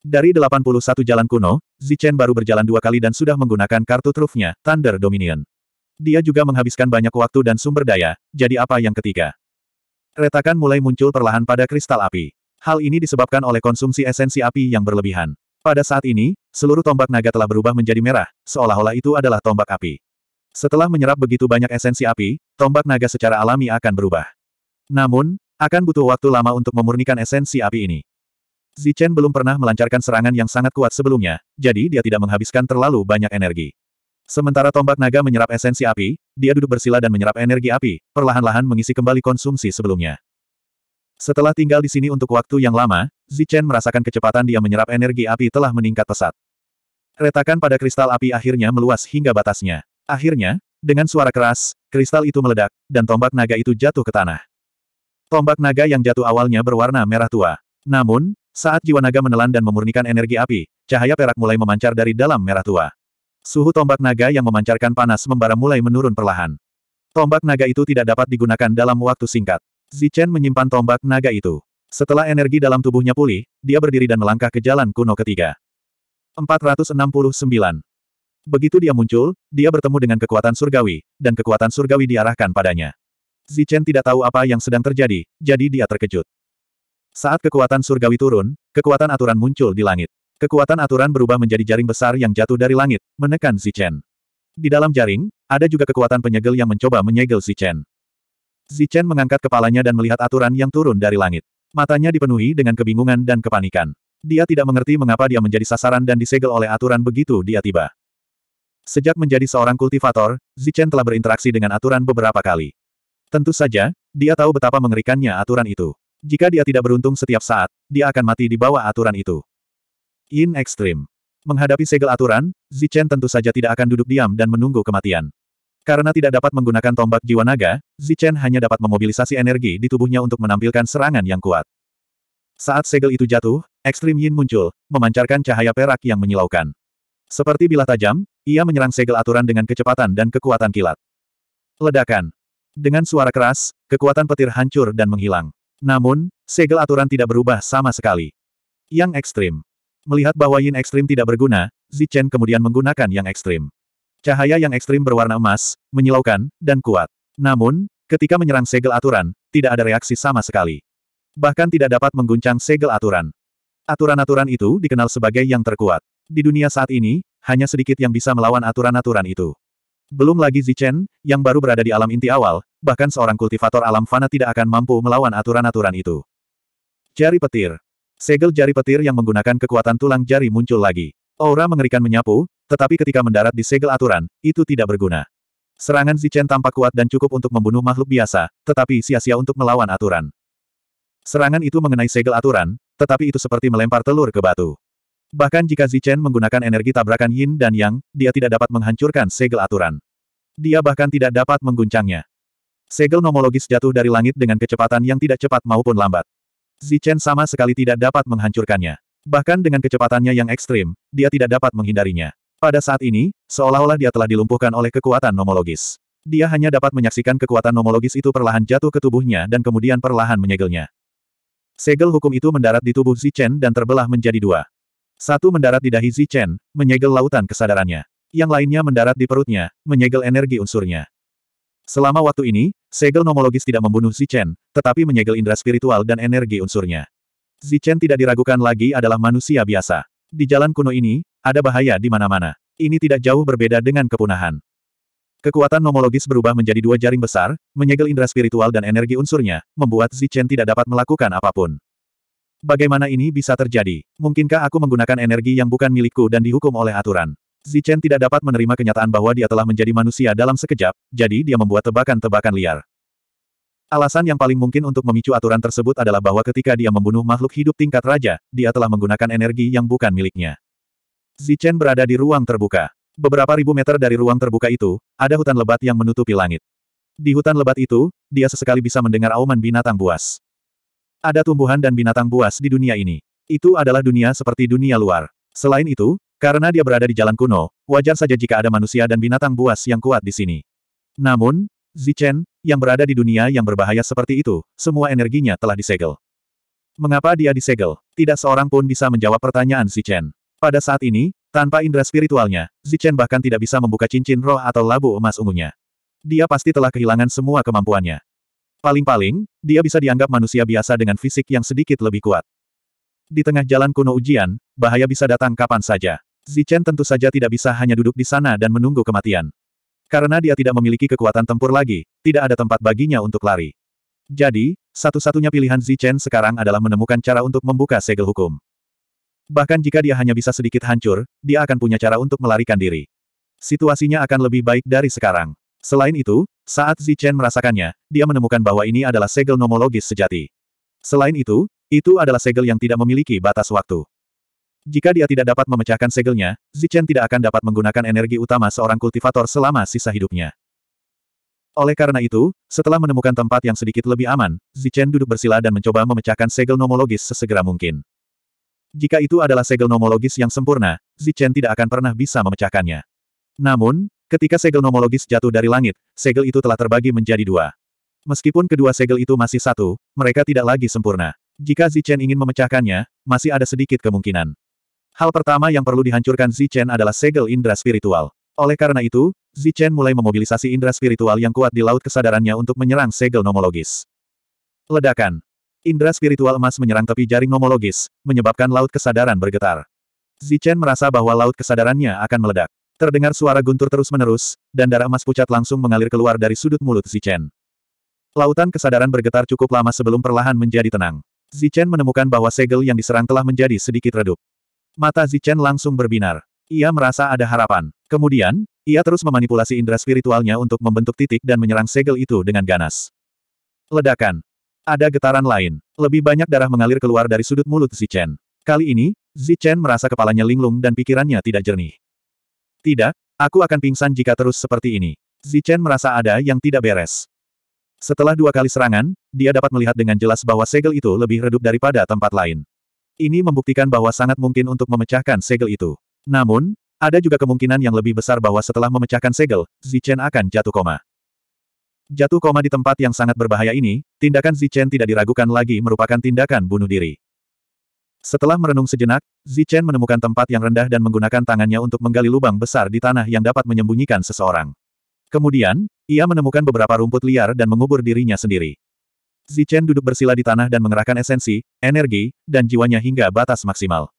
Speaker 1: Dari 81 jalan kuno, Zichen baru berjalan dua kali dan sudah menggunakan kartu trufnya, Thunder Dominion. Dia juga menghabiskan banyak waktu dan sumber daya, jadi apa yang ketiga? Retakan mulai muncul perlahan pada kristal api. Hal ini disebabkan oleh konsumsi esensi api yang berlebihan. Pada saat ini, seluruh tombak naga telah berubah menjadi merah, seolah-olah itu adalah tombak api. Setelah menyerap begitu banyak esensi api, tombak naga secara alami akan berubah. Namun, akan butuh waktu lama untuk memurnikan esensi api ini. Zichen belum pernah melancarkan serangan yang sangat kuat sebelumnya, jadi dia tidak menghabiskan terlalu banyak energi. Sementara tombak naga menyerap esensi api, dia duduk bersila dan menyerap energi api, perlahan-lahan mengisi kembali konsumsi sebelumnya. Setelah tinggal di sini untuk waktu yang lama, Zichen merasakan kecepatan dia menyerap energi api telah meningkat pesat. Retakan pada kristal api akhirnya meluas hingga batasnya. Akhirnya, dengan suara keras, kristal itu meledak, dan tombak naga itu jatuh ke tanah. Tombak naga yang jatuh awalnya berwarna merah tua. Namun, saat jiwa naga menelan dan memurnikan energi api, cahaya perak mulai memancar dari dalam merah tua. Suhu tombak naga yang memancarkan panas membara mulai menurun perlahan. Tombak naga itu tidak dapat digunakan dalam waktu singkat. Zichen menyimpan tombak naga itu. Setelah energi dalam tubuhnya pulih, dia berdiri dan melangkah ke jalan kuno ketiga. 469. Begitu dia muncul, dia bertemu dengan kekuatan surgawi, dan kekuatan surgawi diarahkan padanya. Zichen tidak tahu apa yang sedang terjadi, jadi dia terkejut. Saat kekuatan surgawi turun, kekuatan aturan muncul di langit. Kekuatan aturan berubah menjadi jaring besar yang jatuh dari langit, menekan Zichen. Di dalam jaring, ada juga kekuatan penyegel yang mencoba menyegel Zichen. Zichen mengangkat kepalanya dan melihat aturan yang turun dari langit. Matanya dipenuhi dengan kebingungan dan kepanikan. Dia tidak mengerti mengapa dia menjadi sasaran dan disegel oleh aturan begitu dia tiba. Sejak menjadi seorang kultivator, Zichen telah berinteraksi dengan aturan beberapa kali. Tentu saja, dia tahu betapa mengerikannya aturan itu. Jika dia tidak beruntung setiap saat, dia akan mati di bawah aturan itu. In Extreme. Menghadapi segel aturan, Zichen tentu saja tidak akan duduk diam dan menunggu kematian. Karena tidak dapat menggunakan tombak jiwa naga, Zichen hanya dapat memobilisasi energi di tubuhnya untuk menampilkan serangan yang kuat. Saat segel itu jatuh, Ekstrim Yin muncul, memancarkan cahaya perak yang menyilaukan. Seperti bilah tajam, ia menyerang segel aturan dengan kecepatan dan kekuatan kilat. Ledakan. Dengan suara keras, kekuatan petir hancur dan menghilang. Namun, segel aturan tidak berubah sama sekali. Yang ekstrim. Melihat bahwa yin ekstrim tidak berguna, Zichen kemudian menggunakan yang ekstrim. Cahaya yang ekstrim berwarna emas, menyilaukan, dan kuat. Namun, ketika menyerang segel aturan, tidak ada reaksi sama sekali. Bahkan tidak dapat mengguncang segel aturan. Aturan-aturan itu dikenal sebagai yang terkuat. Di dunia saat ini, hanya sedikit yang bisa melawan aturan-aturan itu. Belum lagi Zichen, yang baru berada di alam inti awal, bahkan seorang kultivator alam fana tidak akan mampu melawan aturan-aturan itu. Jari petir. Segel jari petir yang menggunakan kekuatan tulang jari muncul lagi. Aura mengerikan menyapu, tetapi ketika mendarat di segel aturan, itu tidak berguna. Serangan Zichen tampak kuat dan cukup untuk membunuh makhluk biasa, tetapi sia-sia untuk melawan aturan. Serangan itu mengenai segel aturan, tetapi itu seperti melempar telur ke batu. Bahkan jika Zichen menggunakan energi tabrakan Yin dan Yang, dia tidak dapat menghancurkan segel aturan. Dia bahkan tidak dapat mengguncangnya. Segel nomologis jatuh dari langit dengan kecepatan yang tidak cepat maupun lambat. Zichen sama sekali tidak dapat menghancurkannya. Bahkan dengan kecepatannya yang ekstrim, dia tidak dapat menghindarinya. Pada saat ini, seolah-olah dia telah dilumpuhkan oleh kekuatan nomologis. Dia hanya dapat menyaksikan kekuatan nomologis itu perlahan jatuh ke tubuhnya dan kemudian perlahan menyegelnya. Segel hukum itu mendarat di tubuh Zichen dan terbelah menjadi dua. Satu mendarat di dahi Zichen, menyegel lautan kesadarannya. Yang lainnya mendarat di perutnya, menyegel energi unsurnya. Selama waktu ini, segel nomologis tidak membunuh Zichen, tetapi menyegel indera spiritual dan energi unsurnya. Zichen tidak diragukan lagi adalah manusia biasa. Di jalan kuno ini, ada bahaya di mana-mana. Ini tidak jauh berbeda dengan kepunahan. Kekuatan nomologis berubah menjadi dua jaring besar, menyegel indera spiritual dan energi unsurnya, membuat Zichen tidak dapat melakukan apapun. Bagaimana ini bisa terjadi? Mungkinkah aku menggunakan energi yang bukan milikku dan dihukum oleh aturan? Zichen tidak dapat menerima kenyataan bahwa dia telah menjadi manusia dalam sekejap, jadi dia membuat tebakan-tebakan liar. Alasan yang paling mungkin untuk memicu aturan tersebut adalah bahwa ketika dia membunuh makhluk hidup tingkat raja, dia telah menggunakan energi yang bukan miliknya. Zichen berada di ruang terbuka. Beberapa ribu meter dari ruang terbuka itu, ada hutan lebat yang menutupi langit. Di hutan lebat itu, dia sesekali bisa mendengar auman binatang buas. Ada tumbuhan dan binatang buas di dunia ini. Itu adalah dunia seperti dunia luar. Selain itu, karena dia berada di jalan kuno, wajar saja jika ada manusia dan binatang buas yang kuat di sini. Namun, Zichen, yang berada di dunia yang berbahaya seperti itu, semua energinya telah disegel. Mengapa dia disegel? Tidak seorang pun bisa menjawab pertanyaan Zichen. Pada saat ini, tanpa indera spiritualnya, Zichen bahkan tidak bisa membuka cincin roh atau labu emas ungunya. Dia pasti telah kehilangan semua kemampuannya. Paling-paling, dia bisa dianggap manusia biasa dengan fisik yang sedikit lebih kuat. Di tengah jalan kuno ujian, bahaya bisa datang kapan saja. Zichen tentu saja tidak bisa hanya duduk di sana dan menunggu kematian. Karena dia tidak memiliki kekuatan tempur lagi, tidak ada tempat baginya untuk lari. Jadi, satu-satunya pilihan Zichen sekarang adalah menemukan cara untuk membuka segel hukum. Bahkan jika dia hanya bisa sedikit hancur, dia akan punya cara untuk melarikan diri. Situasinya akan lebih baik dari sekarang. Selain itu, saat Zichen merasakannya, dia menemukan bahwa ini adalah segel nomologis sejati. Selain itu, itu adalah segel yang tidak memiliki batas waktu. Jika dia tidak dapat memecahkan segelnya, Zichen tidak akan dapat menggunakan energi utama seorang kultivator selama sisa hidupnya. Oleh karena itu, setelah menemukan tempat yang sedikit lebih aman, Zichen duduk bersila dan mencoba memecahkan segel nomologis sesegera mungkin. Jika itu adalah segel nomologis yang sempurna, Zichen tidak akan pernah bisa memecahkannya. Namun, Ketika segel nomologis jatuh dari langit, segel itu telah terbagi menjadi dua. Meskipun kedua segel itu masih satu, mereka tidak lagi sempurna. Jika Zichen ingin memecahkannya, masih ada sedikit kemungkinan. Hal pertama yang perlu dihancurkan Zichen adalah segel indra spiritual. Oleh karena itu, Zichen mulai memobilisasi indra spiritual yang kuat di laut kesadarannya untuk menyerang segel nomologis. Ledakan. Indra spiritual emas menyerang tepi jaring nomologis, menyebabkan laut kesadaran bergetar. Zichen merasa bahwa laut kesadarannya akan meledak. Terdengar suara guntur terus-menerus, dan darah emas pucat langsung mengalir keluar dari sudut mulut Zichen. Lautan kesadaran bergetar cukup lama sebelum perlahan menjadi tenang. Zichen menemukan bahwa segel yang diserang telah menjadi sedikit redup. Mata Zichen langsung berbinar. Ia merasa ada harapan. Kemudian, ia terus memanipulasi indera spiritualnya untuk membentuk titik dan menyerang segel itu dengan ganas. Ledakan. Ada getaran lain. Lebih banyak darah mengalir keluar dari sudut mulut Zichen. Kali ini, Zichen merasa kepalanya linglung dan pikirannya tidak jernih. Tidak, aku akan pingsan jika terus seperti ini. Zichen merasa ada yang tidak beres. Setelah dua kali serangan, dia dapat melihat dengan jelas bahwa segel itu lebih redup daripada tempat lain. Ini membuktikan bahwa sangat mungkin untuk memecahkan segel itu. Namun, ada juga kemungkinan yang lebih besar bahwa setelah memecahkan segel, Zichen akan jatuh koma. Jatuh koma di tempat yang sangat berbahaya ini, tindakan Zichen tidak diragukan lagi merupakan tindakan bunuh diri. Setelah merenung sejenak, Zichen menemukan tempat yang rendah dan menggunakan tangannya untuk menggali lubang besar di tanah yang dapat menyembunyikan seseorang. Kemudian, ia menemukan beberapa rumput liar dan mengubur dirinya sendiri. Zichen duduk bersila di tanah dan mengerahkan esensi, energi, dan jiwanya hingga batas maksimal.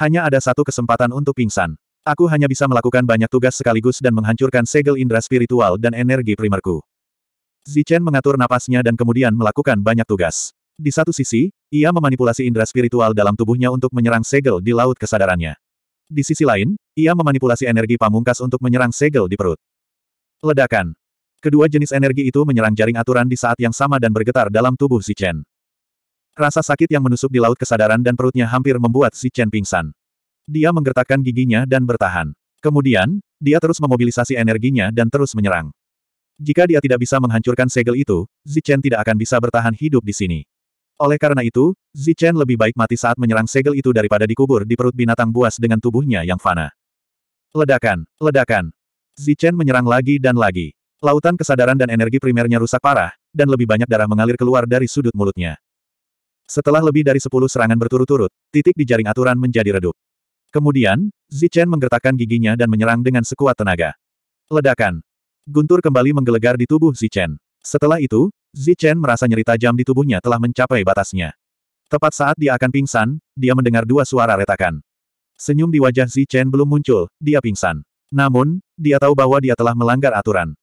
Speaker 1: Hanya ada satu kesempatan untuk pingsan. Aku hanya bisa melakukan banyak tugas sekaligus dan menghancurkan segel indra spiritual dan energi primerku. Zichen mengatur napasnya dan kemudian melakukan banyak tugas. Di satu sisi, ia memanipulasi indera spiritual dalam tubuhnya untuk menyerang segel di laut kesadarannya. Di sisi lain, ia memanipulasi energi pamungkas untuk menyerang segel di perut. Ledakan. Kedua jenis energi itu menyerang jaring aturan di saat yang sama dan bergetar dalam tubuh si Chen. Rasa sakit yang menusuk di laut kesadaran dan perutnya hampir membuat si Chen pingsan. Dia menggertakkan giginya dan bertahan. Kemudian, dia terus memobilisasi energinya dan terus menyerang. Jika dia tidak bisa menghancurkan segel itu, Zichen tidak akan bisa bertahan hidup di sini. Oleh karena itu, Zichen lebih baik mati saat menyerang segel itu daripada dikubur di perut binatang buas dengan tubuhnya yang fana. Ledakan, ledakan. Zichen menyerang lagi dan lagi. Lautan kesadaran dan energi primernya rusak parah, dan lebih banyak darah mengalir keluar dari sudut mulutnya. Setelah lebih dari sepuluh serangan berturut-turut, titik di jaring aturan menjadi redup. Kemudian, Zichen menggertakkan giginya dan menyerang dengan sekuat tenaga. Ledakan. Guntur kembali menggelegar di tubuh Zichen. Setelah itu, Zichen merasa nyeri tajam di tubuhnya telah mencapai batasnya. Tepat saat dia akan pingsan, dia mendengar dua suara retakan. Senyum di wajah Zichen belum muncul, dia pingsan. Namun, dia tahu bahwa dia telah melanggar aturan.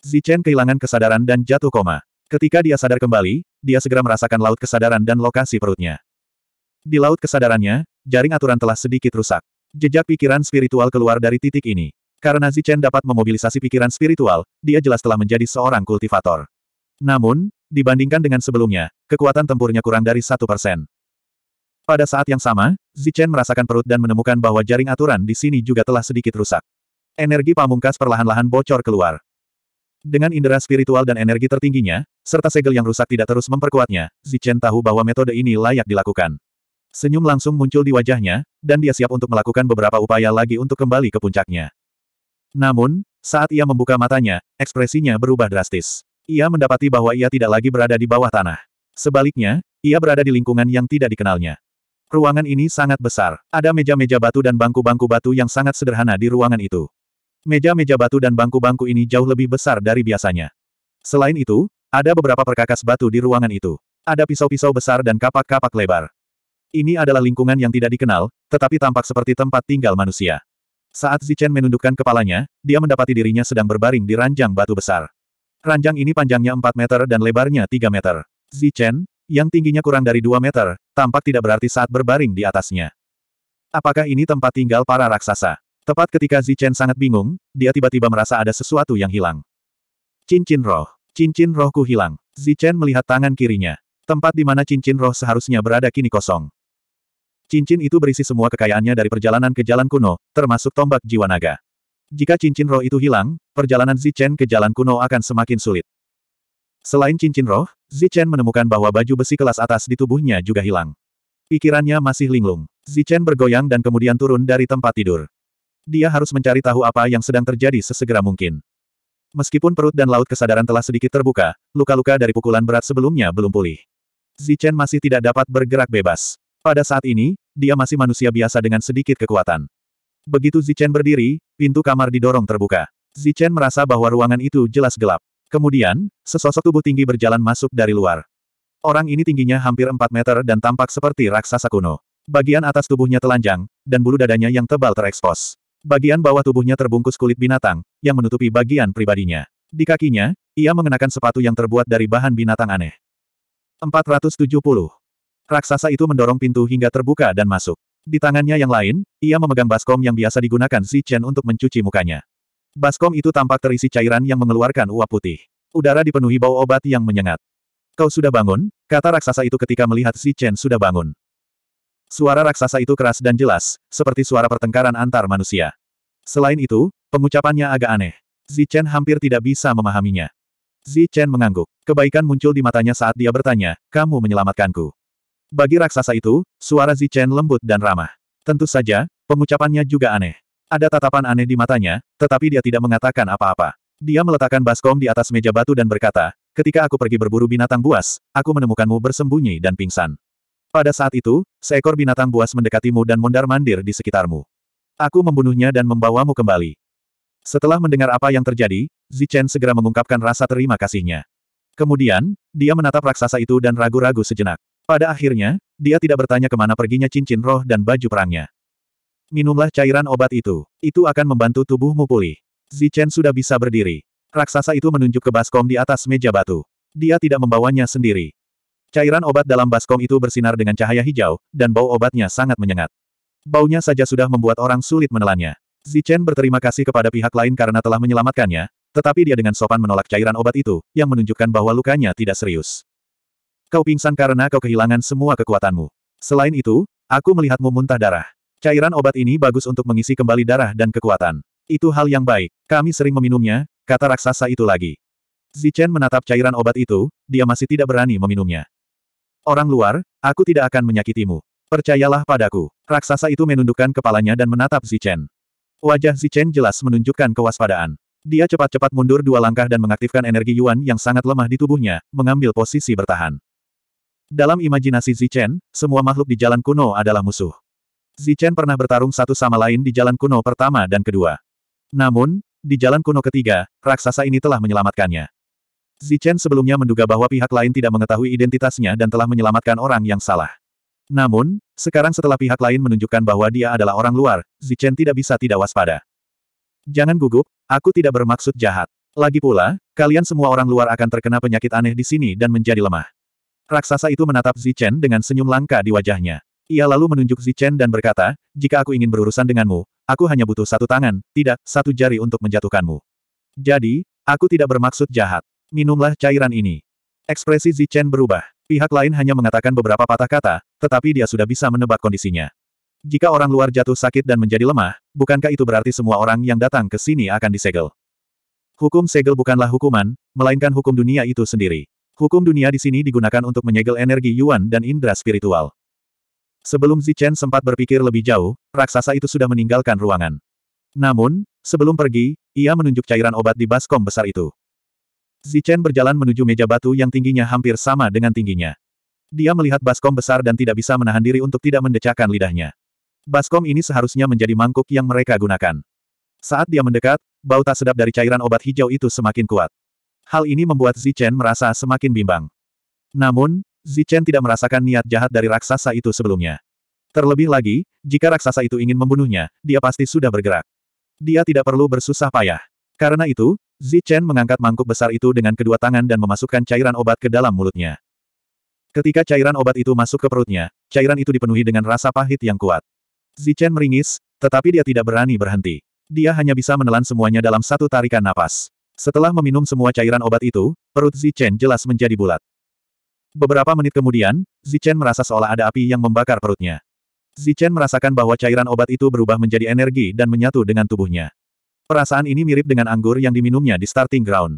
Speaker 1: Zichen kehilangan kesadaran dan jatuh koma. Ketika dia sadar kembali, dia segera merasakan laut kesadaran dan lokasi perutnya. Di laut kesadarannya, jaring aturan telah sedikit rusak. Jejak pikiran spiritual keluar dari titik ini. Karena Zichen dapat memobilisasi pikiran spiritual, dia jelas telah menjadi seorang kultivator. Namun, dibandingkan dengan sebelumnya, kekuatan tempurnya kurang dari satu persen. Pada saat yang sama, Zichen merasakan perut dan menemukan bahwa jaring aturan di sini juga telah sedikit rusak. Energi pamungkas perlahan-lahan bocor keluar. Dengan indera spiritual dan energi tertingginya, serta segel yang rusak tidak terus memperkuatnya, Zichen tahu bahwa metode ini layak dilakukan. Senyum langsung muncul di wajahnya, dan dia siap untuk melakukan beberapa upaya lagi untuk kembali ke puncaknya. Namun, saat ia membuka matanya, ekspresinya berubah drastis. Ia mendapati bahwa ia tidak lagi berada di bawah tanah. Sebaliknya, ia berada di lingkungan yang tidak dikenalnya. Ruangan ini sangat besar. Ada meja-meja batu dan bangku-bangku batu yang sangat sederhana di ruangan itu. Meja-meja batu dan bangku-bangku ini jauh lebih besar dari biasanya. Selain itu, ada beberapa perkakas batu di ruangan itu. Ada pisau-pisau besar dan kapak-kapak lebar. Ini adalah lingkungan yang tidak dikenal, tetapi tampak seperti tempat tinggal manusia. Saat Zichen menundukkan kepalanya, dia mendapati dirinya sedang berbaring di ranjang batu besar. Ranjang ini panjangnya 4 meter dan lebarnya 3 meter. Zichen, yang tingginya kurang dari 2 meter, tampak tidak berarti saat berbaring di atasnya. Apakah ini tempat tinggal para raksasa? Tepat ketika Zichen sangat bingung, dia tiba-tiba merasa ada sesuatu yang hilang. Cincin roh. Cincin rohku hilang. Zichen melihat tangan kirinya. Tempat di mana cincin roh seharusnya berada kini kosong. Cincin itu berisi semua kekayaannya dari perjalanan ke jalan kuno, termasuk tombak jiwa naga. Jika cincin roh itu hilang, perjalanan Zichen ke jalan kuno akan semakin sulit. Selain cincin roh, Zichen menemukan bahwa baju besi kelas atas di tubuhnya juga hilang. Pikirannya masih linglung. Zichen bergoyang dan kemudian turun dari tempat tidur. Dia harus mencari tahu apa yang sedang terjadi sesegera mungkin. Meskipun perut dan laut kesadaran telah sedikit terbuka, luka-luka dari pukulan berat sebelumnya belum pulih. Zichen masih tidak dapat bergerak bebas. Pada saat ini, dia masih manusia biasa dengan sedikit kekuatan. Begitu Zichen berdiri, pintu kamar didorong terbuka. Zichen merasa bahwa ruangan itu jelas gelap. Kemudian, sesosok tubuh tinggi berjalan masuk dari luar. Orang ini tingginya hampir 4 meter dan tampak seperti raksasa kuno. Bagian atas tubuhnya telanjang, dan bulu dadanya yang tebal terekspos. Bagian bawah tubuhnya terbungkus kulit binatang, yang menutupi bagian pribadinya. Di kakinya, ia mengenakan sepatu yang terbuat dari bahan binatang aneh. 470. Raksasa itu mendorong pintu hingga terbuka dan masuk. Di tangannya yang lain, ia memegang baskom yang biasa digunakan si Chen untuk mencuci mukanya. Baskom itu tampak terisi cairan yang mengeluarkan uap putih. Udara dipenuhi bau obat yang menyengat. Kau sudah bangun? Kata raksasa itu ketika melihat si Chen sudah bangun. Suara raksasa itu keras dan jelas, seperti suara pertengkaran antar manusia. Selain itu, pengucapannya agak aneh. Chen hampir tidak bisa memahaminya. Chen mengangguk. Kebaikan muncul di matanya saat dia bertanya, kamu menyelamatkanku. Bagi raksasa itu, suara Zichen lembut dan ramah. Tentu saja, pengucapannya juga aneh. Ada tatapan aneh di matanya, tetapi dia tidak mengatakan apa-apa. Dia meletakkan baskom di atas meja batu dan berkata, ketika aku pergi berburu binatang buas, aku menemukanmu bersembunyi dan pingsan. Pada saat itu, seekor binatang buas mendekatimu dan mondar-mandir di sekitarmu. Aku membunuhnya dan membawamu kembali. Setelah mendengar apa yang terjadi, Zichen segera mengungkapkan rasa terima kasihnya. Kemudian, dia menatap raksasa itu dan ragu-ragu sejenak. Pada akhirnya, dia tidak bertanya kemana perginya cincin roh dan baju perangnya. Minumlah cairan obat itu. Itu akan membantu tubuhmu pulih. Zichen sudah bisa berdiri. Raksasa itu menunjuk ke baskom di atas meja batu. Dia tidak membawanya sendiri. Cairan obat dalam baskom itu bersinar dengan cahaya hijau, dan bau obatnya sangat menyengat. Baunya saja sudah membuat orang sulit menelannya. Zichen berterima kasih kepada pihak lain karena telah menyelamatkannya, tetapi dia dengan sopan menolak cairan obat itu, yang menunjukkan bahwa lukanya tidak serius. Kau pingsan karena kau kehilangan semua kekuatanmu. Selain itu, aku melihatmu muntah darah. Cairan obat ini bagus untuk mengisi kembali darah dan kekuatan. Itu hal yang baik. Kami sering meminumnya, kata raksasa itu lagi. Zichen menatap cairan obat itu, dia masih tidak berani meminumnya. Orang luar, aku tidak akan menyakitimu. Percayalah padaku. Raksasa itu menundukkan kepalanya dan menatap Zichen. Wajah Zichen jelas menunjukkan kewaspadaan. Dia cepat-cepat mundur dua langkah dan mengaktifkan energi Yuan yang sangat lemah di tubuhnya, mengambil posisi bertahan. Dalam imajinasi Zichen, semua makhluk di jalan kuno adalah musuh. Zichen pernah bertarung satu sama lain di jalan kuno pertama dan kedua. Namun, di jalan kuno ketiga, raksasa ini telah menyelamatkannya. Zichen sebelumnya menduga bahwa pihak lain tidak mengetahui identitasnya dan telah menyelamatkan orang yang salah. Namun, sekarang setelah pihak lain menunjukkan bahwa dia adalah orang luar, Zichen tidak bisa tidak waspada. Jangan gugup, aku tidak bermaksud jahat. Lagi pula, kalian semua orang luar akan terkena penyakit aneh di sini dan menjadi lemah. Raksasa itu menatap Zichen dengan senyum langka di wajahnya. Ia lalu menunjuk Zichen dan berkata, jika aku ingin berurusan denganmu, aku hanya butuh satu tangan, tidak, satu jari untuk menjatuhkanmu. Jadi, aku tidak bermaksud jahat. Minumlah cairan ini. Ekspresi Zichen berubah. Pihak lain hanya mengatakan beberapa patah kata, tetapi dia sudah bisa menebak kondisinya. Jika orang luar jatuh sakit dan menjadi lemah, bukankah itu berarti semua orang yang datang ke sini akan disegel? Hukum segel bukanlah hukuman, melainkan hukum dunia itu sendiri. Hukum dunia di sini digunakan untuk menyegel energi Yuan dan indera spiritual. Sebelum Zichen sempat berpikir lebih jauh, raksasa itu sudah meninggalkan ruangan. Namun, sebelum pergi, ia menunjuk cairan obat di baskom besar itu. Zichen berjalan menuju meja batu yang tingginya hampir sama dengan tingginya. Dia melihat baskom besar dan tidak bisa menahan diri untuk tidak mendecakkan lidahnya. Baskom ini seharusnya menjadi mangkuk yang mereka gunakan. Saat dia mendekat, bau tak sedap dari cairan obat hijau itu semakin kuat. Hal ini membuat Zichen merasa semakin bimbang. Namun, Zichen tidak merasakan niat jahat dari raksasa itu sebelumnya. Terlebih lagi, jika raksasa itu ingin membunuhnya, dia pasti sudah bergerak. Dia tidak perlu bersusah payah. Karena itu, Zichen mengangkat mangkuk besar itu dengan kedua tangan dan memasukkan cairan obat ke dalam mulutnya. Ketika cairan obat itu masuk ke perutnya, cairan itu dipenuhi dengan rasa pahit yang kuat. Zichen meringis, tetapi dia tidak berani berhenti. Dia hanya bisa menelan semuanya dalam satu tarikan napas. Setelah meminum semua cairan obat itu, perut Zichen jelas menjadi bulat. Beberapa menit kemudian, Zichen merasa seolah ada api yang membakar perutnya. Zichen merasakan bahwa cairan obat itu berubah menjadi energi dan menyatu dengan tubuhnya. Perasaan ini mirip dengan anggur yang diminumnya di starting ground.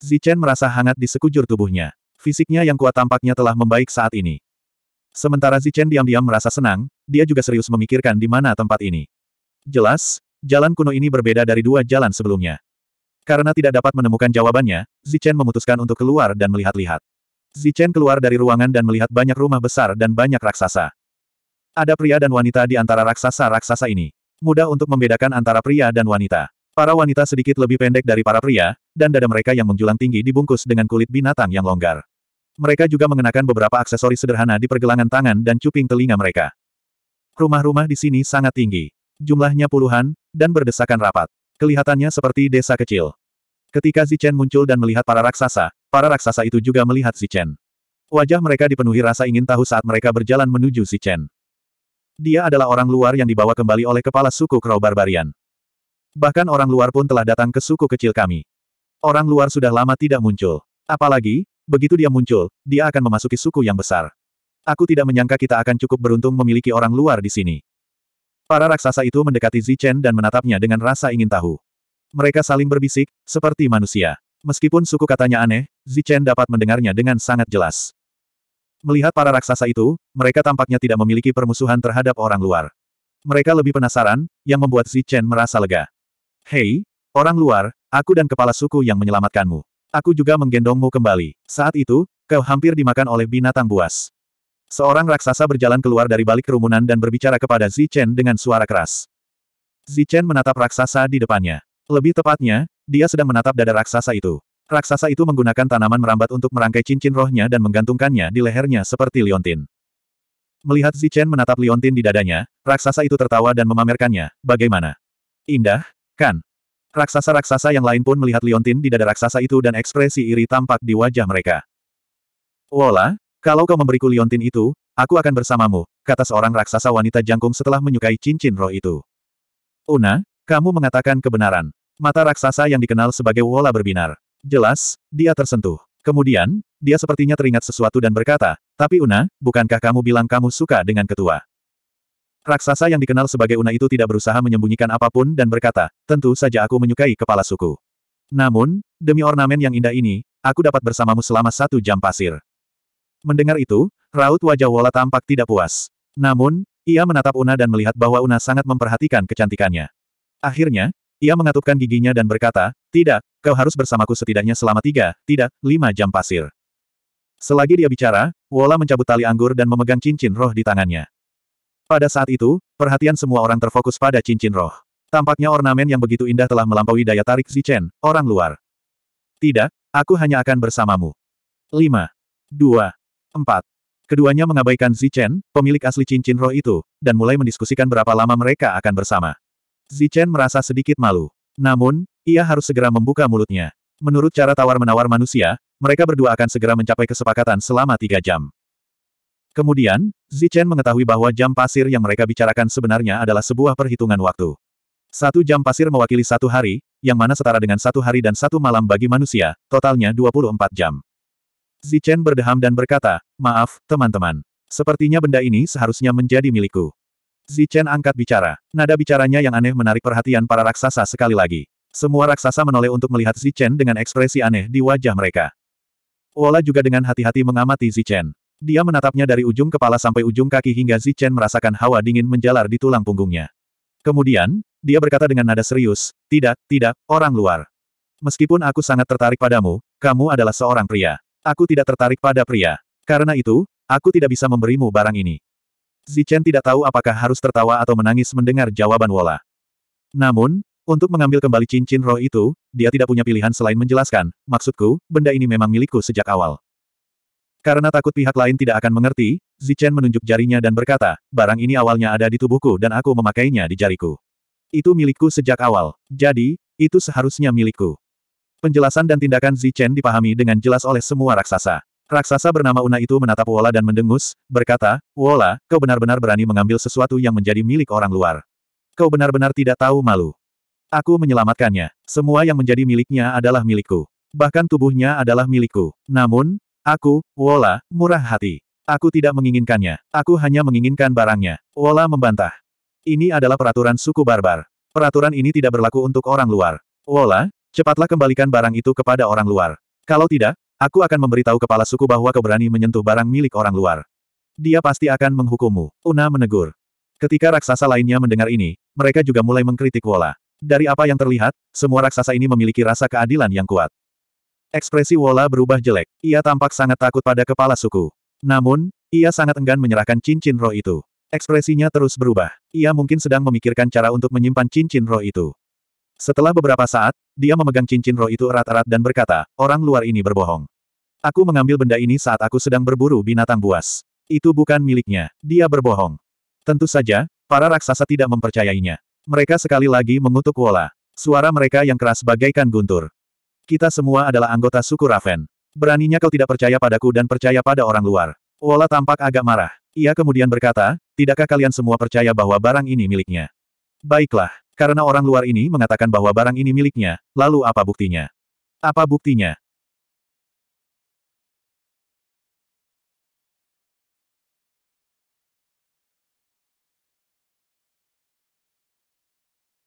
Speaker 1: Zichen merasa hangat di sekujur tubuhnya. Fisiknya yang kuat tampaknya telah membaik saat ini. Sementara Zichen diam-diam merasa senang, dia juga serius memikirkan di mana tempat ini. Jelas, jalan kuno ini berbeda dari dua jalan sebelumnya. Karena tidak dapat menemukan jawabannya, Zichen memutuskan untuk keluar dan melihat-lihat. Zichen keluar dari ruangan dan melihat banyak rumah besar dan banyak raksasa. Ada pria dan wanita di antara raksasa-raksasa ini. Mudah untuk membedakan antara pria dan wanita. Para wanita sedikit lebih pendek dari para pria, dan dada mereka yang menjulang tinggi dibungkus dengan kulit binatang yang longgar. Mereka juga mengenakan beberapa aksesoris sederhana di pergelangan tangan dan cuping telinga mereka. Rumah-rumah di sini sangat tinggi. Jumlahnya puluhan, dan berdesakan rapat. Kelihatannya seperti desa kecil. Ketika Zichen muncul dan melihat para raksasa, para raksasa itu juga melihat Zichen. Wajah mereka dipenuhi rasa ingin tahu saat mereka berjalan menuju Zichen. Dia adalah orang luar yang dibawa kembali oleh kepala suku Crow Barbarian. Bahkan orang luar pun telah datang ke suku kecil kami. Orang luar sudah lama tidak muncul. Apalagi, begitu dia muncul, dia akan memasuki suku yang besar. Aku tidak menyangka kita akan cukup beruntung memiliki orang luar di sini. Para raksasa itu mendekati Zichen dan menatapnya dengan rasa ingin tahu. Mereka saling berbisik, seperti manusia. Meskipun suku katanya aneh, Zichen dapat mendengarnya dengan sangat jelas. Melihat para raksasa itu, mereka tampaknya tidak memiliki permusuhan terhadap orang luar. Mereka lebih penasaran, yang membuat Zichen merasa lega. Hei, orang luar, aku dan kepala suku yang menyelamatkanmu. Aku juga menggendongmu kembali. Saat itu, kau hampir dimakan oleh binatang buas. Seorang raksasa berjalan keluar dari balik kerumunan dan berbicara kepada Zichen dengan suara keras. Zichen menatap raksasa di depannya. Lebih tepatnya, dia sedang menatap dada raksasa itu. Raksasa itu menggunakan tanaman merambat untuk merangkai cincin rohnya dan menggantungkannya di lehernya seperti liontin. Melihat Zichen menatap liontin di dadanya, raksasa itu tertawa dan memamerkannya, bagaimana? Indah, kan? Raksasa-raksasa yang lain pun melihat liontin di dada raksasa itu dan ekspresi iri tampak di wajah mereka. Wola, kalau kau memberiku liontin itu, aku akan bersamamu, kata seorang raksasa wanita jangkung setelah menyukai cincin roh itu. Una, kamu mengatakan kebenaran. Mata raksasa yang dikenal sebagai Wola berbinar. Jelas, dia tersentuh. Kemudian, dia sepertinya teringat sesuatu dan berkata, tapi Una, bukankah kamu bilang kamu suka dengan ketua? Raksasa yang dikenal sebagai Una itu tidak berusaha menyembunyikan apapun dan berkata, tentu saja aku menyukai kepala suku. Namun, demi ornamen yang indah ini, aku dapat bersamamu selama satu jam pasir. Mendengar itu, raut wajah Wola tampak tidak puas. Namun, ia menatap Una dan melihat bahwa Una sangat memperhatikan kecantikannya. Akhirnya, ia mengatupkan giginya dan berkata, Tidak, kau harus bersamaku setidaknya selama tiga, tidak, lima jam pasir. Selagi dia bicara, Wola mencabut tali anggur dan memegang cincin roh di tangannya. Pada saat itu, perhatian semua orang terfokus pada cincin roh. Tampaknya ornamen yang begitu indah telah melampaui daya tarik Zichen, orang luar. Tidak, aku hanya akan bersamamu. 5. 2. 4. Keduanya mengabaikan Zichen, pemilik asli cincin roh itu, dan mulai mendiskusikan berapa lama mereka akan bersama. Zichen merasa sedikit malu. Namun, ia harus segera membuka mulutnya. Menurut cara tawar-menawar manusia, mereka berdua akan segera mencapai kesepakatan selama tiga jam. Kemudian, Zichen mengetahui bahwa jam pasir yang mereka bicarakan sebenarnya adalah sebuah perhitungan waktu. Satu jam pasir mewakili satu hari, yang mana setara dengan satu hari dan satu malam bagi manusia, totalnya 24 jam. Zichen berdeham dan berkata, maaf, teman-teman. Sepertinya benda ini seharusnya menjadi milikku. Zichen angkat bicara. Nada bicaranya yang aneh menarik perhatian para raksasa sekali lagi. Semua raksasa menoleh untuk melihat Zichen dengan ekspresi aneh di wajah mereka. Wola juga dengan hati-hati mengamati Zichen. Dia menatapnya dari ujung kepala sampai ujung kaki hingga Zichen merasakan hawa dingin menjalar di tulang punggungnya. Kemudian, dia berkata dengan nada serius, tidak, tidak, orang luar. Meskipun aku sangat tertarik padamu, kamu adalah seorang pria. Aku tidak tertarik pada pria. Karena itu, aku tidak bisa memberimu barang ini. Zichen tidak tahu apakah harus tertawa atau menangis mendengar jawaban Wola. Namun, untuk mengambil kembali cincin roh itu, dia tidak punya pilihan selain menjelaskan, maksudku, benda ini memang milikku sejak awal. Karena takut pihak lain tidak akan mengerti, Zichen menunjuk jarinya dan berkata, barang ini awalnya ada di tubuhku dan aku memakainya di jariku. Itu milikku sejak awal, jadi, itu seharusnya milikku. Penjelasan dan tindakan Zichen dipahami dengan jelas oleh semua raksasa. Raksasa bernama Una itu menatap Wola dan mendengus, berkata, Wola, kau benar-benar berani mengambil sesuatu yang menjadi milik orang luar. Kau benar-benar tidak tahu malu. Aku menyelamatkannya. Semua yang menjadi miliknya adalah milikku. Bahkan tubuhnya adalah milikku. Namun, aku, Wola, murah hati. Aku tidak menginginkannya. Aku hanya menginginkan barangnya. Wola membantah. Ini adalah peraturan suku barbar. Peraturan ini tidak berlaku untuk orang luar. Wola, Cepatlah kembalikan barang itu kepada orang luar. Kalau tidak, aku akan memberitahu kepala suku bahwa kau berani menyentuh barang milik orang luar. Dia pasti akan menghukummu, Una menegur. Ketika raksasa lainnya mendengar ini, mereka juga mulai mengkritik Wola. Dari apa yang terlihat, semua raksasa ini memiliki rasa keadilan yang kuat. Ekspresi Wola berubah jelek, ia tampak sangat takut pada kepala suku. Namun, ia sangat enggan menyerahkan cincin roh itu. Ekspresinya terus berubah. Ia mungkin sedang memikirkan cara untuk menyimpan cincin roh itu. Setelah beberapa saat, dia memegang cincin roh itu erat-erat dan berkata, orang luar ini berbohong. Aku mengambil benda ini saat aku sedang berburu binatang buas. Itu bukan miliknya, dia berbohong. Tentu saja, para raksasa tidak mempercayainya. Mereka sekali lagi mengutuk Wola. Suara mereka yang keras bagaikan guntur. Kita semua adalah anggota suku Raven. Beraninya kau tidak percaya padaku dan percaya pada orang luar. Wola tampak agak marah. Ia kemudian berkata, tidakkah kalian semua percaya bahwa barang ini miliknya? Baiklah, karena orang luar ini mengatakan bahwa barang ini miliknya, lalu apa buktinya? Apa buktinya?